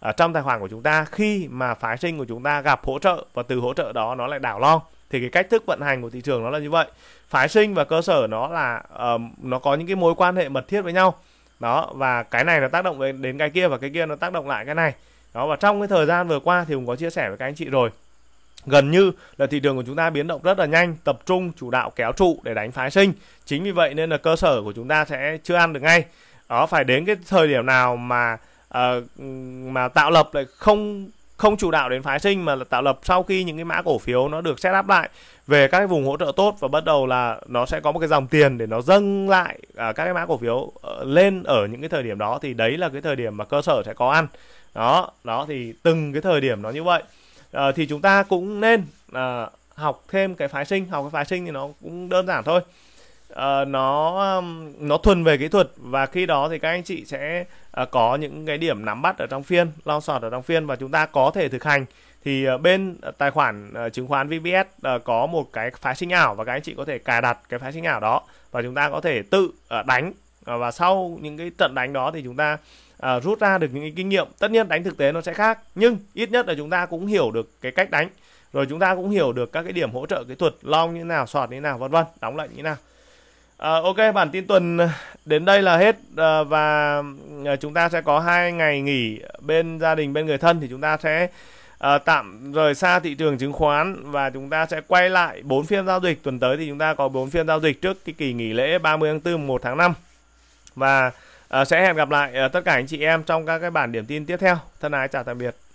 ở trong tài khoản của chúng ta khi mà phái sinh của chúng ta gặp hỗ trợ và từ hỗ trợ đó nó lại đảo lon thì cái cách thức vận hành của thị trường nó là như vậy phái sinh và cơ sở nó là uh, nó có những cái mối quan hệ mật thiết với nhau đó và cái này nó tác động đến, cái kia và cái kia nó tác động lại cái này đó và trong cái thời gian vừa qua thì cũng có chia sẻ với các anh chị rồi gần như là thị trường của chúng ta biến động rất là nhanh tập trung chủ đạo kéo trụ để đánh phái sinh chính vì vậy nên là cơ sở của chúng ta sẽ chưa ăn được ngay đó phải đến cái thời điểm nào mà uh, mà tạo lập lại không không chủ đạo đến phái sinh mà là tạo lập sau khi những cái mã cổ phiếu nó được set up lại về các cái vùng hỗ trợ tốt và bắt đầu là nó sẽ có một cái dòng tiền để nó dâng lại à, các cái mã cổ phiếu ờ, lên ở những cái thời điểm đó thì đấy là cái thời điểm mà cơ sở sẽ có ăn đó đó thì từng cái thời điểm nó như vậy à, thì chúng ta cũng nên à, học thêm cái phái sinh học cái phái sinh thì nó cũng đơn giản thôi à, nó nó thuần về kỹ thuật và khi đó thì các anh chị sẽ À, có những cái điểm nắm bắt ở trong phiên lau sọt ở trong phiên và chúng ta có thể thực hành thì à, bên à, tài khoản chứng khoán VPS có một cái phái sinh ảo và các anh chị có thể cài đặt cái phái sinh ảo đó và chúng ta có thể tự đánh và sau những cái trận đánh đó thì chúng ta rút ra được những cái kinh nghiệm tất nhiên đánh thực tế nó sẽ khác nhưng ít nhất là chúng ta cũng hiểu được cái cách đánh rồi chúng ta cũng hiểu được các cái điểm hỗ trợ kỹ thuật long như nào sọt như nào vân vân đóng lệnh như nào À, ok bản tin tuần đến đây là hết à, và à, chúng ta sẽ có hai ngày nghỉ bên gia đình bên người thân thì chúng ta sẽ à, tạm rời xa thị trường chứng khoán và chúng ta sẽ quay lại bốn phiên giao dịch tuần tới thì chúng ta có bốn phiên giao dịch trước cái kỳ nghỉ lễ 30 tháng 4 1 tháng 5 và à, sẽ hẹn gặp lại à, tất cả anh chị em trong các cái bản điểm tin tiếp theo thân ái chào tạm biệt